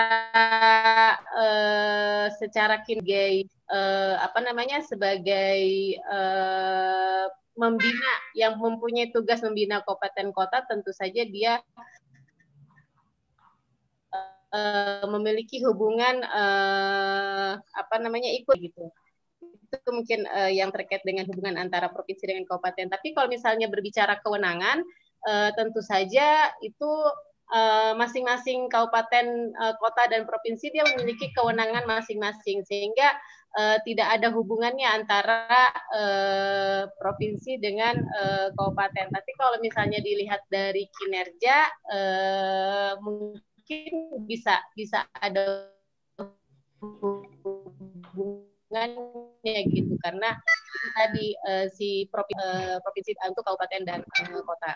uh, secara kinergi uh, eh, apa namanya sebagai uh, membina yang mempunyai tugas membina kabupaten kota tentu saja dia uh, memiliki hubungan uh, apa namanya ikut gitu itu mungkin uh, yang terkait dengan hubungan antara provinsi dengan kabupaten tapi kalau misalnya berbicara kewenangan uh, tentu saja itu Eh, masing-masing uh, kabupaten uh, kota dan provinsi dia memiliki kewenangan masing-masing sehingga uh, tidak ada hubungannya antara uh, provinsi dengan uh, kabupaten. Tapi kalau misalnya dilihat dari kinerja uh, mungkin bisa bisa ada hubungannya gitu karena tadi uh, si provinsi, uh, provinsi untuk kabupaten dan uh, kota.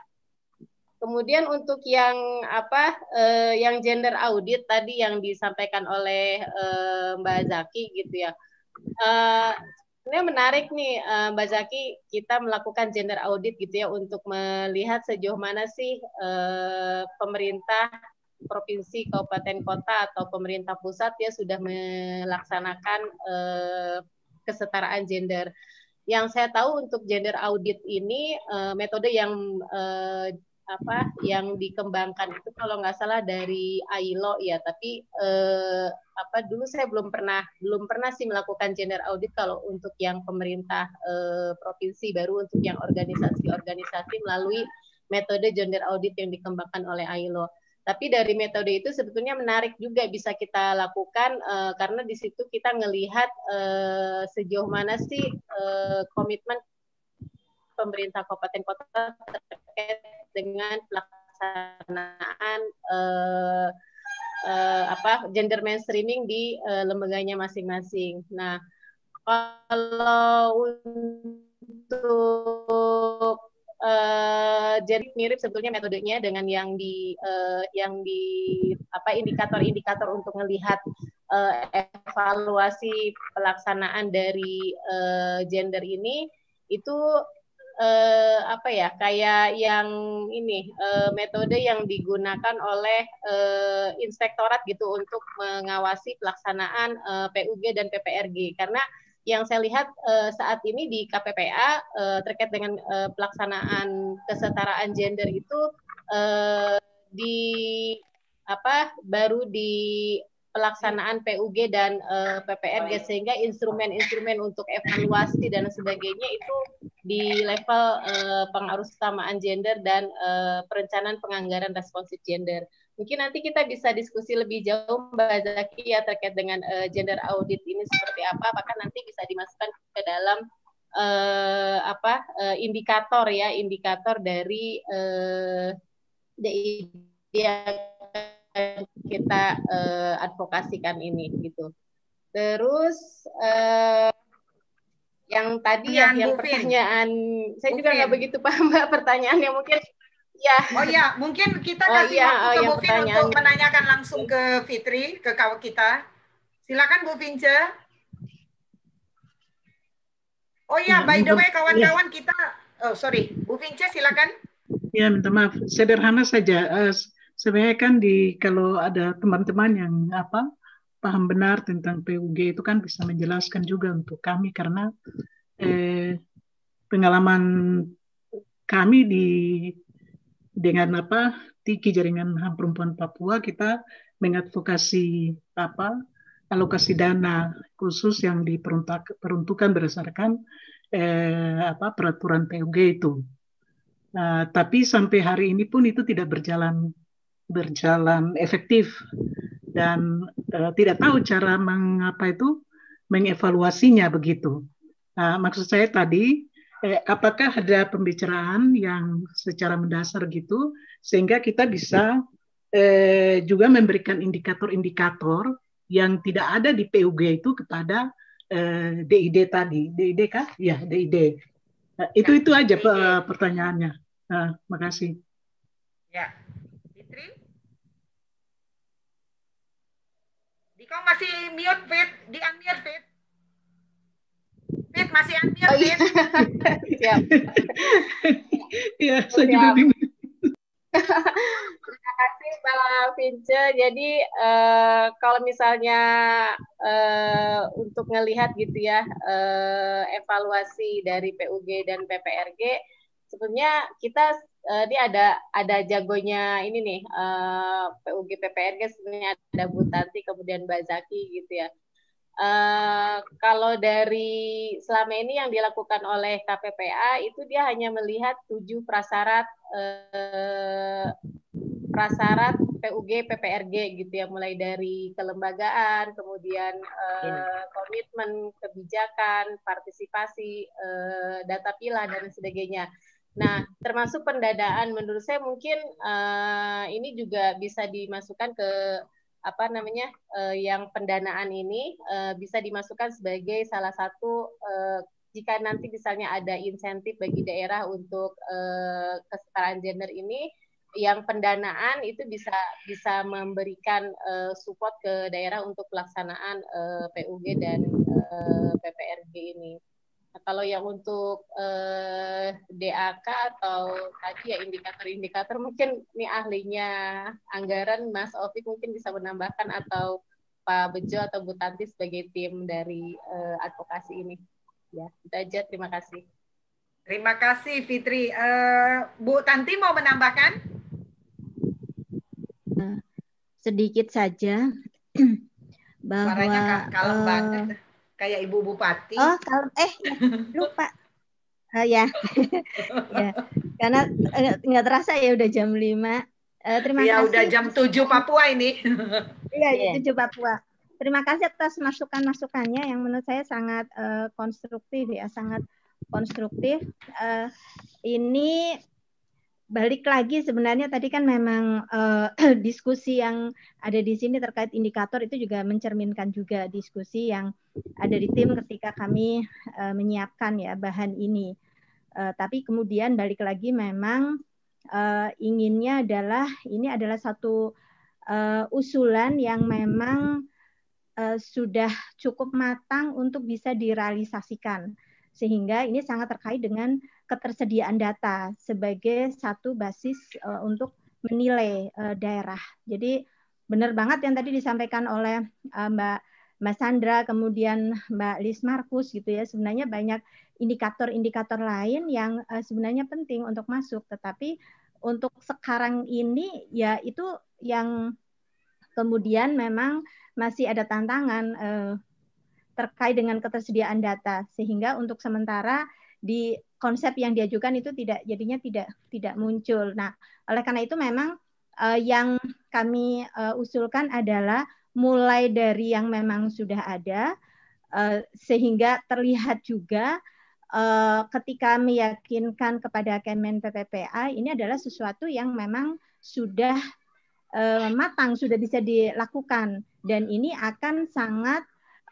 Kemudian untuk yang apa uh, yang gender audit tadi yang disampaikan oleh uh, Mbak Zaki gitu ya. Uh, eh, ini menarik nih uh, Mbak Zaki kita melakukan gender audit gitu ya untuk melihat sejauh mana sih uh, pemerintah provinsi, kabupaten, kota atau pemerintah pusat ya sudah melaksanakan uh, kesetaraan gender yang saya tahu untuk gender audit ini uh, metode yang uh, apa yang dikembangkan itu kalau nggak salah dari AILO ya tapi eh, apa dulu saya belum pernah belum pernah sih melakukan gender audit kalau untuk yang pemerintah eh, provinsi baru untuk yang organisasi-organisasi melalui metode gender audit yang dikembangkan oleh AILO tapi dari metode itu sebetulnya menarik juga bisa kita lakukan eh, karena di situ kita melihat eh, sejauh mana sih eh, komitmen pemerintah kabupaten kota terkait dengan pelaksanaan uh, uh, apa gender mainstreaming di uh, lembaganya masing-masing. Nah, kalau untuk uh, jadi mirip sebetulnya metodenya dengan yang di uh, yang di apa indikator-indikator untuk melihat uh, evaluasi pelaksanaan dari uh, gender ini itu eh, apa ya kayak yang ini eh, metode yang digunakan oleh eh, inspektorat gitu untuk mengawasi pelaksanaan eh, PUG dan PPRG karena yang saya lihat eh, saat ini di KPPA eh, terkait dengan eh, pelaksanaan kesetaraan gender itu eh, di apa baru di pelaksanaan PUG dan uh, eh, PPRG ya, sehingga instrumen-instrumen untuk evaluasi dan sebagainya itu di level uh, eh, pengaruh utamaan gender dan uh, perencanaan penganggaran responsif gender. Mungkin nanti kita bisa diskusi lebih jauh Mbak Zaki ya terkait dengan uh, gender audit ini seperti apa, apakah nanti bisa dimasukkan ke dalam uh, apa uh, indikator ya, indikator dari uh, kita uh, advokasikan ini gitu. Terus uh, yang tadi ya, yang Bufin. pertanyaan saya Bufin. juga nggak begitu paham mbak yang mungkin ya oh ya mungkin kita oh, kasih oh, iya, waktu oh, ke iya, Bu Fin untuk menanyakan langsung ke Fitri ke kawan kita silakan Bu Vince. oh ya by the way kawan-kawan iya. kita oh sorry Bu Vince silakan ya minta maaf sederhana saja uh, sebenarnya kan di kalau ada teman-teman yang apa paham benar tentang PUG itu kan bisa menjelaskan juga untuk kami karena eh, pengalaman kami di dengan apa Tiki Jaringan HAM Perempuan Papua kita mengadvokasi apa alokasi dana khusus yang diperuntukkan berdasarkan eh, apa peraturan PUG itu. Uh, tapi sampai hari ini pun itu tidak berjalan berjalan efektif dan uh, tidak tahu cara mengapa itu mengevaluasinya begitu. Uh, maksud saya tadi eh, apakah ada pembicaraan yang secara mendasar gitu sehingga kita bisa eh, juga memberikan indikator-indikator yang tidak ada di PUG itu kepada eh, DID tadi. DID kah? Ya, DID. Uh, eh, itu itu aja eh, pertanyaannya. Uh, makasih. Ya. Kau masih mute, Fit. Di unmute, Fit. Fit, masih unmute, oh, iya. Fit. Iya, saya juga Terima kasih Mbak Vince. Jadi uh, kalau misalnya uh, untuk ngelihat gitu ya uh, evaluasi dari PUG dan PPRG, sebenarnya kita Eh, ini ada ada jagonya ini nih uh, eh, PUG PPN sebenarnya ada Bu Tanti kemudian Mbak Zaki gitu ya. Uh, kalau dari selama ini yang dilakukan oleh KPPA itu dia hanya melihat tujuh prasyarat uh, prasyarat PUG PPRG gitu ya mulai dari kelembagaan kemudian uh, komitmen kebijakan partisipasi uh, data pilah dan sebagainya. Nah, termasuk pendadaan menurut saya mungkin uh, ini juga bisa dimasukkan ke apa namanya uh, yang pendanaan ini uh, bisa dimasukkan sebagai salah satu uh, jika nanti misalnya ada insentif bagi daerah untuk uh, kesetaraan gender ini yang pendanaan itu bisa bisa memberikan uh, support ke daerah untuk pelaksanaan uh, PUG dan uh, PPRG ini. Nah, kalau yang untuk eh, DAK atau tadi ya indikator-indikator mungkin ini ahlinya anggaran Mas Ovi mungkin bisa menambahkan atau Pak Bejo atau Bu Tanti sebagai tim dari eh, advokasi ini. Ya, kita aja. Terima kasih. Terima kasih Fitri. Uh, Bu Tanti mau menambahkan? Eh, sedikit saja bahwa Suaranya kalem uh, kayak ibu bupati. Oh, kalau eh lupa. Oh ya. ya. Karena eh, nggak terasa ya udah jam lima Uh, terima ya, kasih. Ya udah jam tujuh Papua ini. Iya, ya, yeah. Papua. Terima kasih atas masukan-masukannya yang menurut saya sangat uh, konstruktif ya, sangat konstruktif. Uh, ini balik lagi sebenarnya tadi kan memang uh, diskusi yang ada di sini terkait indikator itu juga mencerminkan juga diskusi yang ada di tim ketika kami uh, menyiapkan ya bahan ini. Uh, tapi kemudian balik lagi memang uh, inginnya adalah ini adalah satu uh, usulan yang memang uh, sudah cukup matang untuk bisa direalisasikan sehingga ini sangat terkait dengan ketersediaan data sebagai satu basis uh, untuk menilai uh, daerah. Jadi benar banget yang tadi disampaikan oleh uh, Mbak Mbak Sandra, kemudian Mbak Lis Markus gitu ya. Sebenarnya banyak indikator-indikator lain yang uh, sebenarnya penting untuk masuk, tetapi untuk sekarang ini ya itu yang kemudian memang masih ada tantangan uh, terkait dengan ketersediaan data sehingga untuk sementara di konsep yang diajukan itu tidak jadinya tidak tidak muncul. Nah, oleh karena itu memang uh, yang kami uh, usulkan adalah mulai dari yang memang sudah ada uh, sehingga terlihat juga uh, ketika meyakinkan kepada Kemen PPPA ini adalah sesuatu yang memang sudah uh, matang, sudah bisa dilakukan dan ini akan sangat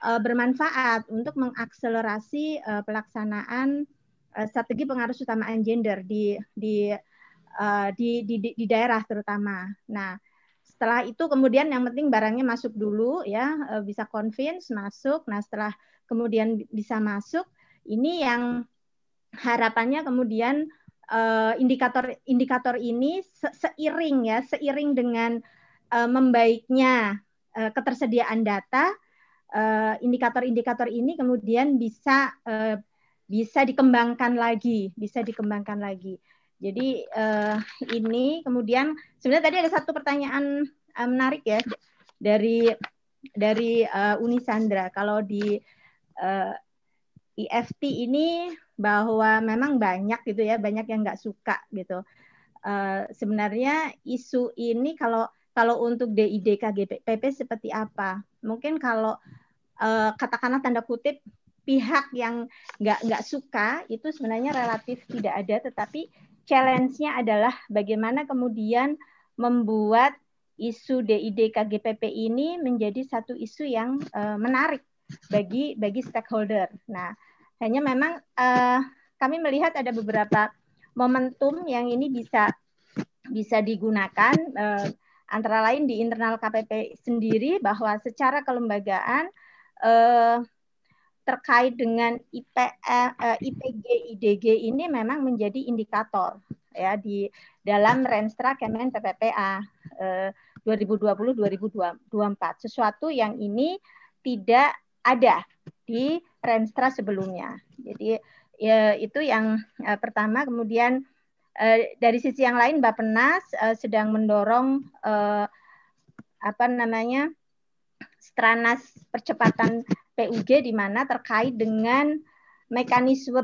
bermanfaat untuk mengakselerasi pelaksanaan Eh, strategi pengaruh utamaan gender di di, uh, di di di daerah terutama. Nah, setelah itu kemudian yang penting barangnya masuk dulu ya, uh, bisa convince masuk. Nah, setelah kemudian bisa masuk, ini yang harapannya kemudian indikator indikator ini seiring ya, seiring dengan membaiknya ketersediaan data indikator-indikator ini kemudian bisa bisa dikembangkan lagi, bisa dikembangkan lagi. Jadi uh, ini kemudian sebenarnya tadi ada satu pertanyaan uh, menarik ya dari dari uh, eh, Unisandra kalau di uh, IFT ini bahwa memang banyak gitu ya banyak yang nggak suka gitu. Uh, sebenarnya isu ini kalau kalau untuk DIDK GPP seperti apa? Mungkin kalau uh, katakanlah tanda kutip pihak yang nggak nggak suka itu sebenarnya relatif tidak ada tetapi challenge-nya adalah bagaimana kemudian membuat isu DID KGPP ini menjadi satu isu yang uh, menarik bagi bagi stakeholder. Nah, hanya memang uh, kami melihat ada beberapa momentum yang ini bisa bisa digunakan uh, antara lain di internal KPP sendiri bahwa secara kelembagaan uh, terkait dengan eh, eh IPG, IDG ini memang menjadi indikator ya di dalam Renstra Kemen PPPA eh, 2020-2024. Sesuatu yang ini tidak ada di Renstra sebelumnya. Jadi ya, itu yang eh, pertama. Kemudian eh, dari sisi yang lain, Bapenas eh, sedang mendorong eh, apa namanya stranas percepatan PUG di mana terkait dengan mekanisme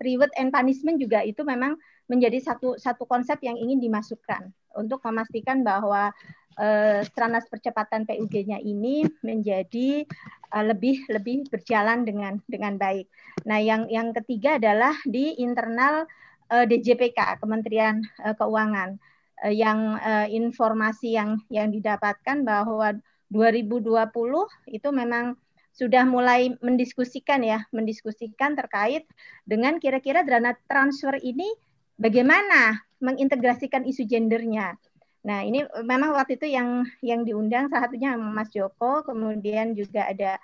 reward and punishment juga itu memang menjadi satu satu konsep yang ingin dimasukkan untuk memastikan bahwa eh, stranas percepatan PUG-nya ini menjadi eh, lebih lebih berjalan dengan dengan baik. Nah, yang yang ketiga adalah di internal eh, DJPK Kementerian eh, Keuangan eh, yang eh, informasi yang yang didapatkan bahwa 2020 itu memang sudah mulai mendiskusikan ya, mendiskusikan terkait dengan kira-kira dana transfer ini bagaimana mengintegrasikan isu gendernya. Nah, ini memang waktu itu yang yang diundang salah satunya Mas Joko, kemudian juga ada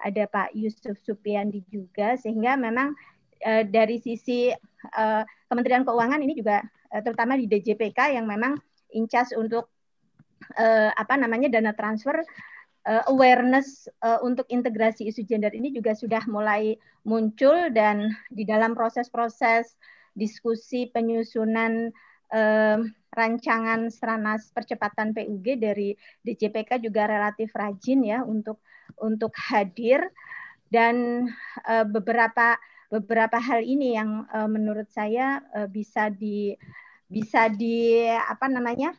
ada Pak Yusuf Supiandi juga sehingga memang e, dari sisi e, Kementerian Keuangan ini juga e, terutama di DJPK yang memang incas untuk e, apa namanya dana transfer uh, awareness uh, untuk integrasi isu gender ini juga sudah mulai muncul dan di dalam proses-proses diskusi penyusunan uh, rancangan seranas percepatan PUG dari DJPK juga relatif rajin ya untuk untuk hadir dan uh, beberapa beberapa hal ini yang uh, menurut saya uh, bisa di bisa di apa namanya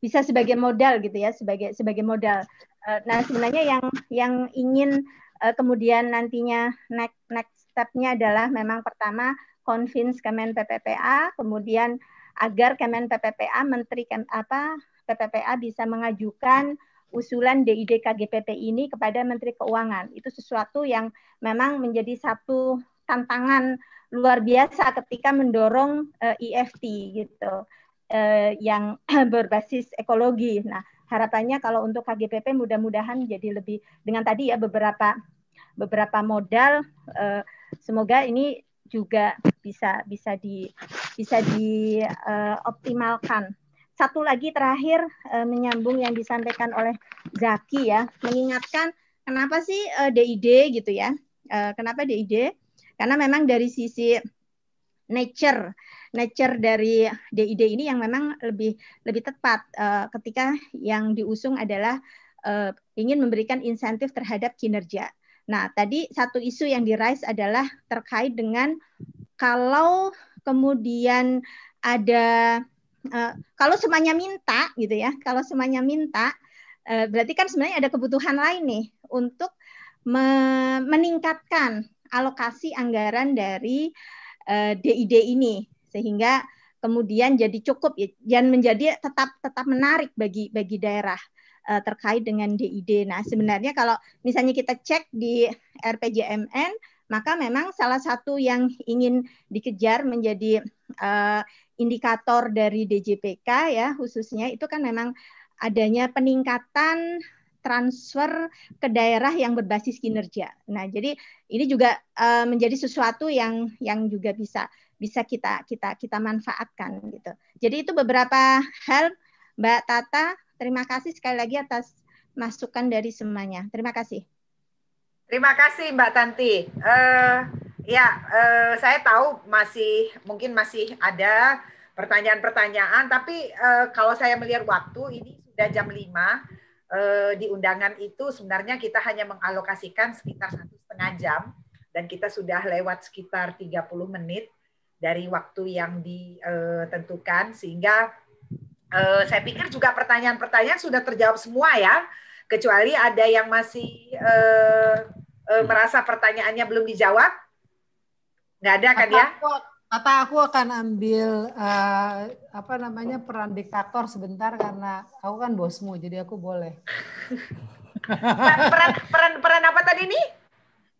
bisa sebagai modal gitu ya sebagai sebagai modal Eh, nah sebenarnya yang yang ingin eh, kemudian nantinya next next stepnya adalah memang pertama convince Kemen PPPA, kemudian agar Kemen PPPA Menteri Kem, apa PPPA bisa mengajukan usulan DID GPP ini kepada Menteri Keuangan. Itu sesuatu yang memang menjadi satu tantangan luar biasa ketika mendorong uh, gitu uh, yang berbasis ekologi. Nah, harapannya kalau untuk KGPP mudah-mudahan jadi lebih dengan tadi ya beberapa beberapa modal uh, semoga ini juga bisa bisa di bisa dioptimalkan. Uh, Satu lagi terakhir uh, menyambung yang disampaikan oleh Zaki ya, mengingatkan kenapa sih uh, eh, DID gitu ya? Uh, kenapa DID? Karena memang dari sisi nature nature dari DID ini yang memang lebih lebih tepat uh, ketika yang diusung adalah uh, ingin memberikan insentif terhadap kinerja. Nah, tadi satu isu yang dirais adalah terkait dengan kalau kemudian ada uh, kalau semuanya minta gitu ya, kalau semuanya minta uh, berarti kan sebenarnya ada kebutuhan lain nih untuk me meningkatkan alokasi anggaran dari DID ini sehingga kemudian jadi cukup ya, dan menjadi tetap tetap menarik bagi bagi daerah uh, terkait dengan DID. Nah, sebenarnya kalau misalnya kita cek di RPJMN, maka memang salah satu yang ingin dikejar menjadi uh, indikator dari DJPK ya khususnya itu kan memang adanya peningkatan transfer ke daerah yang berbasis kinerja. Nah, jadi ini juga uh, menjadi sesuatu yang yang juga bisa bisa kita kita kita manfaatkan gitu. Jadi itu beberapa hal Mbak Tata, terima kasih sekali lagi atas masukan dari semuanya. Terima kasih. Terima kasih Mbak Tanti. Uh, ya, uh, saya tahu masih mungkin masih ada pertanyaan-pertanyaan, tapi uh, kalau saya melihat waktu ini sudah jam 5 uh, di undangan itu sebenarnya kita hanya mengalokasikan sekitar satu setengah jam dan kita sudah lewat sekitar 30 menit dari waktu yang ditentukan sehingga eh, saya pikir juga pertanyaan-pertanyaan sudah terjawab semua ya kecuali ada yang masih eh, eh, merasa pertanyaannya belum dijawab nggak ada kan ya kata aku akan ambil uh, apa namanya peran diktator sebentar karena aku kan bosmu jadi aku boleh peran peran peran, peran apa tadi nih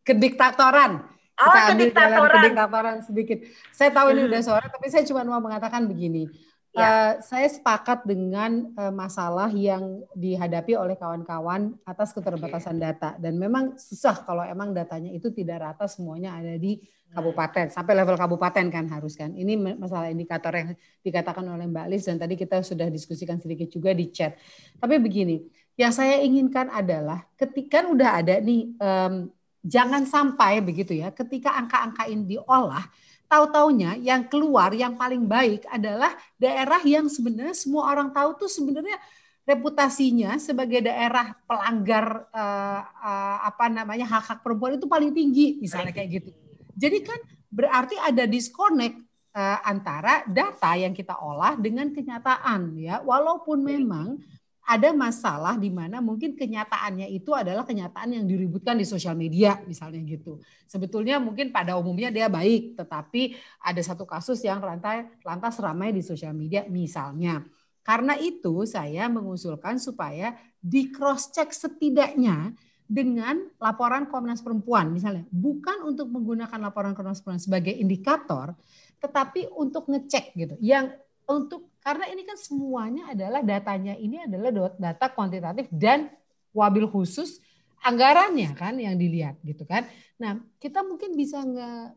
Kediktatoran. Oh, kediktatoran ambil sedikit. Saya tahu ini udah hmm. sore, tapi saya cuma mau mengatakan begini. Ya. Uh, saya sepakat dengan uh, masalah yang dihadapi oleh kawan-kawan atas keterbatasan data dan memang susah kalau emang datanya itu tidak rata semuanya ada di kabupaten hmm. sampai level kabupaten kan harus kan ini masalah indikator yang dikatakan oleh Mbak Lis dan tadi kita sudah diskusikan sedikit juga di chat tapi begini yang saya inginkan adalah ketika kan udah ada nih um, jangan sampai begitu ya ketika angka-angka ini diolah tahu-taunya yang keluar yang paling baik adalah daerah yang sebenarnya semua orang tahu tuh sebenarnya reputasinya sebagai daerah pelanggar uh, uh, apa namanya hak hak perempuan itu paling tinggi misalnya kayak gitu. Jadi kan berarti ada disconnect uh, antara data yang kita olah dengan kenyataan ya. Walaupun memang ada masalah di mana mungkin kenyataannya itu adalah kenyataan yang diributkan di sosial media misalnya gitu. Sebetulnya mungkin pada umumnya dia baik, tetapi ada satu kasus yang lantai, lantas ramai di sosial media misalnya. Karena itu saya mengusulkan supaya di cross check setidaknya dengan laporan Komnas Perempuan misalnya, bukan untuk menggunakan laporan Komnas Perempuan sebagai indikator, tetapi untuk ngecek gitu. Yang untuk karena ini kan semuanya adalah datanya ini adalah data kuantitatif dan wabil khusus anggarannya kan yang dilihat gitu kan. Nah kita mungkin bisa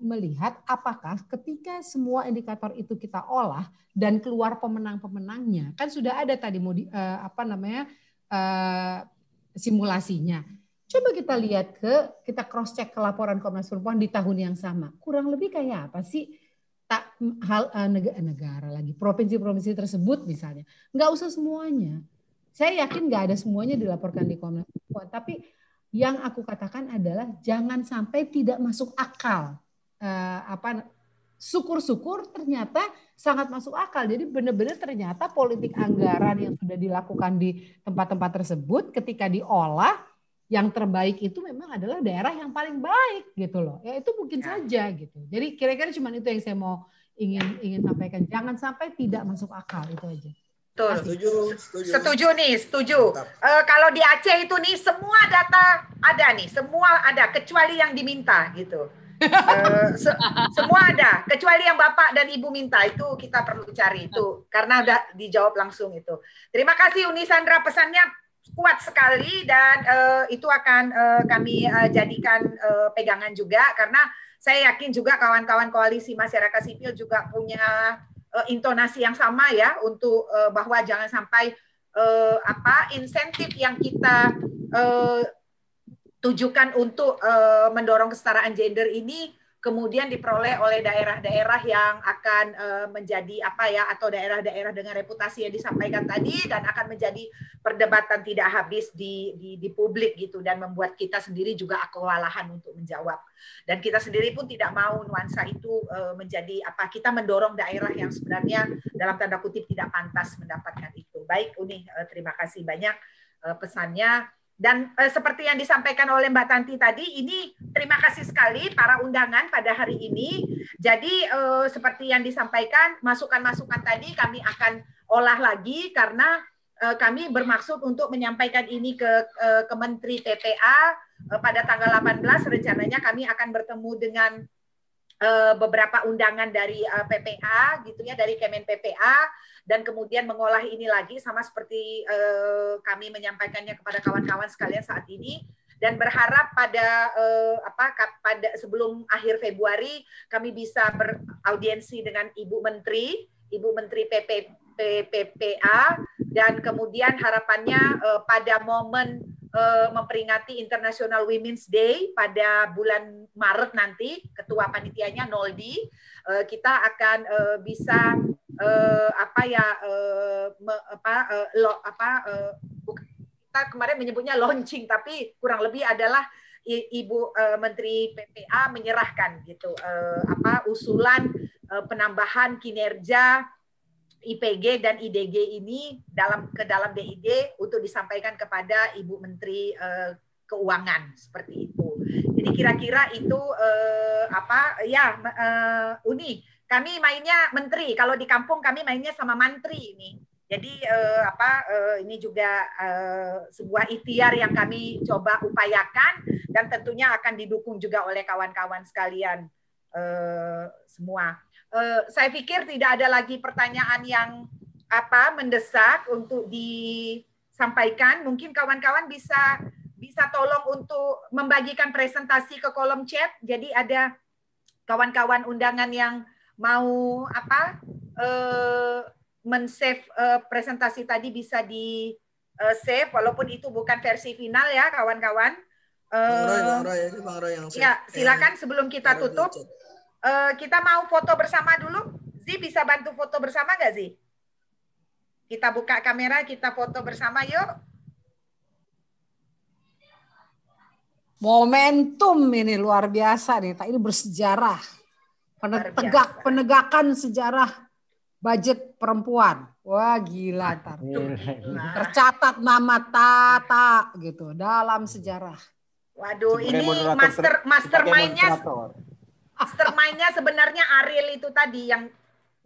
melihat apakah ketika semua indikator itu kita olah dan keluar pemenang-pemenangnya kan sudah ada tadi modi, eh, apa namanya eh, simulasinya. Coba kita lihat ke kita cross check ke laporan Komnas Perempuan di tahun yang sama. Kurang lebih kayak apa sih? tak hal eh, eh, negara, lagi provinsi-provinsi tersebut misalnya nggak usah semuanya saya yakin nggak ada semuanya dilaporkan di Komnas tapi yang aku katakan adalah jangan sampai tidak masuk akal eh, apa syukur-syukur ternyata sangat masuk akal jadi benar-benar ternyata politik anggaran yang sudah dilakukan di tempat-tempat tersebut ketika diolah yang terbaik itu memang adalah daerah yang paling baik gitu loh. Ya itu mungkin ya. saja gitu. Jadi kira-kira cuma itu yang saya mau ingin ingin sampaikan. Jangan sampai tidak masuk akal itu aja. Betul. Setuju, setuju. Setuju nih, setuju. Uh, kalau di Aceh itu nih semua data ada nih, semua ada kecuali yang diminta gitu. Eh, se semua ada kecuali yang bapak dan ibu minta itu kita perlu cari itu karena udah dijawab langsung itu terima kasih Uni Sandra pesannya kuat sekali dan uh, itu akan uh, kami uh, jadikan uh, pegangan juga karena saya yakin juga kawan-kawan koalisi masyarakat sipil juga punya uh, intonasi yang sama ya untuk uh, bahwa jangan sampai uh, apa insentif yang kita uh, tujukan untuk uh, mendorong kesetaraan gender ini kemudian diperoleh oleh daerah-daerah yang akan eh, menjadi apa ya atau daerah-daerah dengan reputasi yang disampaikan tadi dan akan menjadi perdebatan tidak habis di, di di publik gitu dan membuat kita sendiri juga kewalahan untuk menjawab dan kita sendiri pun tidak mau nuansa itu eh, menjadi apa kita mendorong daerah yang sebenarnya dalam tanda kutip tidak pantas mendapatkan itu baik Uni eh, terima kasih banyak pesannya dan e, seperti yang disampaikan oleh Mbak Tanti tadi, ini terima kasih sekali para undangan pada hari ini. Jadi e, seperti yang disampaikan, masukan-masukan tadi kami akan olah lagi karena e, kami bermaksud untuk menyampaikan ini ke e, Kementeri Menteri e, pada tanggal 18 rencananya kami akan bertemu dengan beberapa undangan dari PPA gitu ya dari Kemen PPA dan kemudian mengolah ini lagi sama seperti eh, kami menyampaikannya kepada kawan-kawan sekalian saat ini dan berharap pada eh, apa pada sebelum akhir Februari kami bisa beraudiensi dengan Ibu Menteri, Ibu Menteri PP PPPA dan kemudian harapannya eh, pada momen eh, memperingati International Women's Day pada bulan Maret nanti ketua panitianya Noldi eh, kita akan eh, bisa uh, apa ya uh, me, apa uh, lo, apa uh, kita kemarin menyebutnya launching tapi kurang lebih adalah Ibu uh, Menteri PPA menyerahkan gitu uh, apa usulan uh, penambahan kinerja IPG dan IDG ini dalam ke dalam DID untuk disampaikan kepada Ibu Menteri Keuangan seperti itu. Jadi kira-kira itu apa ya uni kami mainnya menteri. Kalau di kampung kami mainnya sama mantri ini. Jadi eh, apa eh, ini juga eh, sebuah ikhtiar yang kami coba upayakan dan tentunya akan didukung juga oleh kawan-kawan sekalian eh, semua. Eh, saya pikir tidak ada lagi pertanyaan yang apa mendesak untuk disampaikan. Mungkin kawan-kawan bisa bisa tolong untuk membagikan presentasi ke kolom chat. Jadi ada kawan-kawan undangan yang mau apa eh, men-save eh, presentasi tadi bisa di eh, save walaupun itu bukan versi final ya kawan-kawan. Bang eh, Ya, silakan eh, sebelum kita tutup eh, kita mau foto bersama dulu. Zi bisa bantu foto bersama nggak Zi? Kita buka kamera, kita foto bersama yuk. Momentum ini luar biasa nih, ini bersejarah. Penegak, penegakan sejarah budget perempuan. Wah gila tar. Tercatat nama Tata gitu dalam hmm. sejarah. Waduh, ini master master mainnya master mainnya sebenarnya Ariel itu tadi yang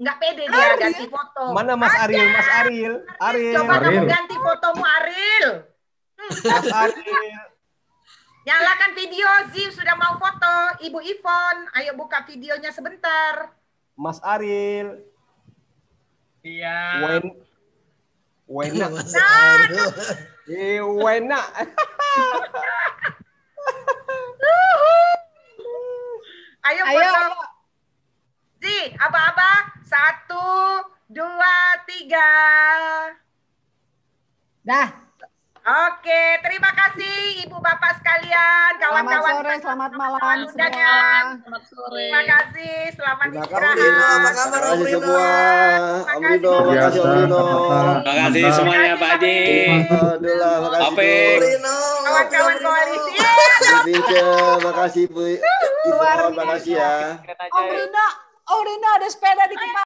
nggak pede dia Ariel. ganti foto. Mana Mas Ada. Ariel? Mas Ariel. Ariel. Coba Ariel. kamu ganti fotomu Ariel. Mas Ariel. Nyalakan video, Ziv sudah mau foto. Ibu Ivon, ayo buka videonya sebentar. Mas Aril. Iya. Wen... Wena. Iya, Mas Aril. Eh, Wena. ayo, ayo foto. Zi, apa-apa? Satu, dua, tiga. Dah. Oke, terima kasih Ibu Bapak sekalian, kawan-kawan. Selamat sore, selamat malam semua. Selamat sore. Terima kasih, selamat istirahat. Terima kasih Om Rino? Semua. Om Rino, Om Terima kasih semuanya Pak Adi. Om Kawan-kawan koalisi. Terima kasih Bu. Terima kasih ya. Om Rino, Om Rino ada sepeda di kepala.